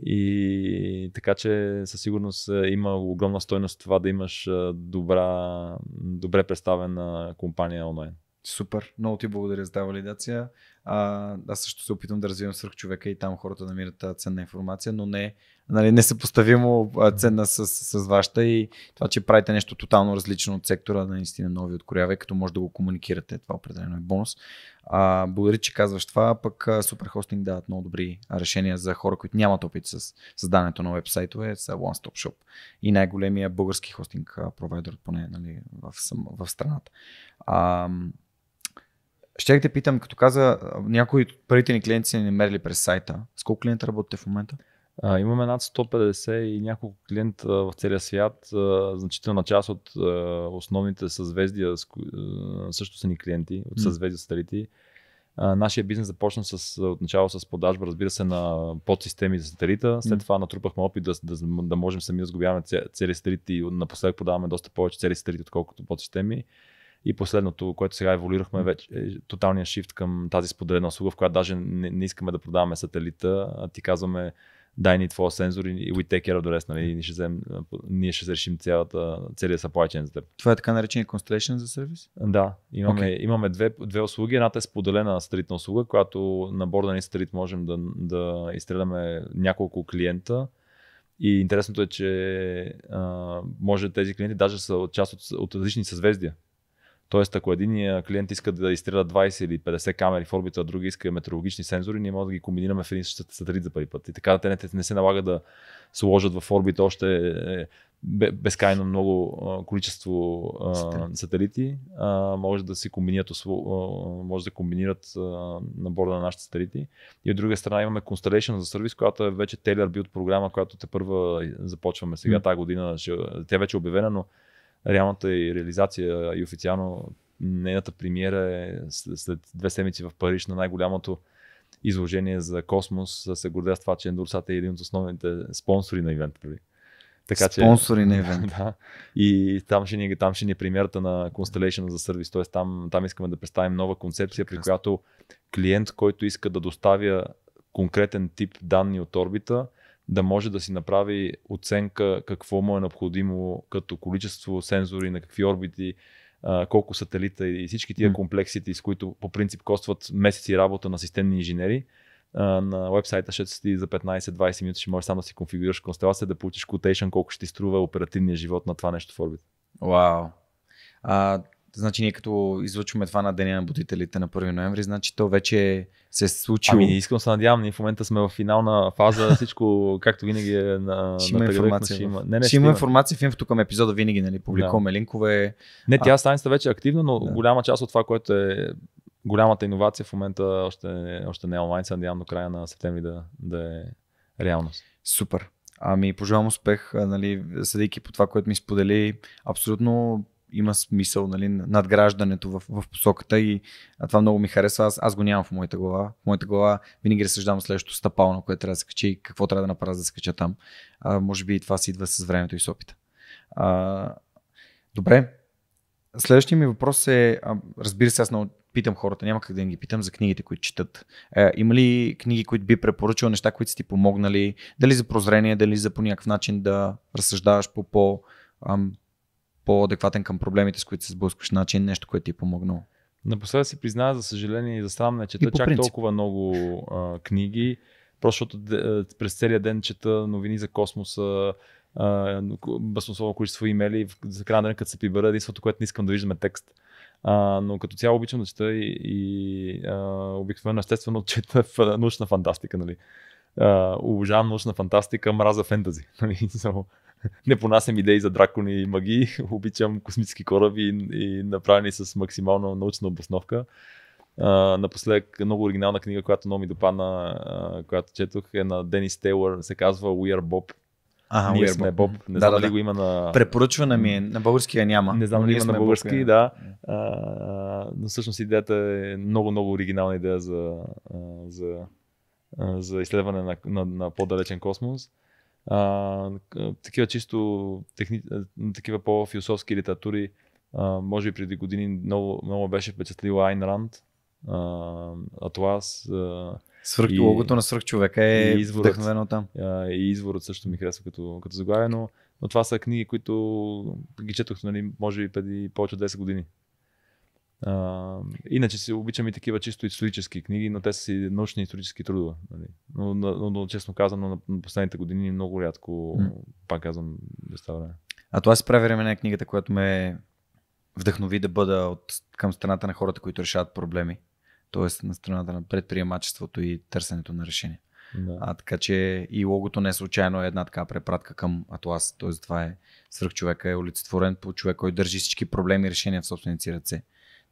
Speaker 2: И така че със сигурност е, има огромна стойност това да имаш е, добра, добре представена компания онлайн.
Speaker 1: Супер, много ти благодаря за тази валидация. А, аз също се опитвам да развивам свърх човека и там хората намират ценна информация, но не нали, несъпоставимо ценна с, с вашата и това, че правите нещо тотално различно от сектора, наистина нови откорявай, като може да го комуникирате, това определено е бонус. А, благодаря, че казваш това, пък Superhosting дават много добри решения за хора, които нямат опит с създаването на вебсайтове, са One Stop Shop и най-големия български хостинг провайдер, поне нали, в, в страната. А, ще те питам, като каза, някои от парите ни клиенти са ни намерили през сайта. С колко клиента работите в момента?
Speaker 2: А, имаме над 150 и няколко клиента в целия свят. А, значителна част от а, основните съзвездия също са ни клиенти, от съзвездия сателити. нашия бизнес започна с, отначало с продажба, разбира се, на подсистеми за сателита. След това натрупахме опит да, да, да можем сами да сгубяваме цели сателити. Напоследък продаваме доста повече цели сателити, отколкото подсистеми. И последното, което сега еволюирахме вече, е тоталния шифт към тази споделена услуга, в която даже не, не искаме да продаваме сателита, а ти казваме дай ни твоя сензор и we take care of the rest, нали? ние ще, взем, ние ще решим цялата, целият supply chain за теб. Това е така наречен Constellation за сервис? Да, имаме, okay. имаме две, две услуги. Едната е споделена стритна услуга, която на борда ни стрит можем да, да изстреляме няколко клиента. И интересното е, че а, може тези клиенти даже са част от, от различни съзвездия. Тоест, ако един клиент иска да изстреля 20 или 50 камери в орбита, а други иска метеорологични сензори, ние можем да ги комбинираме в един същ сателит за първи път. И така те не, не се налага да сложат в орбита още е, безкрайно много количество сателити. А, може да си комбинират, може да комбинират на борда на нашите сателити. И от друга страна имаме Constellation за сервис, която е вече Taylor Build програма, която те първа започваме сега mm. тази година. Тя вече е обявена, но реалната и реализация и официално нейната премиера е след две седмици в Париж на най-голямото изложение за космос. Се гордея с това, че Ендурсат е един от основните спонсори на ивент нали? Така, спонсори че, на ивент. Да, и там ще ни, там ще ни е премиерата на Constellation за сервис, т.е. Там, там искаме да представим нова концепция, при която клиент, който иска да доставя конкретен тип данни от орбита, да може да си направи оценка какво му е необходимо като количество сензори, на какви орбити, колко сателита и всички тия комплексите, с които по принцип костват месеци работа на системни инженери. На вебсайта ще си за 15-20 минути ще можеш само да си конфигурираш констелация, да получиш котейшън колко ще ти струва оперативния живот на това нещо в орбита. Вау! А, Значи ние като излъчваме това на Деня на бутителите на 1 ноември, значи то вече се е случило. Ами искам се надявам, ние в момента сме в финална фаза, всичко както винаги е на Ще има информация. Ще има, не, не, ще има информация в инфото към епизода винаги, нали, публикуваме да. линкове. Не, тя страницата вече е активна, но да. голяма част от това, което е голямата иновация в момента още, още не е онлайн, се надявам до края на септември да, да е
Speaker 1: реалност. Супер. Ами пожелавам успех, нали, съдейки по това, което ми сподели. Абсолютно има смисъл нали, надграждането в, в посоката и а това много ми харесва. Аз, аз го нямам в моята глава. В моята глава винаги разсъждавам следващото стъпало, на което трябва да се качи и какво трябва да направя да се кача там. А, може би и това си идва с времето и с опита. А, добре. Следващия ми въпрос е, разбира се, аз много питам хората, няма как да им ги питам за книгите, които четат. А, е, има ли книги, които би препоръчал, неща, които са ти помогнали, дали за прозрение, дали за по някакъв начин да разсъждаваш по по по-адекватен към проблемите, с които се сблъскваш начин, е нещо, което ти е помогнало.
Speaker 2: Напоследък си призная, за съжаление и за срам не чета чак принцип. толкова много а, книги, просто защото а, през целия ден чета новини за космоса, а, количество имейли за края на ден, като се прибера, единството, което не искам да виждаме текст. А, но като цяло обичам да чета и, и а, обикновено естествено чета в научна фантастика. Нали. Uh, обожавам научна фантастика, мраза фентази. Нали. не понасям идеи за дракони и магии, обичам космически кораби и направени с максимална научна обосновка. А, напоследък много оригинална книга, която много ми допадна, а, която четох, е на Денис Тейлър, се казва We Are Bob. Ага, Ние сме Боб. Не да, знам да, дали да. го има на...
Speaker 1: Препоръчване ми е. на българския няма. Не знам дали има на български, Боб,
Speaker 2: да. Е. А, но всъщност идеята е много, много оригинална идея за, за, за изследване на, на, на по-далечен космос а, такива чисто техни, такива по-философски литератури, а, може би преди години много, много беше впечатлил Айн Ранд, а, Атлас. А, Свърх, и, логото на свръхчовека е и изворът, вдъхновено там. А, и изворът също ми харесва като, като заглавие, но, но това са книги, които ги четох, нали, може би преди повече от 10 години иначе си обичам и такива чисто исторически книги, но те са си научни исторически трудове. Нали? Но, но, но, честно казано, на, на последните години много рядко, mm. пак казвам, да става време.
Speaker 1: А това си прави време на книгата, която ме вдъхнови да бъда от, към страната на хората, които решават проблеми. Тоест на страната на предприемачеството и търсенето на решение. Да. А, така че и логото не е случайно е една така препратка към Атлас. Тоест това е свръхчовека е олицетворен по човек, който държи всички проблеми и решения в собствените си ръце.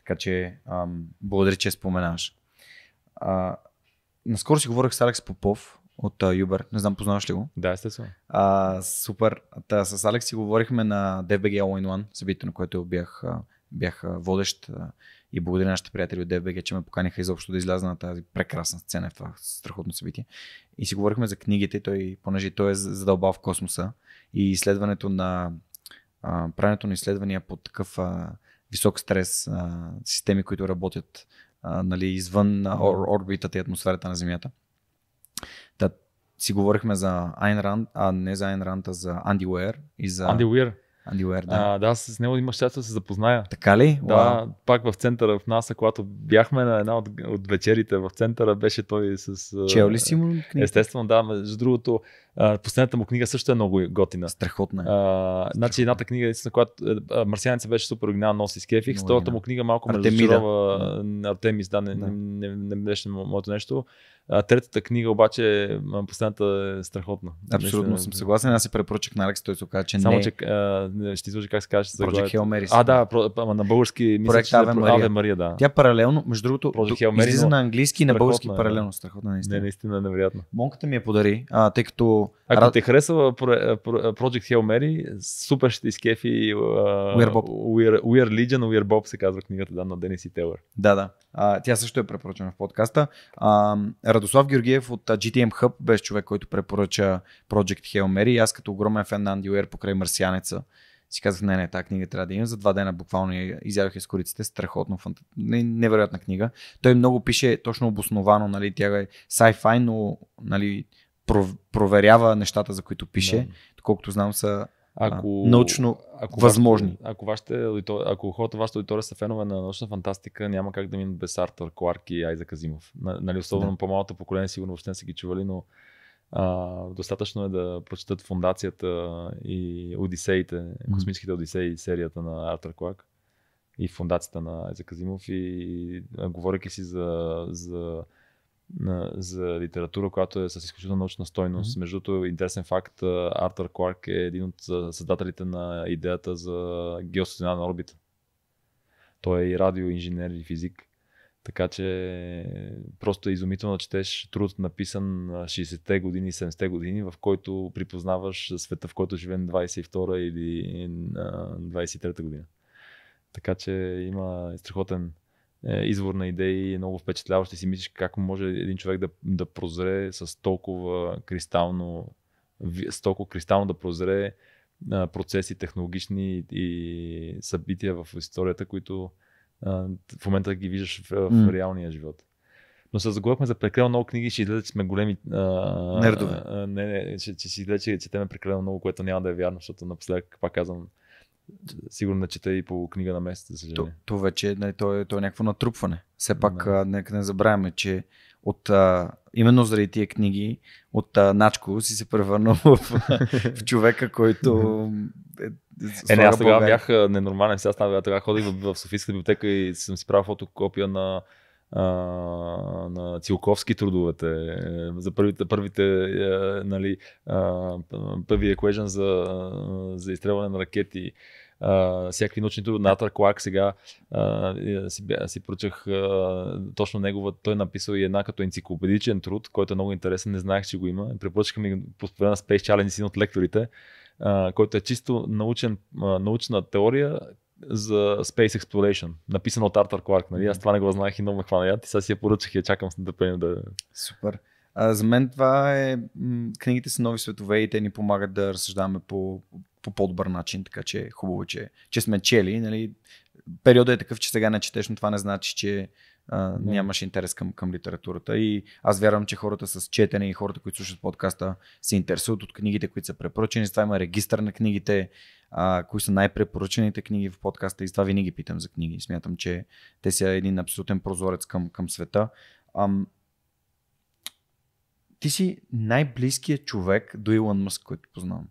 Speaker 1: Така че ам, благодаря, че споменаваш. А, наскоро си говорих с Алекс Попов от Uber. Не знам, познаваш ли го? Да, естествено. А, супер. Та, с Алекс си говорихме на DBG All in One, събитието, на което бях, бях водещ и благодаря нашите приятели от DBG, че ме поканиха изобщо да изляза на тази прекрасна сцена в това страхотно събитие. И си говорихме за книгите, той, понеже той е задълбал в космоса и изследването на а, правенето на изследвания по такъв а, висок стрес, а, системи, които работят а, нали, извън ор- орбитата и атмосферата на Земята. Та, си говорихме за Айн Ранд, а не за Айн Ранд, а за Анди Уер и за... Анди Уер. Анди Уер, да.
Speaker 2: А, да, с него имаш щастие да се запозная. Така ли? Да, Уау. пак в центъра в НАСА, когато бяхме на една от, от вечерите в центъра, беше той с... Чел ли си му Естествено, да. Между другото, последната му книга също е много готина. Страхотна. Е. А, значи едната книга, на която е, Марсианица беше супер оригинална, но си скефих. Втората му книга малко ме разочарова. Да. Артемис, да, не, да. не, не, не беше моето нещо. А, третата книга обаче, последната е страхотна. Абсолютно Днес, съм
Speaker 1: съгласен. Аз си препоръчах на Алекс, той се оказа, че Само, не. Само, е.
Speaker 2: че а, ще изложи как се каже. Project Hail Mary. А, да, ама на български. Мисля, Проект Аве Мария. Аве Мария, да. Тя
Speaker 1: паралелно, между другото, Mary, излиза на английски и на български паралелно. Страхотна, наистина. Не,
Speaker 2: наистина, невероятно. Монката ми я подари, а, тъй като ако, рад... те харесва е, е, Project Hail Mary, супер ще изкефи uh, е, are Bob. We're, We're Legion, We're Bob се казва книгата да, на Денис и Телър.
Speaker 1: Да, да. Uh, тя също е препоръчена в подкаста. Uh, Радослав Георгиев от GTM Hub беше човек, който препоръча Project Hail Mary. Аз като огромен фен на Анди Уер покрай Марсианеца си казах, не, не, тази книга трябва да имам. За два дена буквално изядох из кориците. Страхотно, фант... невероятна книга. Той много пише точно обосновано, нали, тя е sci-fi, но нали, проверява нещата, за които пише, да. знам са ако, а, научно ако възможни.
Speaker 2: Ако, вашите, ако хората, вашата аудитория са фенове на научна фантастика, няма как да минат без Артур Кларк и Айза Казимов. Нали, особено да. по-малото поколение сигурно въобще не са ги чували, но а, достатъчно е да прочетат фундацията и Одисеите, космическите Одисеи, серията на Артур Кларк и фундацията на Айза Казимов и и говоряки си за, за за литература, която е с изключителна научна стойност. Mm-hmm. Между другото, интересен факт, Артур Кларк е един от създателите на идеята за геостационарна на орбита. Той е и радиоинженер и физик. Така че просто е изумително да четеш труд написан на 60-те години, 70-те години, в който припознаваш света, в който живеем 22-та или 23-та година. Така че има страхотен е, извор на идеи е много впечатляващо. си мислиш как може един човек да, да прозре с толкова кристално, с толкова кристално да прозре процеси технологични и събития в историята, които в момента ги виждаш в, в mm. реалния живот. Но се заговорихме за прекалено много книги, ще излезе че сме големи. А, Нердове. А, не, не, ще, ще, ще че четеме прекалено много, което няма да е вярно, защото напоследък, пак казвам, сигурно не чета и по книга на месец, за съжаление. То, то вече не, то, е, то е някакво натрупване.
Speaker 1: Все пак, да. нека не забравяме, че от, а, именно заради тия книги от а, Начко си се превърнал в, в човека, който е, е, е не, аз тогава бях
Speaker 2: ненормален, сега тогава ходих в, в Софийска библиотека и съм си правил фотокопия на а, на Цилковски трудовете, е, за първите, първите а, е, нали, а, първи еквежен за, за изстрелване на ракети. Uh, всякакви научни трудове. Натър Клак сега uh, си, си прочах uh, точно негова, той е написал и една като енциклопедичен труд, който е много интересен, не знаех, че го има. Препоръчаха ми по на Space Challenge един от лекторите, uh, който е чисто научен, uh, научна теория, за Space Exploration, написано от Артур Кларк. Нали? Аз това не го знаех и много ме хвана и сега си я поръчах и я чакам с нетърпение да...
Speaker 1: Супер. А, за мен това е... Книгите са нови светове и те ни помагат да разсъждаваме по, по по-добър начин, така че е хубаво, че, че сме чели. Нали? Периодът е такъв, че сега не четеш, но това не значи, че а, нямаш интерес към, към литературата. И аз вярвам, че хората с четене и хората, които слушат подкаста, се интересуват от книгите, които са препоръчени. С това има регистър на книгите, а, кои са най-препоръчените книги в подкаста. И с това винаги питам за книги. Смятам, че те са един абсолютен прозорец към, към света. Ам, ти си най-близкият човек до Илон Мъск, който познавам.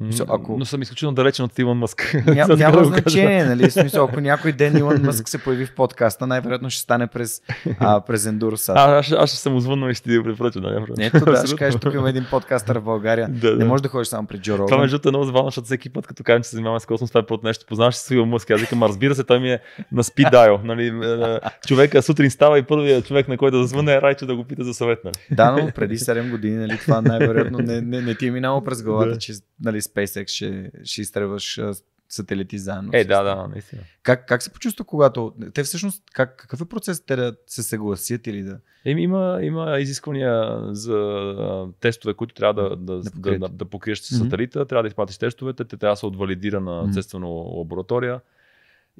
Speaker 1: Мисъл, ако...
Speaker 2: Но съм изключително далечен от Илон
Speaker 1: Мъск. Ня, няма да значение, нали? Смисъл, ако някой ден Илон Мъск се появи в подкаста, най-вероятно ще стане през, а, през Endurosat. А, аз, аз ще съм озвънно и ще ти препоръчам. Да, Ето да, ще кажеш, тук има един подкастър в България. да, да. Не можеш да ходиш само при Джо Това между
Speaker 2: другото е много забавно, защото всеки път, като кажем, че се занимаваме с космос, това е под нещо. Познаваш с Илон Мъск. Аз викам, разбира се, той ми е на speed dial. Нали? Е, е, човека сутрин става и първият човек, на който да звъне е Райчо да го пита за съвет. Нали? Да, но преди 7 години, нали, това най-вероятно не, не, не, ти е минало през главата, че
Speaker 1: нали, SpaceX ще, ще изтребваш сателити заедно. Е, да, да, наистина. Как, как се почувства, когато... Те всъщност, как, какъв е
Speaker 2: процес, те да се съгласят или да... Еми, има, има изисквания за тестове, които трябва да, да, да, да, да, покриеш с сателита, mm-hmm. трябва да изпратиш тестовете, те трябва да са от валидирана mm-hmm. естествено лаборатория.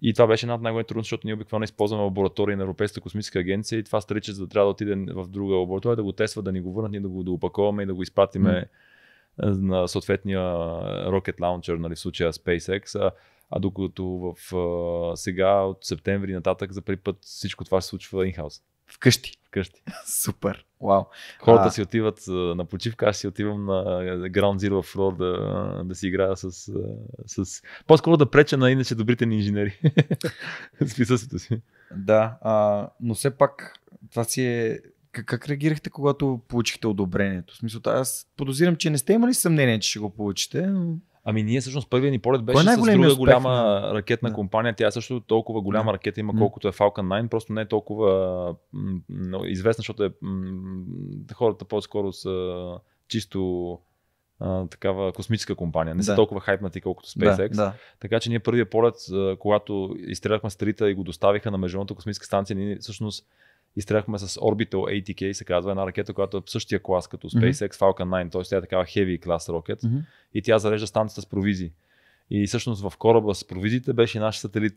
Speaker 2: И това беше една от най-големите трудности, защото ние обикновено използваме лаборатории на Европейската космическа агенция и това стрича, за да трябва да отиде в друга лаборатория, да го тества, да ни го върнат, ние да го доопаковаме и да го изпратиме mm-hmm на съответния Rocket Launcher, нали, в случая SpaceX. А, а докато в, а, сега от септември нататък за първи път всичко това се случва инхаус. Вкъщи. Вкъщи. Супер. Вау. Хората а... си отиват на почивка, аз си отивам на Ground Zero Floor да, да си играя с, с... По-скоро да преча на иначе добрите ни инженери. с си. Да,
Speaker 1: а, но все пак това си е как, как реагирахте, когато получихте одобрението? В смисъл, аз подозирам, че не сте имали съмнение, че ще го получите. Но... Ами ние всъщност първият ни полет беше е с друга успех, голяма
Speaker 2: не? ракетна да. компания. Тя също толкова голяма да. ракета има, колкото е Falcon 9, просто не е толкова м- известна, защото е, м- хората по-скоро са чисто а, такава космическа компания. Не да. са толкова хайпнати, колкото SpaceX. Да, да. Така че ние първия полет, когато изстреляхме старита и го доставиха на Международната космическа станция, ние всъщност изстреляхме с Orbital ATK, се казва една ракета, която е в същия клас като SpaceX mm-hmm. Falcon 9, т.е. тя е такава heavy class rocket mm-hmm. и тя зарежда станцията с провизии. И всъщност в кораба с провизиите беше наш сателит.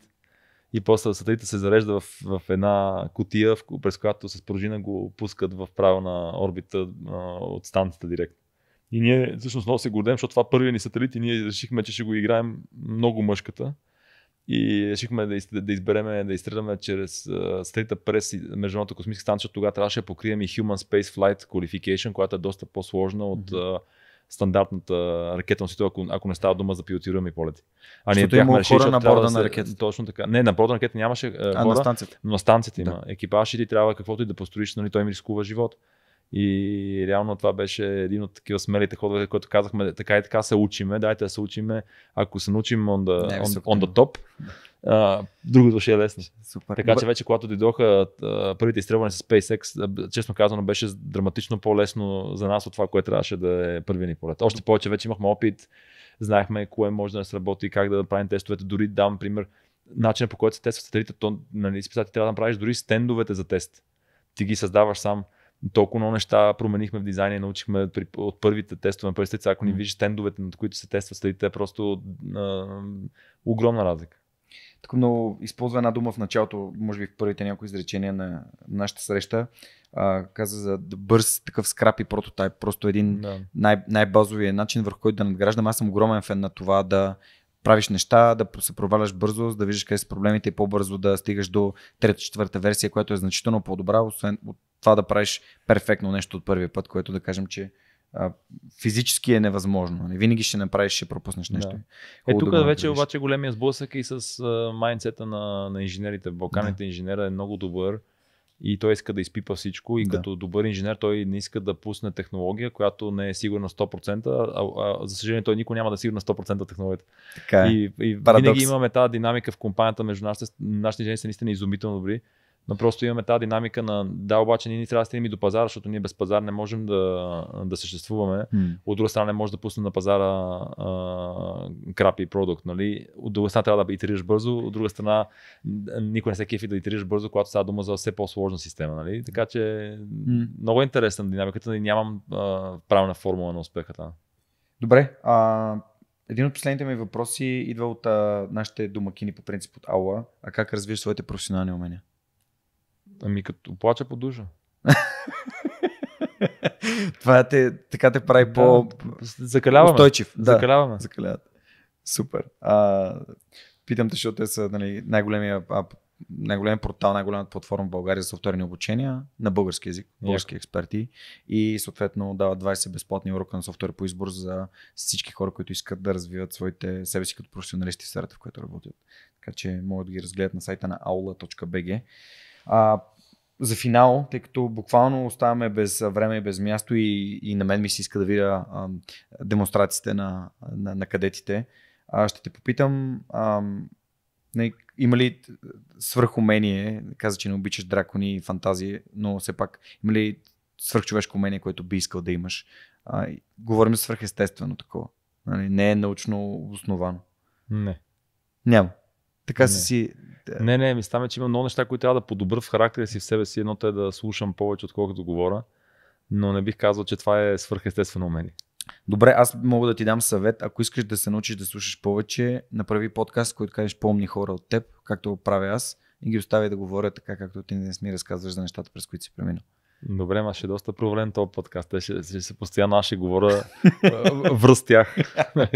Speaker 2: И после сателита се зарежда в, в една котия, през която с пружина го пускат в правилна орбита а, от станцията директно. И ние всъщност много се гордем, защото това е първият ни сателит и ние решихме, че ще го играем много мъжката. И решихме да, из, да избереме, да изстреляме чрез uh, State Press и Международната космическа станция. Тогава трябваше да покрием и Human Space Flight Qualification, която е доста по-сложна от uh, стандартната ракета носител, ако, ако не става дума за пилотируеми полети. А ние бяхме решили, хора на борда да на ракета. Точно така. Не, на борда на ракета нямаше а, хора. на станцията. На станцията има. Да. Екипаж и ти трябва каквото и да построиш, нали, той ми рискува живот. И реално това беше един от такива смелите ходове, който казахме, така и така се учиме, дайте да се учиме, ако се научим on the, on, on the top, а, другото ще е лесно. Супер. Така че вече когато дойдоха първите изстрелване с SpaceX, честно казано беше драматично по-лесно за нас от това, което трябваше да е първи ни полет. Още повече вече имахме опит, знаехме кое може да не сработи, как да правим тестовете, дори давам, пример, начина по който се тества сателита, то нали, трябва да направиш дори стендовете за тест. Ти ги създаваш сам толкова много неща променихме в дизайна и научихме при, от първите тестове на престица. Ако ни виждаш тендовете, над които се тества следите, е просто а, огромна разлика.
Speaker 1: Така много използва една дума в началото, може би в първите някои изречения на нашата среща. А, каза за бърз такъв скрап и прототайп. Просто един да. най- най-базовия начин, върху който да надграждам. Аз съм огромен фен на това да, правиш неща, да се проваляш бързо, за да виждаш къде са проблемите и по-бързо да стигаш до трета, четвърта версия, която е значително по-добра, освен от това да правиш перфектно нещо от първия път, което да кажем, че а, физически е невъзможно. Не винаги ще направиш, ще пропуснеш нещо. Да. е, тук да вече обаче
Speaker 2: големия сблъсък и с майнцета на, на инженерите. Балканите да. инженера е много добър и той иска да изпипа всичко и да. като добър инженер той не иска да пусне технология, която не е сигурна 100%, а, а, а за съжаление той никой няма да е сигурна 100% технологията. Така е. И, и винаги имаме тази динамика в компанията между нашите, нашите инженери са наистина изумително добри но просто имаме тази динамика на да, обаче ние ни трябва да стигнем и до пазара, защото ние без пазар не можем да, да съществуваме. Mm. От друга страна не може да пуснем на пазара а, крапи продукт. Нали? От друга страна трябва да итерираш бързо, от друга страна никой не се кефи да итерираш бързо, когато става дума за все по-сложна система. Нали? Така че mm. много е интересна динамиката и нямам а, правилна формула на успеха
Speaker 1: Добре, а, един от последните ми въпроси идва от а, нашите домакини по принцип от Аула. А как развиваш своите професионални умения? Ами като плача по душа. Това те, така те прави да, по... Закаляваме. Устойчив. Да, закаляваме. Закаляват. Супер. А, питам те, защото те са нали, най-големия, а, най-големия портал, най-голямата платформа в България за софтуерни обучения на български язик, български yeah. експерти и съответно дават 20 безплатни урока на софтуер по избор за всички хора, които искат да развиват своите себе си като професионалисти в сферата, в която работят. Така че могат да ги разгледат на сайта на aula.bg. А, за финал, тъй като буквално оставаме без време и без място и, и на мен ми се иска да видя а, демонстрациите на, на, на кадетите. А, ще те попитам, а, не, нали, има ли свръхумение, каза, че не обичаш дракони и фантазии, но все пак има ли свърхчовешко умение, което би искал да имаш? А, говорим за свърхестествено такова. Нали, не е научно основано.
Speaker 2: Не. Няма. Така не. си да. Не, не, ми става, че има много неща, които трябва да подобря в характера си в себе си. Едното е да слушам повече, отколкото говоря, но не бих казал, че това е свърхестествено умение.
Speaker 1: Добре, аз мога да ти дам съвет. Ако искаш да се научиш да слушаш повече, направи подкаст, който кажеш помни хора от теб, както го правя аз, и ги оставя да говоря така, както ти днес
Speaker 2: ми разказваш за нещата, през които си преминал. Добре, ма ще е доста проблем този подкаст. ще, ще се постоянно аз ще говоря връстях.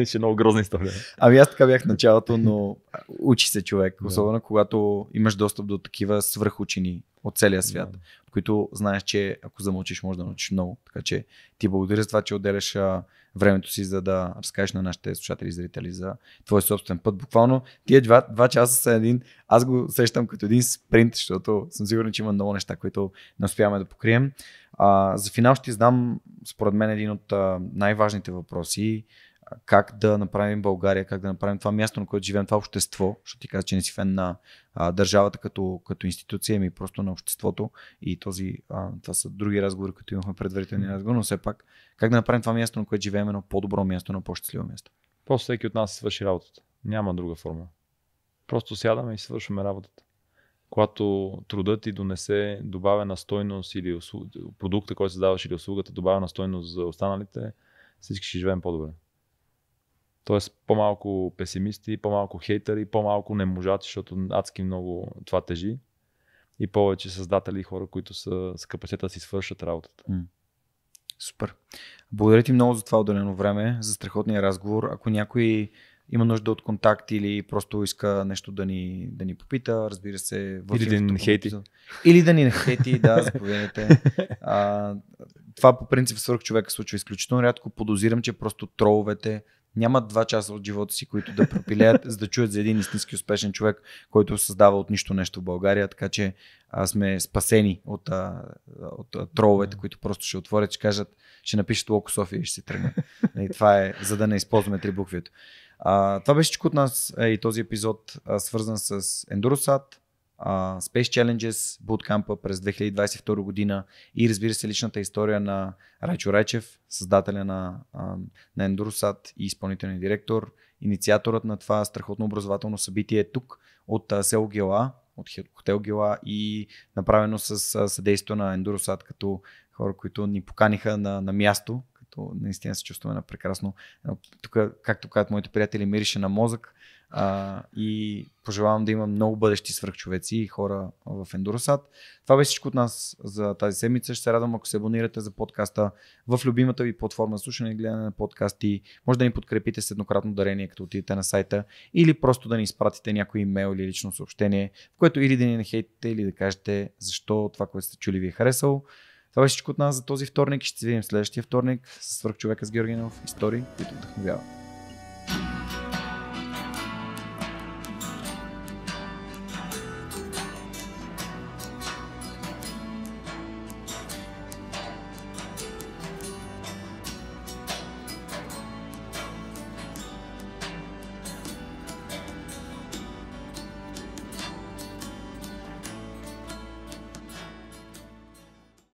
Speaker 2: ще е много грозна история.
Speaker 1: Ами аз така бях в началото, но учи се човек. Особено когато имаш достъп до такива свръхучени от целия свят които знаеш, че ако замълчиш, може да научиш много. Така че ти благодаря за това, че отделяш времето си, за да разкажеш на нашите слушатели и зрители за твой собствен път. Буквално тия два, два часа са един, аз го сещам като един спринт, защото съм сигурен, че има много неща, които не успяваме да покрием. А, за финал ще ти знам, според мен, един от най-важните въпроси, как да направим България, как да направим това място, на което живеем, това общество, защото ти казваш, че не си фен на а, държавата като, като институция, ми просто на обществото и този, а, това са други разговори, които имахме предварителни разговори, но все пак, как да направим това място, на което живеем, едно по-добро място, на по-щастливо място.
Speaker 2: Просто всеки от нас си свърши работата. Няма друга форма. Просто сядаме и свършваме работата. Когато трудът ти донесе добавена стойност или услуг... продукта, който създаваш или услугата добавена стойност за останалите, всички ще живеем по-добре. Тоест по-малко песимисти, по-малко хейтери, по-малко неможати, защото адски много това тежи. И повече създатели и хора, които са с капацитета да си свършат работата. Mm. Супер.
Speaker 1: Благодаря ти много за това отделено време, за страхотния разговор. Ако някой има нужда от контакт или просто иска нещо да ни, да ни попита, разбира се. В или да ни хейти. Или да ни хейти, да, заповядайте. А, това по принцип свърх човека случва изключително рядко. Подозирам, че просто троловете нямат два часа от живота си, които да пропилеят, за да чуят за един истински успешен човек, който създава от нищо нещо в България. Така че а, сме спасени от, а, от а, троловете, които просто ще отворят, ще кажат, ще напишат Локо София и ще си тръгнат. И това е, за да не използваме три буквито. А, това беше всичко от нас е, и този епизод, а, свързан с Endurosat. Space Challenges, Bootcamp през 2022 година и разбира се личната история на Райчо Райчев, създателя на, uh, на Endurosat и изпълнителен директор, инициаторът на това страхотно образователно събитие е тук от uh, село Гела, от хотел Гела и направено с съдейство на Endurosat като хора, които ни поканиха на, на място, като наистина се чувстваме на прекрасно. Тук, както казват моите приятели, мирише на мозък, а, и пожелавам да има много бъдещи свръхчовеци и хора в Ендуросат. Това беше всичко от нас за тази седмица. Ще се радвам, ако се абонирате за подкаста в любимата ви платформа слушане и гледане на подкасти. Може да ни подкрепите с еднократно дарение, като отидете на сайта или просто да ни изпратите някой имейл или лично съобщение, в което или да ни нахейтите, или да кажете защо това, което сте чули ви е харесало. Това беше всичко от нас за този вторник. Ще се видим следващия вторник с свърхчовека с Георгинов. Истории, които вдъхновяват.